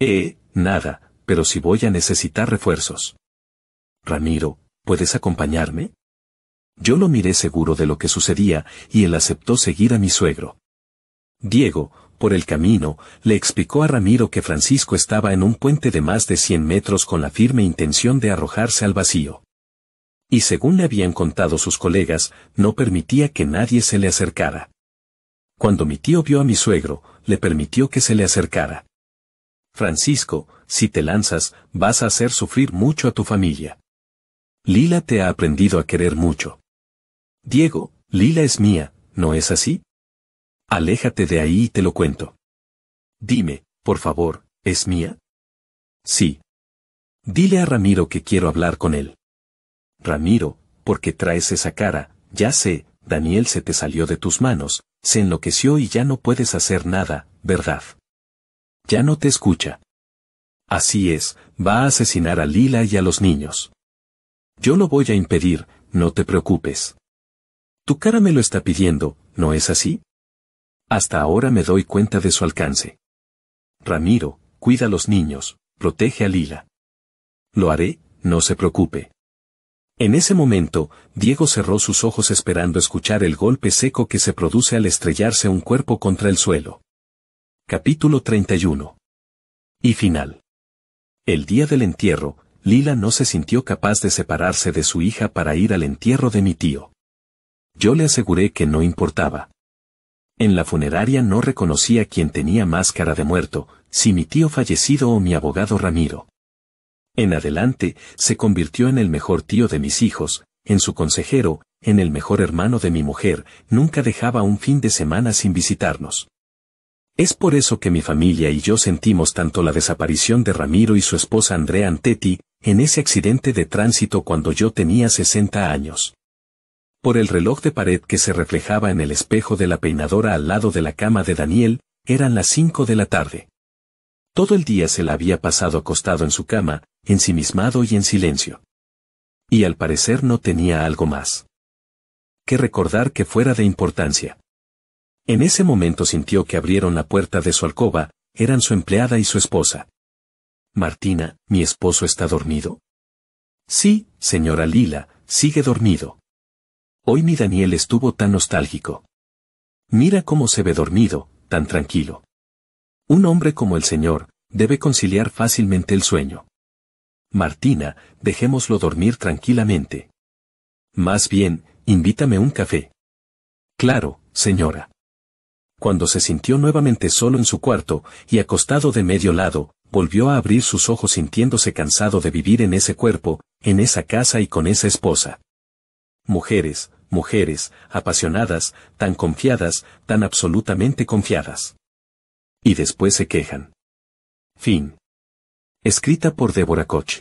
Speaker 1: Eh, nada, pero si voy a necesitar refuerzos. Ramiro, ¿puedes acompañarme? Yo lo miré seguro de lo que sucedía y él aceptó seguir a mi suegro. Diego, por el camino, le explicó a Ramiro que Francisco estaba en un puente de más de 100 metros con la firme intención de arrojarse al vacío y según le habían contado sus colegas, no permitía que nadie se le acercara. Cuando mi tío vio a mi suegro, le permitió que se le acercara. Francisco, si te lanzas, vas a hacer sufrir mucho a tu familia. Lila te ha aprendido a querer mucho. Diego, Lila es mía, ¿no es así? Aléjate de ahí y te lo cuento. Dime, por favor, ¿es mía? Sí. Dile a Ramiro que quiero hablar con él. Ramiro, porque traes esa cara? Ya sé, Daniel se te salió de tus manos, se enloqueció y ya no puedes hacer nada, ¿verdad? Ya no te escucha. Así es, va a asesinar a Lila y a los niños. Yo lo voy a impedir, no te preocupes. Tu cara me lo está pidiendo, ¿no es así? Hasta ahora me doy cuenta de su alcance. Ramiro, cuida a los niños, protege a Lila. Lo haré, no se preocupe. En ese momento, Diego cerró sus ojos esperando escuchar el golpe seco que se produce al estrellarse un cuerpo contra el suelo. Capítulo 31. Y final. El día del entierro, Lila no se sintió capaz de separarse de su hija para ir al entierro de mi tío. Yo le aseguré que no importaba. En la funeraria no reconocía quien tenía máscara de muerto, si mi tío fallecido o mi abogado Ramiro. En adelante, se convirtió en el mejor tío de mis hijos, en su consejero, en el mejor hermano de mi mujer, nunca dejaba un fin de semana sin visitarnos. Es por eso que mi familia y yo sentimos tanto la desaparición de Ramiro y su esposa Andrea Antetti, en ese accidente de tránsito cuando yo tenía 60 años. Por el reloj de pared que se reflejaba en el espejo de la peinadora al lado de la cama de Daniel, eran las cinco de la tarde. Todo el día se la había pasado acostado en su cama, ensimismado y en silencio. Y al parecer no tenía algo más que recordar que fuera de importancia. En ese momento sintió que abrieron la puerta de su alcoba, eran su empleada y su esposa. Martina, mi esposo está dormido. Sí, señora Lila, sigue dormido. Hoy mi Daniel estuvo tan nostálgico. Mira cómo se ve dormido, tan tranquilo. Un hombre como el Señor, debe conciliar fácilmente el sueño. Martina, dejémoslo dormir tranquilamente. Más bien, invítame un café. Claro, señora. Cuando se sintió nuevamente solo en su cuarto, y acostado de medio lado, volvió a abrir sus ojos sintiéndose cansado de vivir en ese cuerpo, en esa casa y con esa esposa. Mujeres, mujeres, apasionadas, tan confiadas, tan absolutamente confiadas y después se quejan. Fin.
Speaker 2: Escrita por Débora Koch.